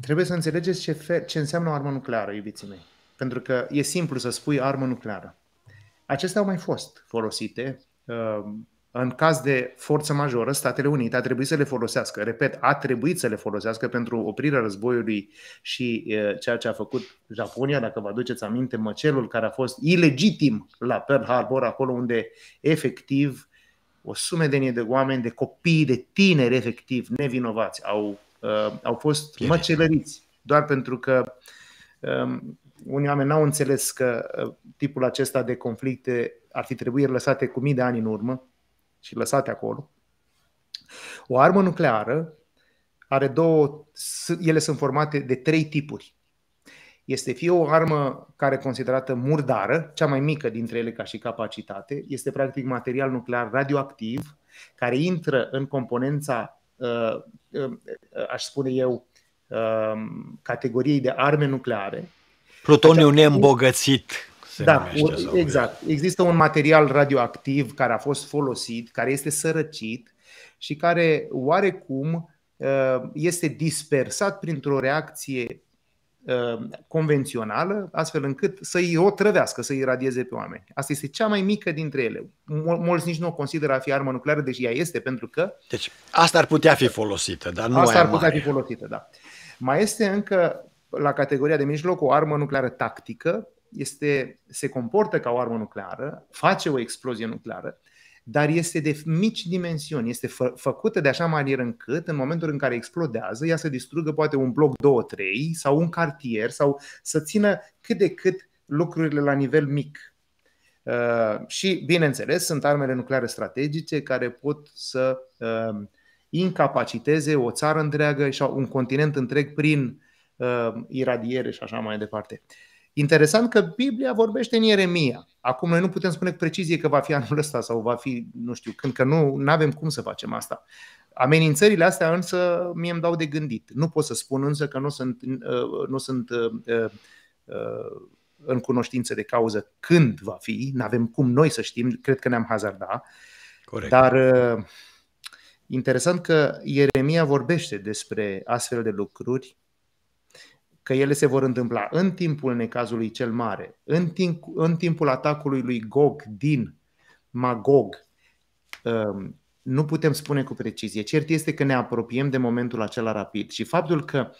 Trebuie să înțelegeți ce, fe- ce înseamnă o armă nucleară, iubiții mei. Pentru că e simplu să spui armă nucleară. Acestea au mai fost folosite uh, în caz de forță majoră, Statele Unite a trebuit să le folosească. Repet, a trebuit să le folosească pentru oprirea războiului și ceea ce a făcut Japonia, dacă vă aduceți aminte, măcelul care a fost ilegitim la Pearl Harbor, acolo unde efectiv o sumedenie de oameni, de copii, de tineri efectiv nevinovați au, uh, au fost măcelăriți doar pentru că um, unii oameni n-au înțeles că uh, tipul acesta de conflicte ar fi trebuit lăsate cu mii de ani în urmă și lăsate acolo. O armă nucleară are două, ele sunt formate de trei tipuri. Este fie o armă care considerată murdară, cea mai mică dintre ele ca și capacitate, este practic material nuclear radioactiv care intră în componența, uh, uh, aș spune eu, uh, categoriei de arme nucleare. Plutoniu neîmbogățit se da, numește, exact. exact. Există un material radioactiv care a fost folosit, care este sărăcit și care oarecum ă, este dispersat printr-o reacție ă, convențională, astfel încât să îi otrăvească, să îi radieze pe oameni. Asta este cea mai mică dintre ele. mulți nici nu o consideră a fi armă nucleară, deși ea este, pentru că... Deci asta ar putea fi folosită, dar nu Asta ar putea mare. fi folosită, da. Mai este încă la categoria de mijloc o armă nucleară tactică, este, se comportă ca o armă nucleară, face o explozie nucleară, dar este de mici dimensiuni, este fă, făcută de așa manieră încât în momentul în care explodează, ea să distrugă poate un bloc 2-3 sau un cartier sau să țină cât de cât lucrurile la nivel mic. Uh, și, bineînțeles, sunt armele nucleare strategice care pot să uh, incapaciteze o țară întreagă sau un continent întreg prin uh, iradiere și așa mai departe. Uh, Interesant că Biblia vorbește în Ieremia. Acum noi nu putem spune cu precizie că va fi anul ăsta sau va fi, nu știu, când că nu avem cum să facem asta. Amenințările astea însă mie îmi dau de gândit. Nu pot să spun însă că nu sunt, uh, nu sunt uh, uh, în cunoștință de cauză când va fi, nu avem cum noi să știm, cred că ne-am hazarda. Corect. Dar interesant că Ieremia vorbește despre astfel de lucruri că ele se vor întâmpla în timpul necazului cel mare, în, timp, în timpul atacului lui Gog din Magog. Ehm, nu putem spune cu precizie. Cert este că ne apropiem de momentul acela rapid și faptul că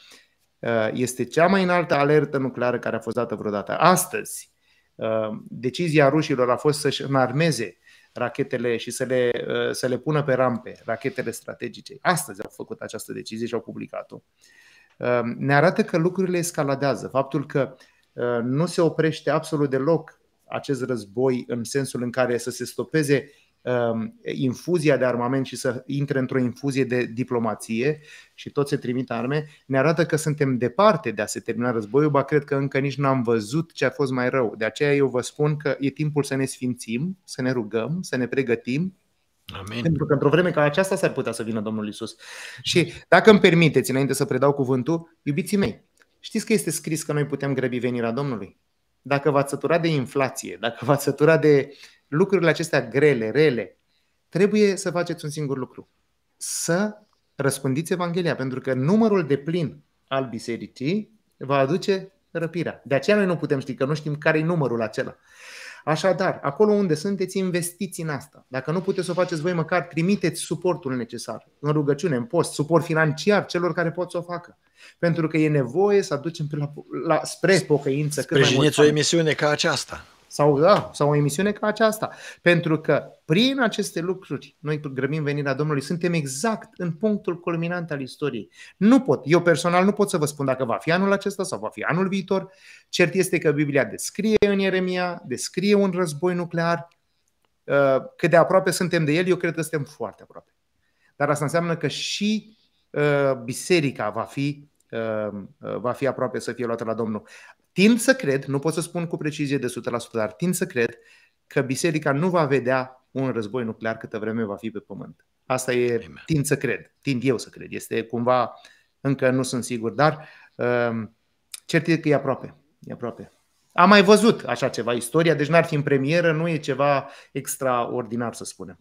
eh, este cea mai înaltă alertă nucleară care a fost dată vreodată astăzi. Ehm, decizia rușilor a fost să-și înarmeze rachetele și să le, eh, să le pună pe rampe, rachetele strategice. Astăzi au făcut această decizie și au publicat-o. Uh, Ehm, ne arată că lucrurile escaladează. Faptul că ehm, nu se oprește absolut deloc acest război în sensul în care să se stopeze ehm, infuzia de armament și să intre într-o infuzie de diplomație și tot se trimit arme, ne arată că suntem departe de a se termina războiul, ba cred că încă nici n-am văzut ce a fost mai rău. De aceea eu vă spun că e timpul să ne sfințim, să ne rugăm, să ne pregătim Amin. Pentru că într-o vreme ca aceasta s-ar putea să vină Domnul Isus. Și dacă îmi permiteți, înainte să predau cuvântul, iubiții mei, știți că este scris că noi putem grăbi venirea Domnului? Dacă v-ați săturat de inflație, dacă v-ați săturat de lucrurile acestea grele, rele, trebuie să faceți un singur lucru. Să răspândiți Evanghelia, pentru că numărul de plin al bisericii va aduce răpirea. De aceea noi nu putem ști, că nu știm care e numărul acela. Așadar, acolo unde sunteți, investiți în asta. Dacă nu puteți să o faceți voi, măcar trimiteți suportul necesar, în rugăciune, în post, suport financiar celor care pot să o facă. Pentru că e nevoie să aducem la, la, spre pocăință. Sprijiniți o emisiune ca aceasta. Sau, da, sau o emisiune ca aceasta. Pentru că prin aceste lucruri noi grăbim venirea Domnului. Suntem exact în punctul culminant al istoriei. Nu pot, eu personal nu pot să vă spun dacă va fi anul acesta sau va fi anul viitor. Cert este că Biblia descrie în Ieremia, descrie un război nuclear. Uh, cât de aproape suntem de el, eu cred că suntem foarte aproape. Dar asta înseamnă că și uh, biserica va fi uh, va fi aproape să fie luată la Domnul tind să cred, nu pot să spun cu precizie de 100%, dar tind să cred că biserica nu va vedea un război nuclear câtă vreme va fi pe pământ. Asta e, tind să cred, tind eu să cred. Este cumva, încă nu sunt sigur, dar uh, cert e că e aproape. E aproape. Am mai văzut așa ceva istoria, deci n-ar fi în premieră, nu e ceva extraordinar să spunem.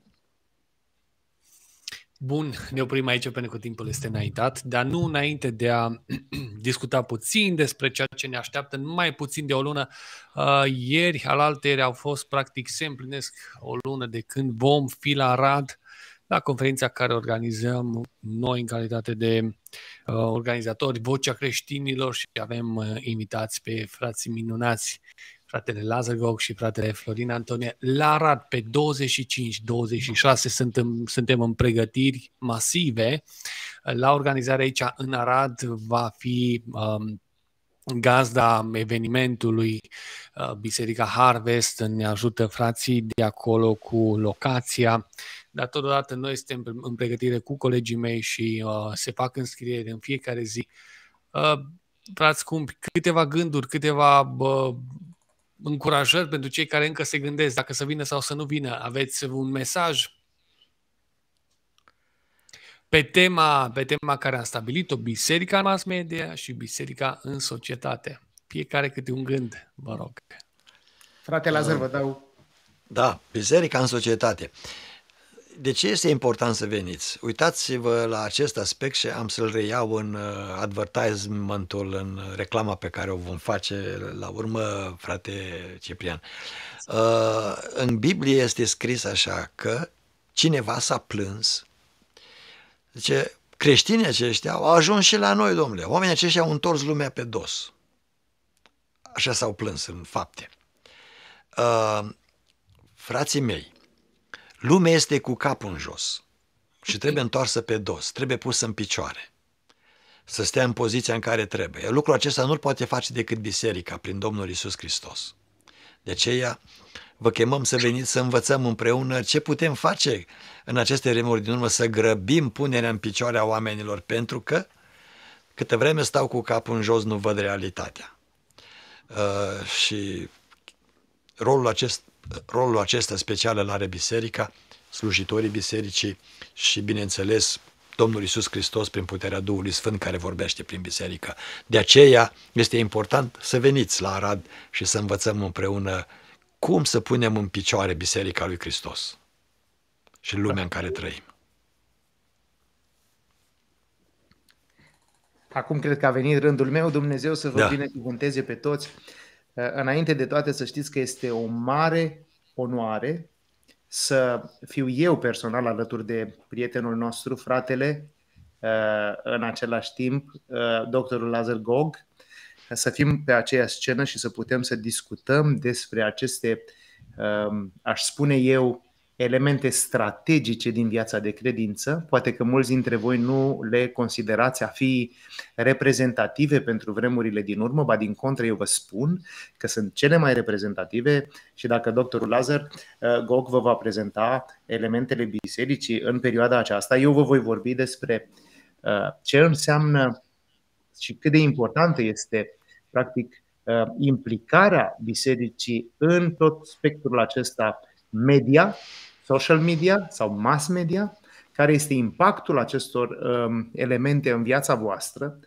Bun, ne oprim aici pentru că timpul este înaintat, dar nu înainte de a *clears throat* discuta puțin despre ceea ce ne așteaptă mai puțin de o lună. Uh, ieri, alaltă ieri, au fost practic se împlinesc o lună de când vom fi la Rad, la conferința care organizăm noi în calitate de uh, organizatori Vocea Creștinilor și avem uh, invitați pe frații minunați fratele Lazar Gog și fratele Florin Antonie la rad pe 25-26 suntem, suntem în pregătiri masive. La organizare aici în Arad va fi um, gazda evenimentului uh, Biserica Harvest, ne ajută frații de acolo cu locația, dar totodată noi suntem în pregătire cu colegii mei și uh, se fac înscrieri în fiecare zi. Uh, frați scumpi, câteva gânduri, câteva uh, încurajări pentru cei care încă se gândesc dacă să vină sau să nu vină? Aveți un mesaj pe tema, pe tema care am stabilit-o, biserica în mass media și biserica în societate. Fiecare câte un gând, vă rog. Frate Lazar, vă dau. Da, biserica în societate. Uh, de ce este important să veniți? Uitați-vă la acest aspect și am să-l reiau în uh, advertisementul, în reclama pe care o vom face la urmă, frate Ciprian. Uh, în Biblie este scris așa că cineva s-a plâns, zice, creștinii aceștia au ajuns și la noi, domnule. Oamenii aceștia au întors lumea pe dos. Așa s-au plâns în fapte. Uh, frații mei, Lumea este cu capul în jos și trebuie întoarsă pe dos, trebuie pusă în picioare, să stea în poziția în care trebuie. Lucrul acesta nu-l poate face decât biserica prin Domnul Isus Hristos. De aceea vă chemăm să veniți să învățăm împreună ce putem face în aceste remuri din urmă, să grăbim punerea în picioare a oamenilor, pentru că câtă vreme stau cu capul în jos nu văd realitatea. Uh, și rolul acest, rolul acesta special îl are biserica, slujitorii bisericii și, bineînțeles, Domnul Isus Hristos prin puterea Duhului Sfânt care vorbește prin biserică. De aceea este important să veniți la Arad și să învățăm împreună cum să punem în picioare Biserica lui Hristos și lumea în care trăim. Acum cred că a venit rândul meu, Dumnezeu să vă da. binecuvânteze pe toți. Eh, înainte de toate să știți că este o mare onoare să fiu eu personal alături de prietenul nostru, fratele, eh, în același timp, eh, doctorul Lazar Gog, să fim pe aceeași scenă și să putem să discutăm despre aceste, ehm, aș spune eu, elemente strategice din viața de credință. Poate că mulți dintre voi nu le considerați a fi reprezentative pentru vremurile din urmă, ba din contră eu vă spun că sunt cele mai reprezentative și dacă doctorul Lazar uh, Gog vă va prezenta elementele bisericii în perioada aceasta, eu vă voi vorbi despre uh, ce înseamnă și cât de importantă este practic uh, implicarea bisericii în tot spectrul acesta media, social media sau mass media, care este impactul acestor um, elemente în viața voastră,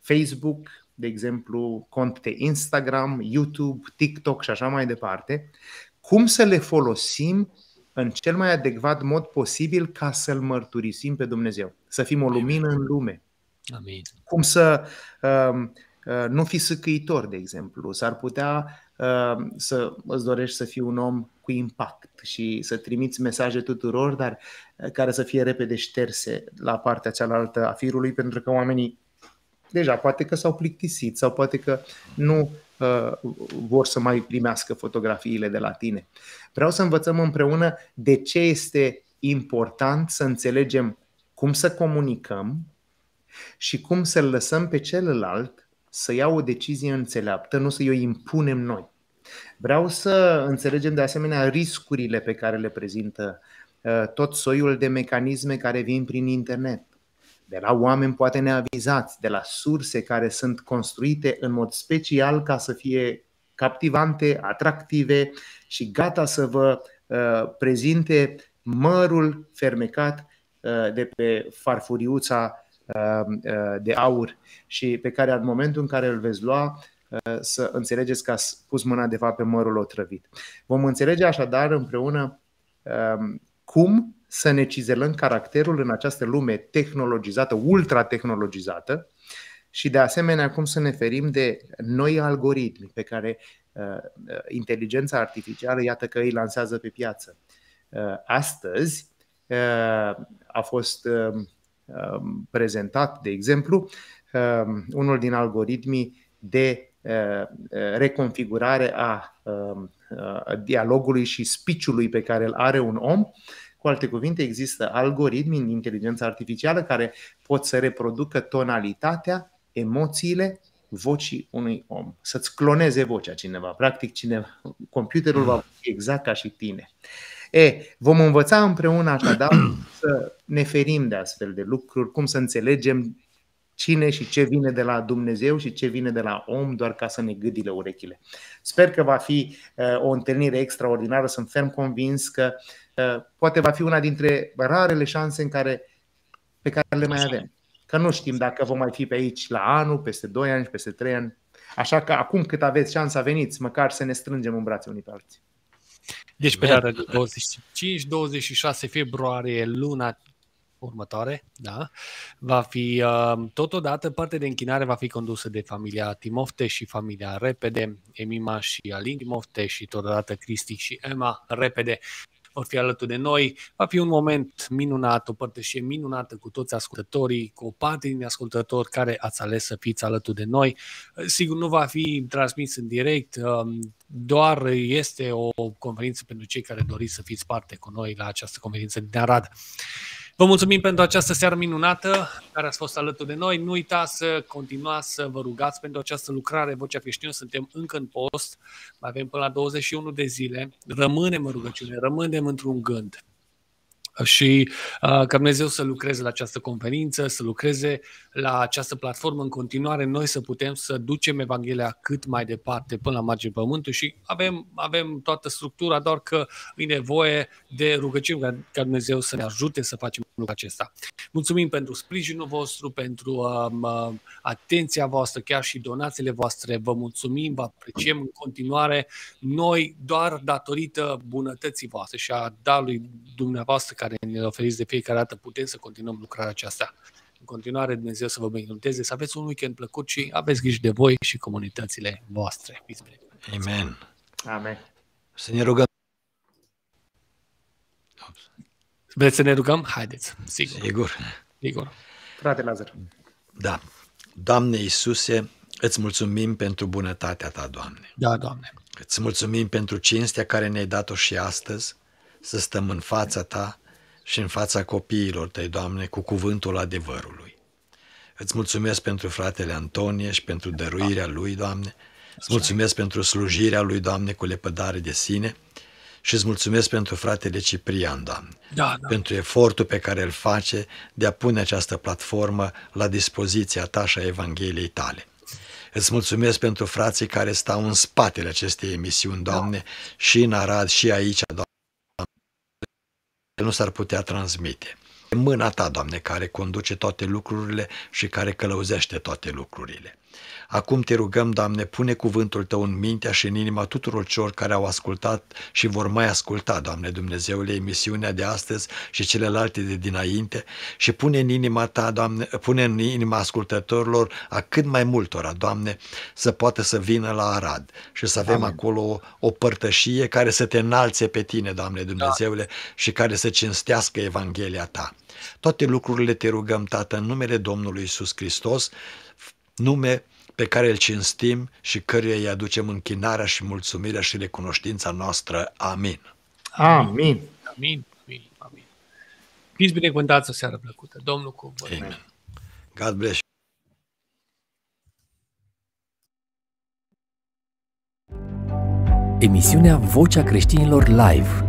Facebook, de exemplu, cont de Instagram, YouTube, TikTok și așa mai departe, cum să le folosim în cel mai adecvat mod posibil ca să-L mărturisim pe Dumnezeu, să fim o lumină în lume. Amin. Cum să um, uh, nu fi săcăitor, de exemplu. S-ar putea Ehm, să îți dorești să fii un om cu impact și să trimiți mesaje tuturor, dar eh, care să fie repede șterse la partea cealaltă a firului, pentru că oamenii deja poate că s-au plictisit sau poate că nu uh, vor să mai primească fotografiile de la tine. Vreau să învățăm împreună de ce este important să înțelegem cum să comunicăm și cum să-l lăsăm pe celălalt să ia o decizie înțeleaptă, nu să-i o impunem noi. Vreau să înțelegem de asemenea riscurile pe care le prezintă uh, tot soiul de mecanisme care vin prin internet, de la oameni poate neavizați, de la surse care sunt construite în mod special ca să fie captivante, atractive și gata să vă uh, prezinte mărul fermecat uh, de pe farfuriuța de aur și pe care în momentul în care îl veți lua Eh, să înțelegeți că ați pus mâna de fapt pe mărul otrăvit. Vom înțelege așadar împreună ehm, cum să ne cizelăm caracterul în această lume tehnologizată, ultra-tehnologizată și de asemenea cum să ne ferim de noi algoritmi pe care eh, inteligența artificială, iată că îi lansează pe piață. Eh, astăzi a fost ehm, ehm, prezentat, de exemplu, unul din algoritmii de reconfigurare um, a dialogului și speech-ului pe care îl are un om. Cu alte cuvinte, există algoritmi în inteligența artificială care pot să reproducă tonalitatea, emoțiile vocii unui om. Să-ți cloneze vocea cineva. Practic, cineva, computerul va fi exact ca și tine. E, vom învăța împreună așadar să ne ferim de astfel de lucruri, cum să înțelegem cine și ce vine de la Dumnezeu și ce vine de la om, doar ca să ne gâdile urechile. Sper că va fi uh, o întâlnire extraordinară, sunt ferm convins că uh, poate va fi una dintre rarele șanse în care, pe care le mai avem. Că nu știm dacă vom mai fi pe aici la anul, peste 2 ani, peste 3 ani. Așa că acum cât aveți șansa, veniți, măcar să ne strângem în brațe unii pe alții. Deci pe data de 25-26 februarie, luna următoare, da, va fi uh, totodată parte de închinare va fi condusă de familia Timofte și familia Repede, Emima și Alin Timofte și totodată Cristi și Emma Repede vor fi alături de noi. Va fi un moment minunat, o părtășie minunată cu toți ascultătorii, cu o parte din ascultători care ați ales să fiți alături de noi. Uh, sigur, nu va fi transmis în direct, uh, doar este o conferință pentru cei care doriți să fiți parte cu noi la această conferință din Arad. Vă mulțumim pentru această seară minunată care ați fost alături de noi. Nu uitați să continuați să vă rugați pentru această lucrare Vocea Creștină. Suntem încă în post, mai avem până la 21 de zile. Rămânem în rugăciune, rămânem într-un gând și uh, ca Dumnezeu să lucreze la această conferință, să lucreze la această platformă în continuare, noi să putem să ducem Evanghelia cât mai departe, până la marginea pământului și avem, avem toată structura, doar că e nevoie de rugăciune ca, ca Dumnezeu să ne ajute să facem lucrul acesta. Mulțumim pentru sprijinul vostru, pentru um, atenția voastră, chiar și donațiile voastre. Vă mulțumim, vă apreciem în continuare. Noi doar datorită bunătății voastre și a darului dumneavoastră care ne oferiți de fiecare dată, putem să continuăm lucrarea aceasta. În continuare, Dumnezeu să vă binecuvânteze, să aveți un weekend plăcut și aveți grijă de voi și comunitățile voastre. Amen. Amen. Să ne rugăm. Vreți să ne rugăm? Haideți. Sigur. Sigur. Sigur. Frate Lazar. Da. Doamne Iisuse, îți mulțumim pentru bunătatea ta, Doamne. Da, Doamne. Îți mulțumim pentru cinstea care ne-ai dat-o și astăzi, să stăm în fața ta, și în fața copiilor tăi, Doamne, cu cuvântul adevărului. Îți mulțumesc pentru fratele Antonie și pentru dăruirea lui, Doamne. Îți mulțumesc pentru slujirea lui, Doamne, cu lepădare de sine. Și îți mulțumesc pentru fratele Ciprian, Doamne, da, da. pentru efortul pe care îl face de a pune această platformă la dispoziția ta și a Evangheliei tale. Îți mulțumesc pentru frații care stau în spatele acestei emisiuni, da. Doamne, da. și în Arad, și aici, Doamne nu s-ar putea transmite. Mâna ta, Doamne, care conduce toate lucrurile și care călăuzește toate lucrurile. Acum te rugăm, Doamne, pune cuvântul Tău în mintea și în inima tuturor celor care au ascultat și vor mai asculta, Doamne Dumnezeule, emisiunea de astăzi și celelalte de dinainte și pune în inima Ta, Doamne, pune în inima ascultătorilor a cât mai multora, Doamne, să poată să vină la Arad și să avem Amen. acolo o, o părtășie care să te înalțe pe Tine, Doamne da. Dumnezeule, da. și care să cinstească Evanghelia Ta. Toate lucrurile te rugăm, Tată, în numele Domnului Isus Hristos, nume pe care îl cinstim și căruia îi aducem închinarea și mulțumirea și recunoștința noastră. Amin. Amin. Amin. Amin. Amin. Fiți binecuvântați o seară plăcută. Domnul cu voi. Amen. God bless you. Emisiunea Vocea Creștinilor Live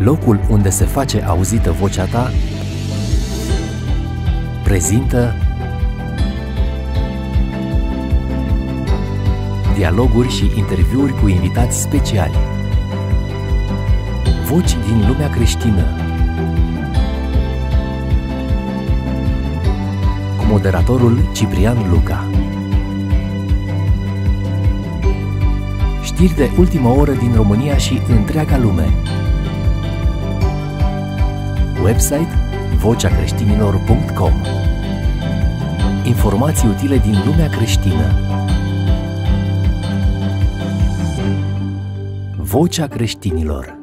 Locul unde se face auzită vocea ta prezintă dialoguri și interviuri cu invitați speciali. Voci din lumea creștină. Cu moderatorul Ciprian Luca. Știri de ultimă oră din România și întreaga lume. Website voceacreștinilor.com Informații utile din lumea creștină Vocea creștinilor